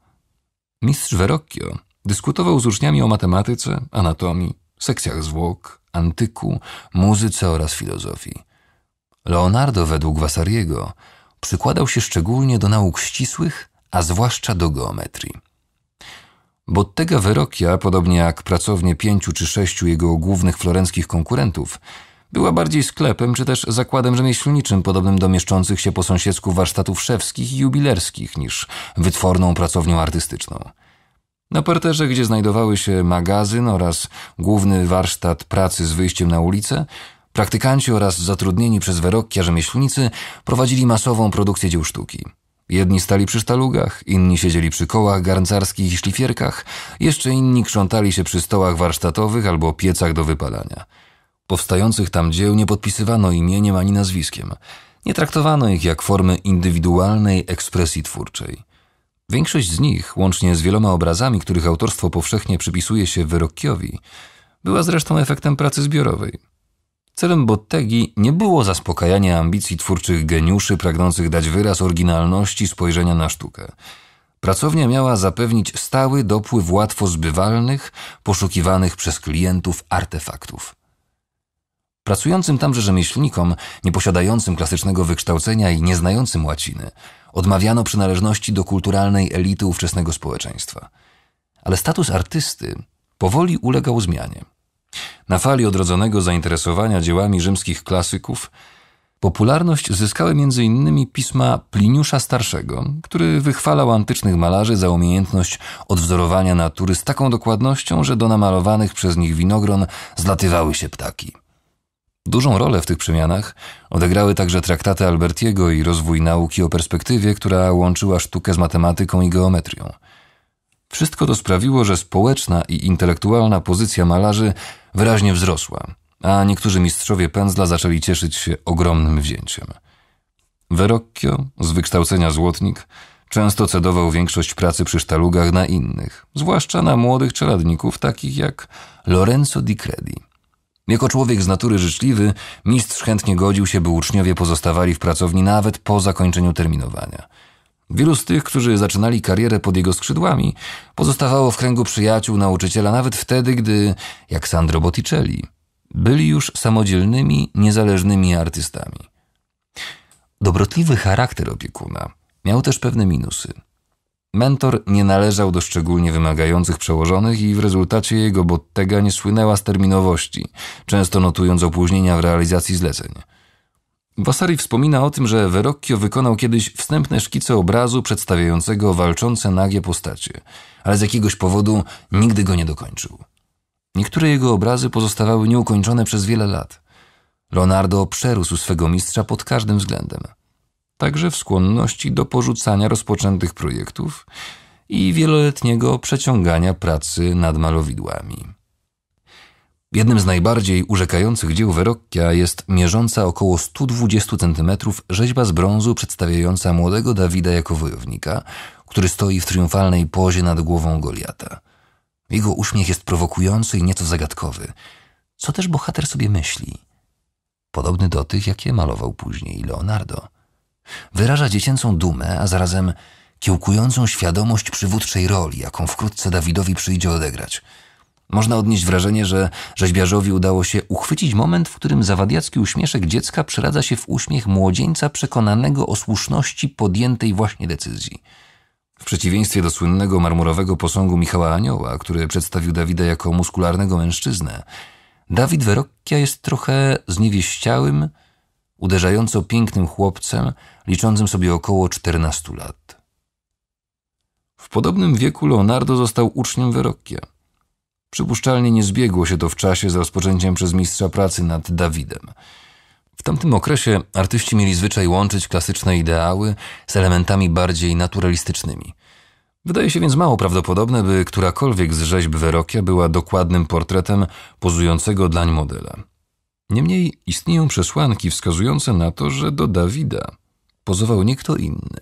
Mistrz Verrocchio dyskutował z uczniami o matematyce, anatomii, sekcjach zwłok, antyku, muzyce oraz filozofii. Leonardo według Vasariego przykładał się szczególnie do nauk ścisłych, a zwłaszcza do geometrii. Bottega Verrocchia, podobnie jak pracownie pięciu czy sześciu jego głównych florenckich konkurentów, była bardziej sklepem czy też zakładem rzemieślniczym podobnym do mieszczących się po sąsiedzku warsztatów szewskich i jubilerskich niż wytworną pracownią artystyczną. Na parterze, gdzie znajdowały się magazyn oraz główny warsztat pracy z wyjściem na ulicę, praktykanci oraz zatrudnieni przez wyrokkia rzemieślnicy prowadzili masową produkcję dzieł sztuki. Jedni stali przy sztalugach, inni siedzieli przy kołach garncarskich i szlifierkach, jeszcze inni krzątali się przy stołach warsztatowych albo piecach do wypalania – Powstających tam dzieł nie podpisywano imieniem ani nazwiskiem. Nie traktowano ich jak formy indywidualnej ekspresji twórczej. Większość z nich, łącznie z wieloma obrazami, których autorstwo powszechnie przypisuje się Wyrokiowi, była zresztą efektem pracy zbiorowej. Celem Bottegi nie było zaspokajanie ambicji twórczych geniuszy pragnących dać wyraz oryginalności spojrzenia na sztukę. Pracownia miała zapewnić stały dopływ łatwo zbywalnych, poszukiwanych przez klientów artefaktów. Pracującym tamże rzemieślnikom, nieposiadającym klasycznego wykształcenia i nieznającym łaciny, odmawiano przynależności do kulturalnej elity ówczesnego społeczeństwa. Ale status artysty powoli ulegał zmianie. Na fali odrodzonego zainteresowania dziełami rzymskich klasyków popularność zyskały m.in. pisma Pliniusza Starszego, który wychwalał antycznych malarzy za umiejętność odwzorowania natury z taką dokładnością, że do namalowanych przez nich winogron zlatywały się ptaki. Dużą rolę w tych przemianach odegrały także traktaty Albertiego i rozwój nauki o perspektywie, która łączyła sztukę z matematyką i geometrią. Wszystko to sprawiło, że społeczna i intelektualna pozycja malarzy wyraźnie wzrosła, a niektórzy mistrzowie pędzla zaczęli cieszyć się ogromnym wzięciem. Verrocchio, z wykształcenia złotnik, często cedował większość pracy przy sztalugach na innych, zwłaszcza na młodych czeladników takich jak Lorenzo di Credi. Jako człowiek z natury życzliwy, mistrz chętnie godził się, by uczniowie pozostawali w pracowni nawet po zakończeniu terminowania. Wielu z tych, którzy zaczynali karierę pod jego skrzydłami, pozostawało w kręgu przyjaciół nauczyciela nawet wtedy, gdy, jak Sandro Botticelli, byli już samodzielnymi, niezależnymi artystami. Dobrotliwy charakter opiekuna miał też pewne minusy – Mentor nie należał do szczególnie wymagających przełożonych i w rezultacie jego bottega nie słynęła z terminowości, często notując opóźnienia w realizacji zleceń. Vasari wspomina o tym, że Verrocchio wykonał kiedyś wstępne szkice obrazu przedstawiającego walczące nagie postacie, ale z jakiegoś powodu nigdy go nie dokończył. Niektóre jego obrazy pozostawały nieukończone przez wiele lat. Leonardo przerósł swego mistrza pod każdym względem – także w skłonności do porzucania rozpoczętych projektów i wieloletniego przeciągania pracy nad malowidłami. Jednym z najbardziej urzekających dzieł Verrocchia jest mierząca około 120 cm rzeźba z brązu przedstawiająca młodego Dawida jako wojownika, który stoi w triumfalnej pozie nad głową Goliata. Jego uśmiech jest prowokujący i nieco zagadkowy. Co też bohater sobie myśli? Podobny do tych, jakie malował później Leonardo. Wyraża dziecięcą dumę, a zarazem kiełkującą świadomość przywódczej roli, jaką wkrótce Dawidowi przyjdzie odegrać. Można odnieść wrażenie, że rzeźbiarzowi udało się uchwycić moment, w którym zawadiacki uśmieszek dziecka przeradza się w uśmiech młodzieńca przekonanego o słuszności podjętej właśnie decyzji. W przeciwieństwie do słynnego marmurowego posągu Michała Anioła, który przedstawił Dawida jako muskularnego mężczyznę, Dawid Werokia jest trochę zniewieściałym, uderzająco pięknym chłopcem, liczącym sobie około 14 lat. W podobnym wieku Leonardo został uczniem Verrocchia. Przypuszczalnie nie zbiegło się to w czasie z rozpoczęciem przez mistrza pracy nad Dawidem. W tamtym okresie artyści mieli zwyczaj łączyć klasyczne ideały z elementami bardziej naturalistycznymi. Wydaje się więc mało prawdopodobne, by którakolwiek z rzeźb Werokia była dokładnym portretem pozującego dlań modela. Niemniej istnieją przesłanki wskazujące na to, że do Dawida pozował nie kto inny,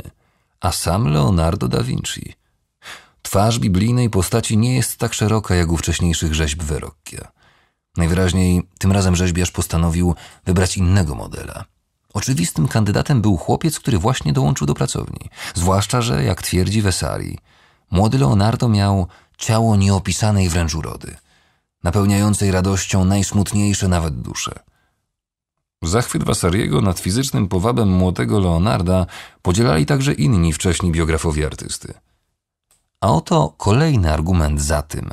a sam Leonardo da Vinci. Twarz biblijnej postaci nie jest tak szeroka jak u wcześniejszych rzeźb Verrocchia. Najwyraźniej tym razem rzeźbiarz postanowił wybrać innego modela. Oczywistym kandydatem był chłopiec, który właśnie dołączył do pracowni. Zwłaszcza, że, jak twierdzi Wesari, młody Leonardo miał ciało nieopisanej wręcz urody – napełniającej radością najsmutniejsze nawet dusze. Zachwyt Wasariego nad fizycznym powabem młodego Leonarda podzielali także inni wcześni biografowie artysty. A oto kolejny argument za tym,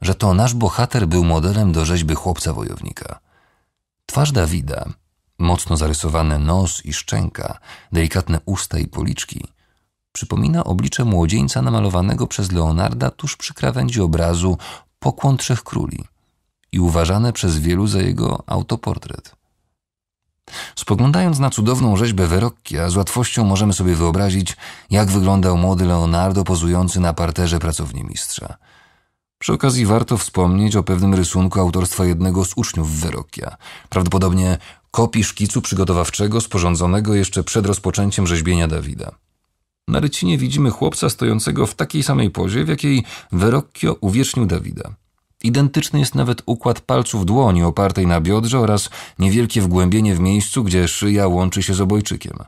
że to nasz bohater był modelem do rzeźby chłopca wojownika. Twarz Dawida, mocno zarysowany nos i szczęka, delikatne usta i policzki, przypomina oblicze młodzieńca namalowanego przez Leonarda tuż przy krawędzi obrazu Pokłon Trzech Króli i uważane przez wielu za jego autoportret. Spoglądając na cudowną rzeźbę Verrocchia, z łatwością możemy sobie wyobrazić, jak wyglądał młody Leonardo pozujący na parterze pracowni mistrza. Przy okazji warto wspomnieć o pewnym rysunku autorstwa jednego z uczniów Verrocchia, prawdopodobnie kopii szkicu przygotowawczego sporządzonego jeszcze przed rozpoczęciem rzeźbienia Dawida. Na rycinie widzimy chłopca stojącego w takiej samej pozie, w jakiej Verrocchio uwiecznił Dawida. Identyczny jest nawet układ palców dłoni opartej na biodrze oraz niewielkie wgłębienie w miejscu, gdzie szyja łączy się z obojczykiem.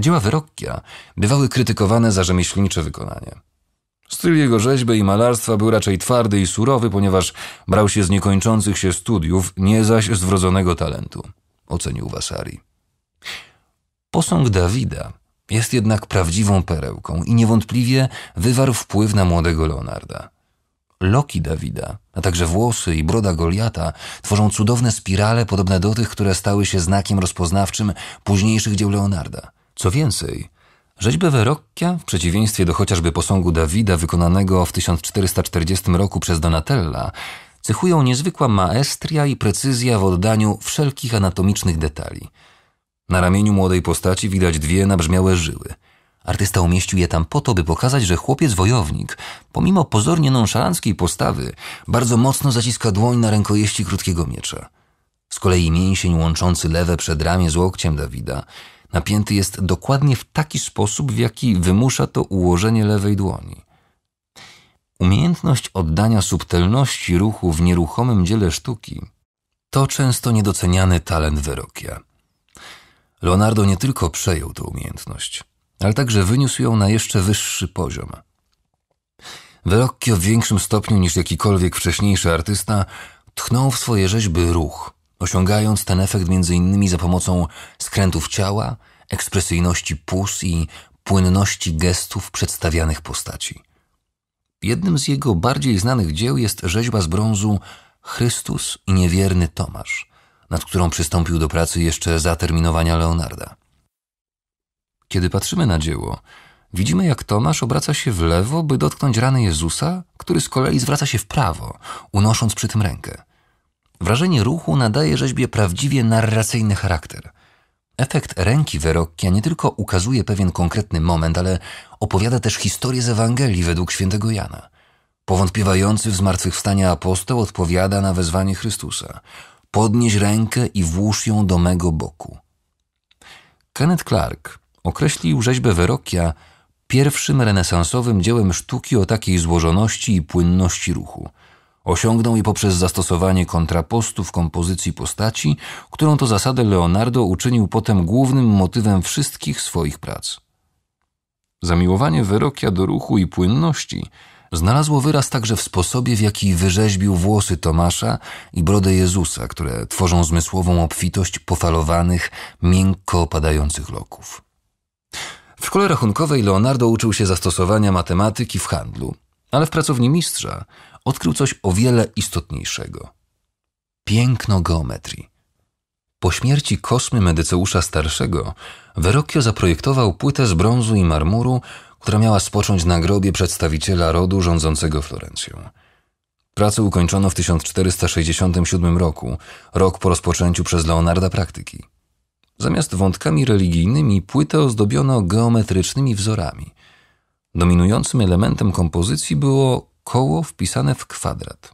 Dzieła Verrocchia bywały krytykowane za rzemieślnicze wykonanie. Styl jego rzeźby i malarstwa był raczej twardy i surowy, ponieważ brał się z niekończących się studiów, nie zaś z wrodzonego talentu, ocenił Vasari. Posąg Dawida jest jednak prawdziwą perełką i niewątpliwie wywarł wpływ na młodego Leonarda. Loki Dawida, a także włosy i broda Goliata tworzą cudowne spirale podobne do tych, które stały się znakiem rozpoznawczym późniejszych dzieł Leonarda. Co więcej, Rzeźbę Verrocchia, w przeciwieństwie do chociażby posągu Dawida wykonanego w 1440 roku przez Donatella, cechują niezwykła maestria i precyzja w oddaniu wszelkich anatomicznych detali – na ramieniu młodej postaci widać dwie nabrzmiałe żyły. Artysta umieścił je tam po to, by pokazać, że chłopiec wojownik, pomimo pozornie nonszalanckiej postawy, bardzo mocno zaciska dłoń na rękojeści krótkiego miecza. Z kolei mięsień łączący lewe przedramię z łokciem Dawida napięty jest dokładnie w taki sposób, w jaki wymusza to ułożenie lewej dłoni. Umiejętność oddania subtelności ruchu w nieruchomym dziele sztuki to często niedoceniany talent Wyrokia. Leonardo nie tylko przejął tę umiejętność, ale także wyniósł ją na jeszcze wyższy poziom. Verrocchio w większym stopniu niż jakikolwiek wcześniejszy artysta tchnął w swoje rzeźby ruch, osiągając ten efekt m.in. za pomocą skrętów ciała, ekspresyjności pus i płynności gestów przedstawianych postaci. Jednym z jego bardziej znanych dzieł jest rzeźba z brązu Chrystus i niewierny Tomasz, nad którą przystąpił do pracy jeszcze za terminowania Leonarda. Kiedy patrzymy na dzieło, widzimy jak Tomasz obraca się w lewo, by dotknąć rany Jezusa, który z kolei zwraca się w prawo, unosząc przy tym rękę. Wrażenie ruchu nadaje rzeźbie prawdziwie narracyjny charakter. Efekt ręki Werokkia nie tylko ukazuje pewien konkretny moment, ale opowiada też historię z Ewangelii według świętego Jana. Powątpiewający w zmartwychwstanie apostoł odpowiada na wezwanie Chrystusa podnieś rękę i włóż ją do mego boku. Kenneth Clark określił rzeźbę Verrocchia pierwszym renesansowym dziełem sztuki o takiej złożoności i płynności ruchu. Osiągnął je poprzez zastosowanie kontrapostu w kompozycji postaci, którą to zasadę Leonardo uczynił potem głównym motywem wszystkich swoich prac. Zamiłowanie Verrocchia do ruchu i płynności – znalazło wyraz także w sposobie, w jaki wyrzeźbił włosy Tomasza i brodę Jezusa, które tworzą zmysłową obfitość pofalowanych, miękko opadających loków. W szkole rachunkowej Leonardo uczył się zastosowania matematyki w handlu, ale w pracowni mistrza odkrył coś o wiele istotniejszego. Piękno geometrii. Po śmierci kosmy Medyceusza starszego Verrocchio zaprojektował płytę z brązu i marmuru która miała spocząć na grobie przedstawiciela rodu rządzącego Florencją. Pracę ukończono w 1467 roku, rok po rozpoczęciu przez Leonarda praktyki. Zamiast wątkami religijnymi płytę ozdobiono geometrycznymi wzorami. Dominującym elementem kompozycji było koło wpisane w kwadrat.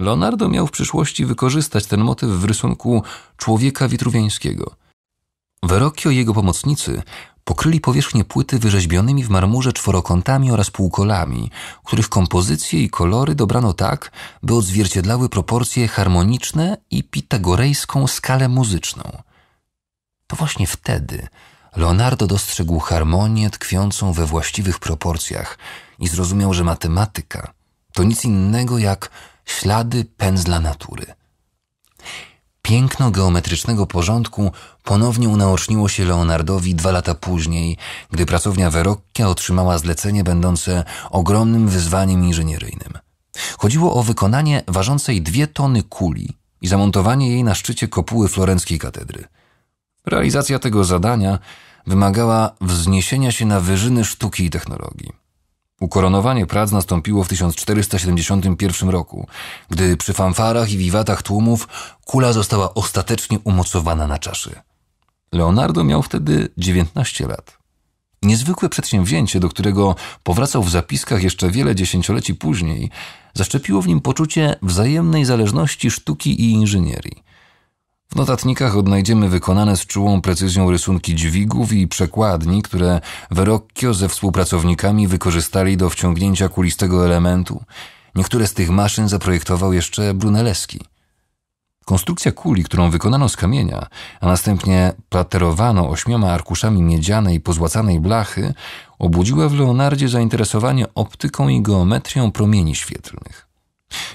Leonardo miał w przyszłości wykorzystać ten motyw w rysunku człowieka witruwiańskiego. Verrocchio i jego pomocnicy pokryli powierzchnię płyty wyrzeźbionymi w marmurze czworokątami oraz półkolami, których kompozycje i kolory dobrano tak, by odzwierciedlały proporcje harmoniczne i pitagorejską skalę muzyczną. To właśnie wtedy Leonardo dostrzegł harmonię tkwiącą we właściwych proporcjach i zrozumiał, że matematyka to nic innego jak ślady pędzla natury – Piękno geometrycznego porządku ponownie unaoczniło się Leonardowi dwa lata później, gdy pracownia Verrocchia otrzymała zlecenie będące ogromnym wyzwaniem inżynieryjnym. Chodziło o wykonanie ważącej dwie tony kuli i zamontowanie jej na szczycie kopuły florenckiej katedry. Realizacja tego zadania wymagała wzniesienia się na wyżyny sztuki i technologii. Ukoronowanie prac nastąpiło w 1471 roku, gdy przy fanfarach i wiwatach tłumów kula została ostatecznie umocowana na czaszy. Leonardo miał wtedy 19 lat. Niezwykłe przedsięwzięcie, do którego powracał w zapiskach jeszcze wiele dziesięcioleci później, zaszczepiło w nim poczucie wzajemnej zależności sztuki i inżynierii. W notatnikach odnajdziemy wykonane z czułą precyzją rysunki dźwigów i przekładni, które Verocchio ze współpracownikami wykorzystali do wciągnięcia kulistego elementu. Niektóre z tych maszyn zaprojektował jeszcze Brunelleschi. Konstrukcja kuli, którą wykonano z kamienia, a następnie platerowano ośmioma arkuszami miedzianej pozłacanej blachy, obudziła w Leonardzie zainteresowanie optyką i geometrią promieni świetlnych.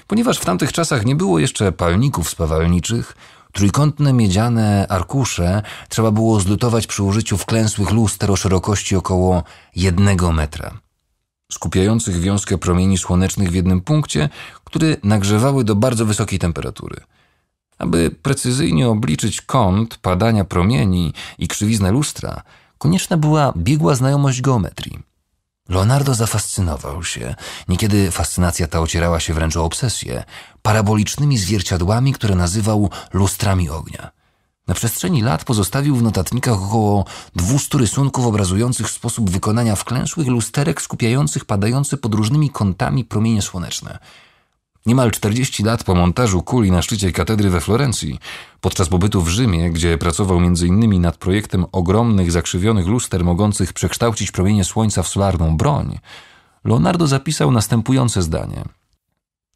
Ponieważ w tamtych czasach nie było jeszcze palników spawalniczych, Trójkątne miedziane arkusze trzeba było zlutować przy użyciu wklęsłych luster o szerokości około jednego metra, skupiających wiązkę promieni słonecznych w jednym punkcie, które nagrzewały do bardzo wysokiej temperatury. Aby precyzyjnie obliczyć kąt padania promieni i krzywiznę lustra, konieczna była biegła znajomość geometrii. Leonardo zafascynował się. Niekiedy fascynacja ta ocierała się wręcz o obsesję, parabolicznymi zwierciadłami, które nazywał lustrami ognia. Na przestrzeni lat pozostawił w notatnikach około 200 rysunków obrazujących sposób wykonania wklęsłych lusterek skupiających padające pod różnymi kątami promienie słoneczne – Niemal 40 lat po montażu kuli na szczycie katedry we Florencji, podczas pobytu w Rzymie, gdzie pracował m.in. nad projektem ogromnych zakrzywionych luster mogących przekształcić promienie słońca w solarną broń, Leonardo zapisał następujące zdanie.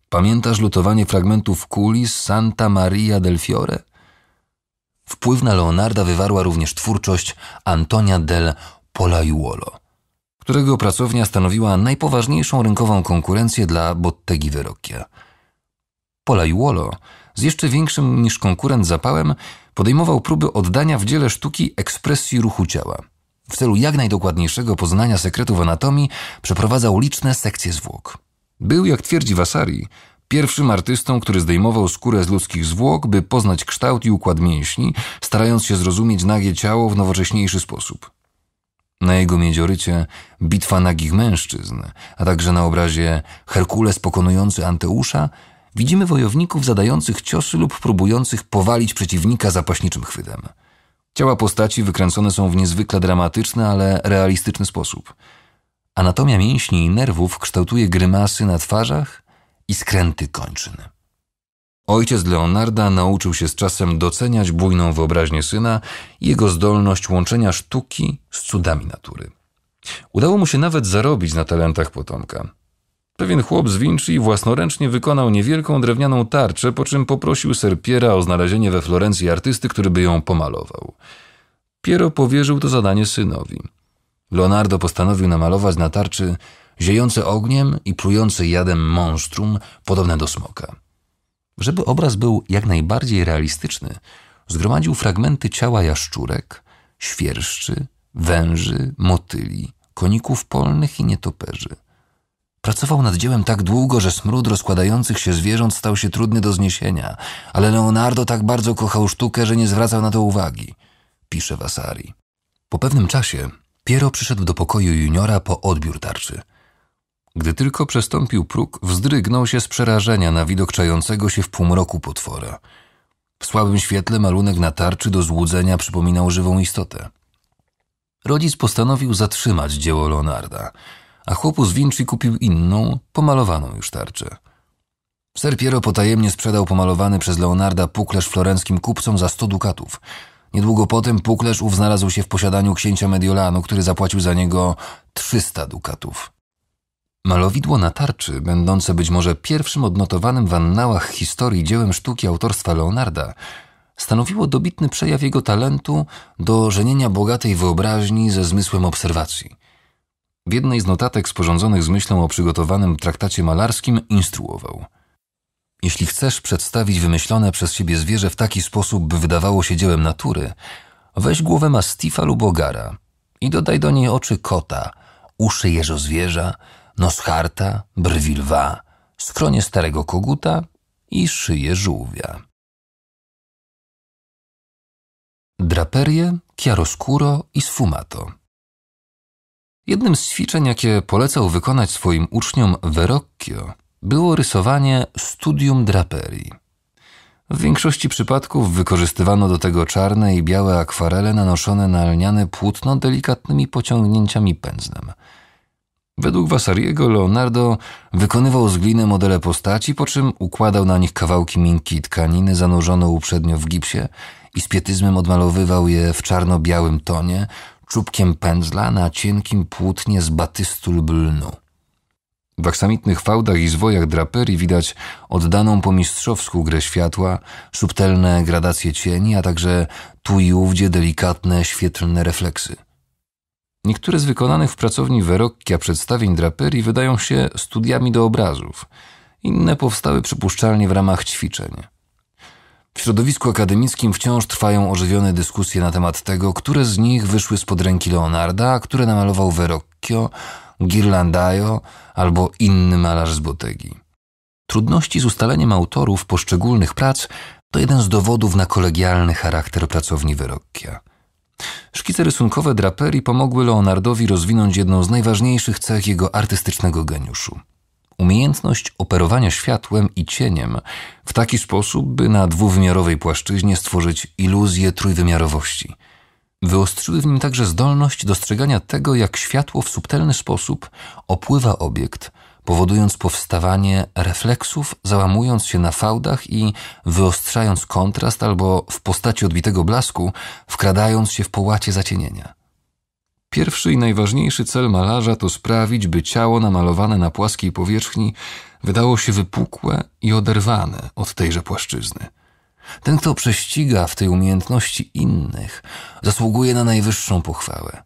Pamiętasz lutowanie fragmentów kuli z Santa Maria del Fiore? Wpływ na Leonarda wywarła również twórczość Antonia del Polaiuolo którego pracownia stanowiła najpoważniejszą rynkową konkurencję dla Bottegi Verrocchia. Polaiuolo z jeszcze większym niż konkurent zapałem podejmował próby oddania w dziele sztuki ekspresji ruchu ciała. W celu jak najdokładniejszego poznania sekretów anatomii przeprowadzał liczne sekcje zwłok. Był, jak twierdzi Vasari, pierwszym artystą, który zdejmował skórę z ludzkich zwłok, by poznać kształt i układ mięśni, starając się zrozumieć nagie ciało w nowocześniejszy sposób. Na jego miedziorycie bitwa nagich mężczyzn, a także na obrazie Herkules pokonujący Anteusza widzimy wojowników zadających ciosy lub próbujących powalić przeciwnika zapaśniczym chwytem. Ciała postaci wykręcone są w niezwykle dramatyczny, ale realistyczny sposób. Anatomia mięśni i nerwów kształtuje grymasy na twarzach i skręty kończyny. Ojciec Leonarda nauczył się z czasem doceniać bujną wyobraźnię syna i jego zdolność łączenia sztuki z cudami natury. Udało mu się nawet zarobić na talentach potomka. Pewien chłop z Vinci własnoręcznie wykonał niewielką drewnianą tarczę, po czym poprosił Serpiera o znalezienie we Florencji artysty, który by ją pomalował. Piero powierzył to zadanie synowi. Leonardo postanowił namalować na tarczy ziejące ogniem i plujące jadem monstrum podobne do smoka. Żeby obraz był jak najbardziej realistyczny, zgromadził fragmenty ciała jaszczurek, świerszczy, węży, motyli, koników polnych i nietoperzy. Pracował nad dziełem tak długo, że smród rozkładających się zwierząt stał się trudny do zniesienia, ale Leonardo tak bardzo kochał sztukę, że nie zwracał na to uwagi, pisze Vasari. Po pewnym czasie Piero przyszedł do pokoju juniora po odbiór tarczy. Gdy tylko przestąpił próg, wzdrygnął się z przerażenia na widok czającego się w półmroku potwora. W słabym świetle malunek na tarczy do złudzenia przypominał żywą istotę. Rodzic postanowił zatrzymać dzieło Leonarda, a chłopu z Vinci kupił inną, pomalowaną już tarczę. Ser Piero potajemnie sprzedał pomalowany przez Leonarda puklerz florenckim kupcom za 100 dukatów. Niedługo potem puklerz ów znalazł się w posiadaniu księcia Mediolanu, który zapłacił za niego 300 dukatów. Malowidło na tarczy, będące być może pierwszym odnotowanym w annałach historii dziełem sztuki autorstwa Leonarda, stanowiło dobitny przejaw jego talentu do żenienia bogatej wyobraźni ze zmysłem obserwacji. W jednej z notatek sporządzonych z myślą o przygotowanym traktacie malarskim instruował. Jeśli chcesz przedstawić wymyślone przez siebie zwierzę w taki sposób, by wydawało się dziełem natury, weź głowę mastifa lub ogara i dodaj do niej oczy kota, uszy jeżozwierza, zwierza, noszharta, brwi lwa, skronie starego koguta i szyję żółwia. Draperie, chiaroscuro i sfumato. Jednym z ćwiczeń, jakie polecał wykonać swoim uczniom Verrocchio, było rysowanie studium draperii. W większości przypadków wykorzystywano do tego czarne i białe akwarele nanoszone na lniane płótno delikatnymi pociągnięciami pędzlem – Według Vasariego Leonardo wykonywał z gliny modele postaci, po czym układał na nich kawałki miękkiej tkaniny zanurzone uprzednio w gipsie i z pietyzmem odmalowywał je w czarno-białym tonie, czubkiem pędzla na cienkim płótnie z batystu lub lnu. W aksamitnych fałdach i zwojach draperii widać oddaną po mistrzowsku grę światła, subtelne gradacje cieni, a także tu i ówdzie delikatne, świetlne refleksy. Niektóre z wykonanych w pracowni Verocchia przedstawień draperii wydają się studiami do obrazów, inne powstały przypuszczalnie w ramach ćwiczeń. W środowisku akademickim wciąż trwają ożywione dyskusje na temat tego, które z nich wyszły spod ręki Leonarda, a które namalował Verrocchio, Ghirlandaio albo inny malarz z Botegi. Trudności z ustaleniem autorów poszczególnych prac to jeden z dowodów na kolegialny charakter pracowni Verrocchia. Szkice rysunkowe draperii pomogły Leonardowi rozwinąć jedną z najważniejszych cech jego artystycznego geniuszu umiejętność operowania światłem i cieniem w taki sposób, by na dwuwymiarowej płaszczyźnie stworzyć iluzję trójwymiarowości. Wyostrzyły w nim także zdolność dostrzegania tego, jak światło w subtelny sposób opływa obiekt, powodując powstawanie refleksów, załamując się na fałdach i wyostrzając kontrast albo w postaci odbitego blasku, wkradając się w połacie zacienienia. Pierwszy i najważniejszy cel malarza to sprawić, by ciało namalowane na płaskiej powierzchni wydało się wypukłe i oderwane od tejże płaszczyzny. Ten, kto prześciga w tej umiejętności innych, zasługuje na najwyższą pochwałę.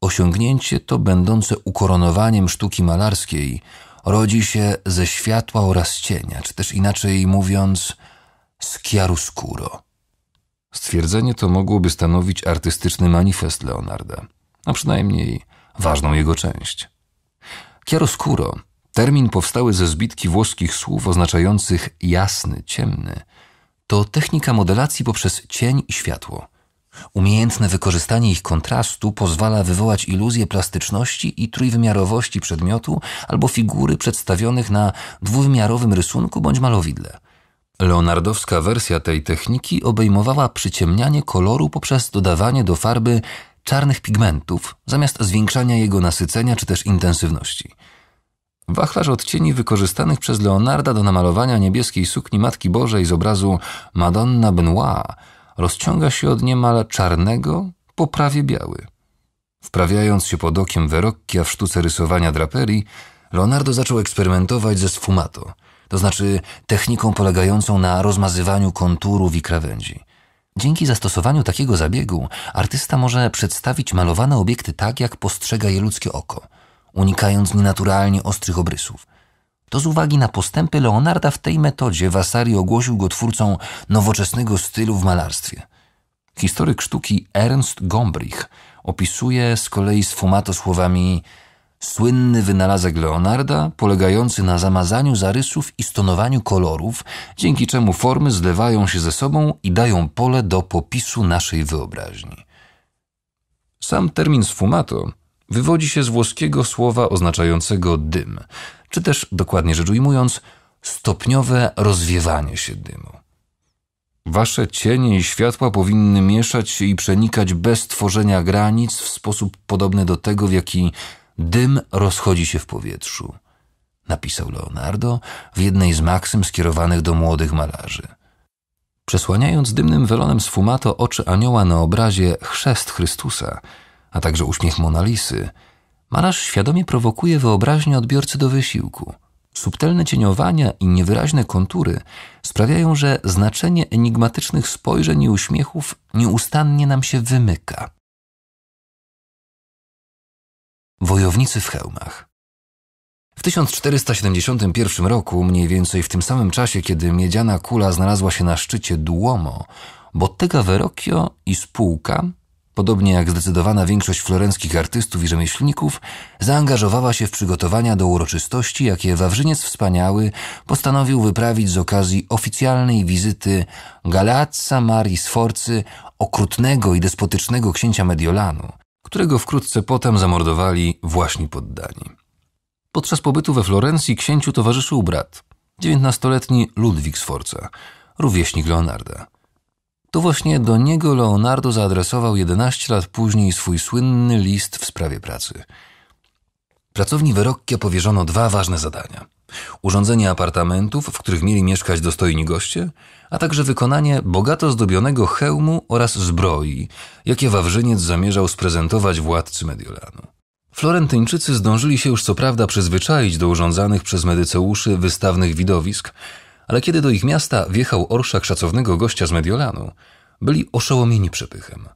Osiągnięcie to będące ukoronowaniem sztuki malarskiej rodzi się ze światła oraz cienia, czy też inaczej mówiąc, z chiaroscuro. Stwierdzenie to mogłoby stanowić artystyczny manifest Leonarda, a przynajmniej ważną jego część. Chiaroscuro, termin powstały ze zbitki włoskich słów oznaczających jasny, ciemny, to technika modelacji poprzez cień i światło – Umiejętne wykorzystanie ich kontrastu pozwala wywołać iluzję plastyczności i trójwymiarowości przedmiotu albo figury przedstawionych na dwuwymiarowym rysunku bądź malowidle. Leonardowska wersja tej techniki obejmowała przyciemnianie koloru poprzez dodawanie do farby czarnych pigmentów zamiast zwiększania jego nasycenia czy też intensywności. Wachlarz odcieni wykorzystanych przez Leonarda do namalowania niebieskiej sukni Matki Bożej z obrazu Madonna Benoit rozciąga się od niemal czarnego po prawie biały. Wprawiając się pod okiem Verrocchia w sztuce rysowania draperii, Leonardo zaczął eksperymentować ze sfumato, to znaczy techniką polegającą na rozmazywaniu konturów i krawędzi. Dzięki zastosowaniu takiego zabiegu artysta może przedstawić malowane obiekty tak, jak postrzega je ludzkie oko, unikając nienaturalnie ostrych obrysów. To z uwagi na postępy Leonarda w tej metodzie Vasari ogłosił go twórcą nowoczesnego stylu w malarstwie. Historyk sztuki Ernst Gombrich opisuje z kolei sfumato słowami słynny wynalazek Leonarda, polegający na zamazaniu zarysów i stonowaniu kolorów, dzięki czemu formy zlewają się ze sobą i dają pole do popisu naszej wyobraźni. Sam termin sfumato wywodzi się z włoskiego słowa oznaczającego dym – czy też, dokładnie rzecz ujmując, stopniowe rozwiewanie się dymu. Wasze cienie i światła powinny mieszać się i przenikać bez tworzenia granic w sposób podobny do tego, w jaki dym rozchodzi się w powietrzu, napisał Leonardo w jednej z maksym skierowanych do młodych malarzy. Przesłaniając dymnym welonem sfumato oczy anioła na obrazie chrzest Chrystusa, a także uśmiech Monalisy – malarz świadomie prowokuje wyobraźnię odbiorcy do wysiłku. Subtelne cieniowania i niewyraźne kontury sprawiają, że znaczenie enigmatycznych spojrzeń i uśmiechów nieustannie nam się wymyka. Wojownicy w hełmach. W 1471 roku, mniej więcej w tym samym czasie, kiedy miedziana kula znalazła się na szczycie Duomo, Bottega Verrocchio i spółka podobnie jak zdecydowana większość florenckich artystów i rzemieślników, zaangażowała się w przygotowania do uroczystości, jakie Wawrzyniec Wspaniały postanowił wyprawić z okazji oficjalnej wizyty Galeazza Marii Sforcy, okrutnego i despotycznego księcia Mediolanu, którego wkrótce potem zamordowali właśnie poddani. Podczas pobytu we Florencji księciu towarzyszył brat, dziewiętnastoletni Ludwik Sforca, rówieśnik Leonarda. To właśnie do niego Leonardo zaadresował 11 lat później swój słynny list w sprawie pracy. Pracowni Verocchia powierzono dwa ważne zadania – urządzenie apartamentów, w których mieli mieszkać dostojni goście, a także wykonanie bogato zdobionego hełmu oraz zbroi, jakie Wawrzyniec zamierzał sprezentować władcy Mediolanu. Florentyńczycy zdążyli się już co prawda przyzwyczaić do urządzanych przez medyceuszy wystawnych widowisk, ale kiedy do ich miasta wjechał orszak szacownego gościa z Mediolanu, byli oszołomieni przepychem.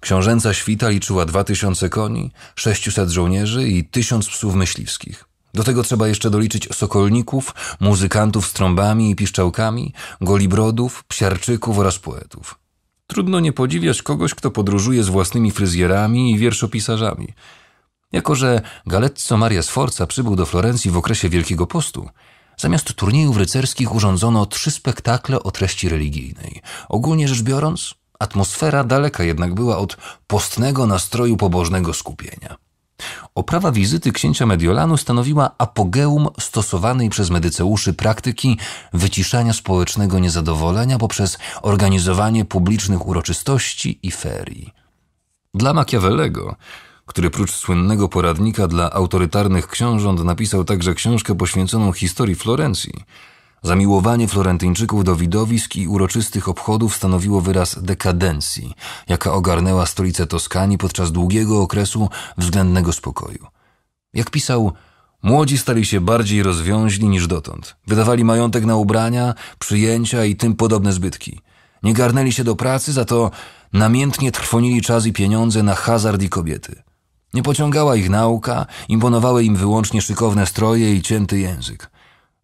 Książęca świta liczyła dwa tysiące koni, sześciuset żołnierzy i tysiąc psów myśliwskich. Do tego trzeba jeszcze doliczyć sokolników, muzykantów z trąbami i piszczałkami, golibrodów, psiarczyków oraz poetów. Trudno nie podziwiać kogoś, kto podróżuje z własnymi fryzjerami i wierszopisarzami. Jako, że Galetco Maria Sforza przybył do Florencji w okresie Wielkiego Postu, Zamiast turniejów rycerskich urządzono trzy spektakle o treści religijnej. Ogólnie rzecz biorąc, atmosfera daleka jednak była od postnego nastroju pobożnego skupienia. Oprawa wizyty księcia Mediolanu stanowiła apogeum stosowanej przez medyceuszy praktyki wyciszania społecznego niezadowolenia poprzez organizowanie publicznych uroczystości i ferii. Dla Machiavellego który prócz słynnego poradnika dla autorytarnych książąt napisał także książkę poświęconą historii Florencji. Zamiłowanie Florentyńczyków do widowisk i uroczystych obchodów stanowiło wyraz dekadencji, jaka ogarnęła stolicę Toskanii podczas długiego okresu względnego spokoju. Jak pisał, młodzi stali się bardziej rozwiąźli niż dotąd. Wydawali majątek na ubrania, przyjęcia i tym podobne zbytki. Nie garnęli się do pracy, za to namiętnie trwonili czas i pieniądze na hazard i kobiety. Nie pociągała ich nauka, imponowały im wyłącznie szykowne stroje i cięty język.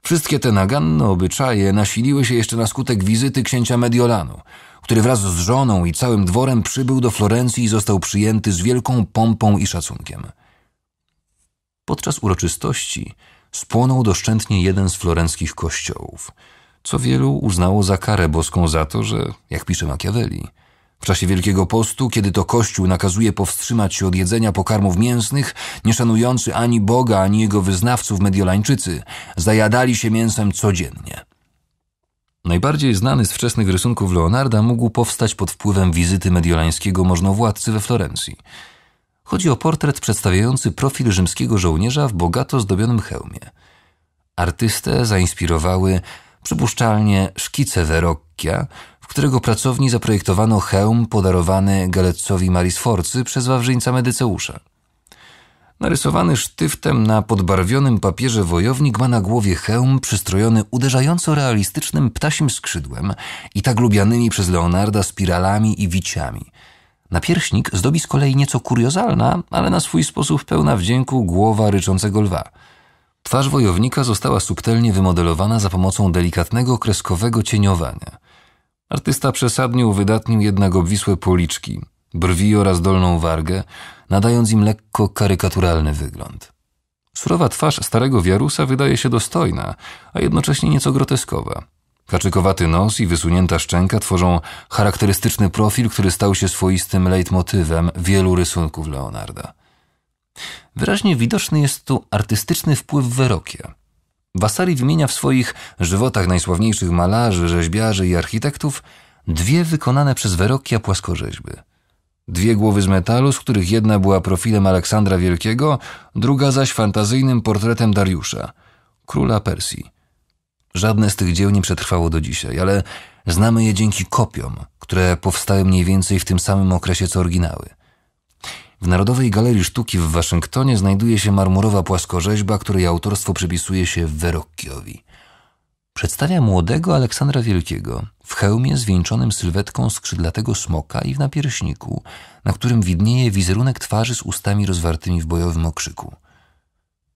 Wszystkie te naganne obyczaje nasiliły się jeszcze na skutek wizyty księcia Mediolanu, który wraz z żoną i całym dworem przybył do Florencji i został przyjęty z wielką pompą i szacunkiem. Podczas uroczystości spłonął doszczętnie jeden z florenckich kościołów, co wielu uznało za karę boską za to, że, jak pisze Machiavelli, w czasie Wielkiego Postu, kiedy to Kościół nakazuje powstrzymać się od jedzenia pokarmów mięsnych, nieszanujący ani Boga, ani jego wyznawców mediolańczycy zajadali się mięsem codziennie. Najbardziej znany z wczesnych rysunków Leonarda mógł powstać pod wpływem wizyty mediolańskiego możnowładcy we Florencji. Chodzi o portret przedstawiający profil rzymskiego żołnierza w bogato zdobionym hełmie. Artystę zainspirowały przypuszczalnie szkice Verrocchia, w którego pracowni zaprojektowano hełm podarowany Galecowi Marii Sforcy przez Wawrzyńca Medyceusza. Narysowany sztyftem na podbarwionym papierze wojownik ma na głowie hełm przystrojony uderzająco realistycznym ptasim skrzydłem i tak lubianymi przez Leonarda spiralami i wiciami. Na pierśnik zdobi z kolei nieco kuriozalna, ale na swój sposób pełna wdzięku głowa ryczącego lwa. Twarz wojownika została subtelnie wymodelowana za pomocą delikatnego kreskowego cieniowania. Artysta przesadnie uwydatnił jednak obwisłe policzki, brwi oraz dolną wargę, nadając im lekko karykaturalny wygląd. Surowa twarz starego wiarusa wydaje się dostojna, a jednocześnie nieco groteskowa. Kaczykowaty nos i wysunięta szczęka tworzą charakterystyczny profil, który stał się swoistym leitmotywem wielu rysunków Leonarda. Wyraźnie widoczny jest tu artystyczny wpływ Werokia – Vasari wymienia w swoich żywotach najsławniejszych malarzy, rzeźbiarzy i architektów dwie wykonane przez Werokia płaskorzeźby. Dwie głowy z metalu, z których jedna była profilem Aleksandra Wielkiego, druga zaś fantazyjnym portretem Dariusza, króla Persji. Żadne z tych dzieł nie przetrwało do dzisiaj, ale znamy je dzięki kopiom, które powstały mniej więcej w tym samym okresie co oryginały – w Narodowej Galerii Sztuki w Waszyngtonie znajduje się marmurowa płaskorzeźba, której autorstwo przypisuje się Werokkiowi. Przedstawia młodego Aleksandra Wielkiego w hełmie zwieńczonym sylwetką skrzydlatego smoka i w napierśniku, na którym widnieje wizerunek twarzy z ustami rozwartymi w bojowym okrzyku.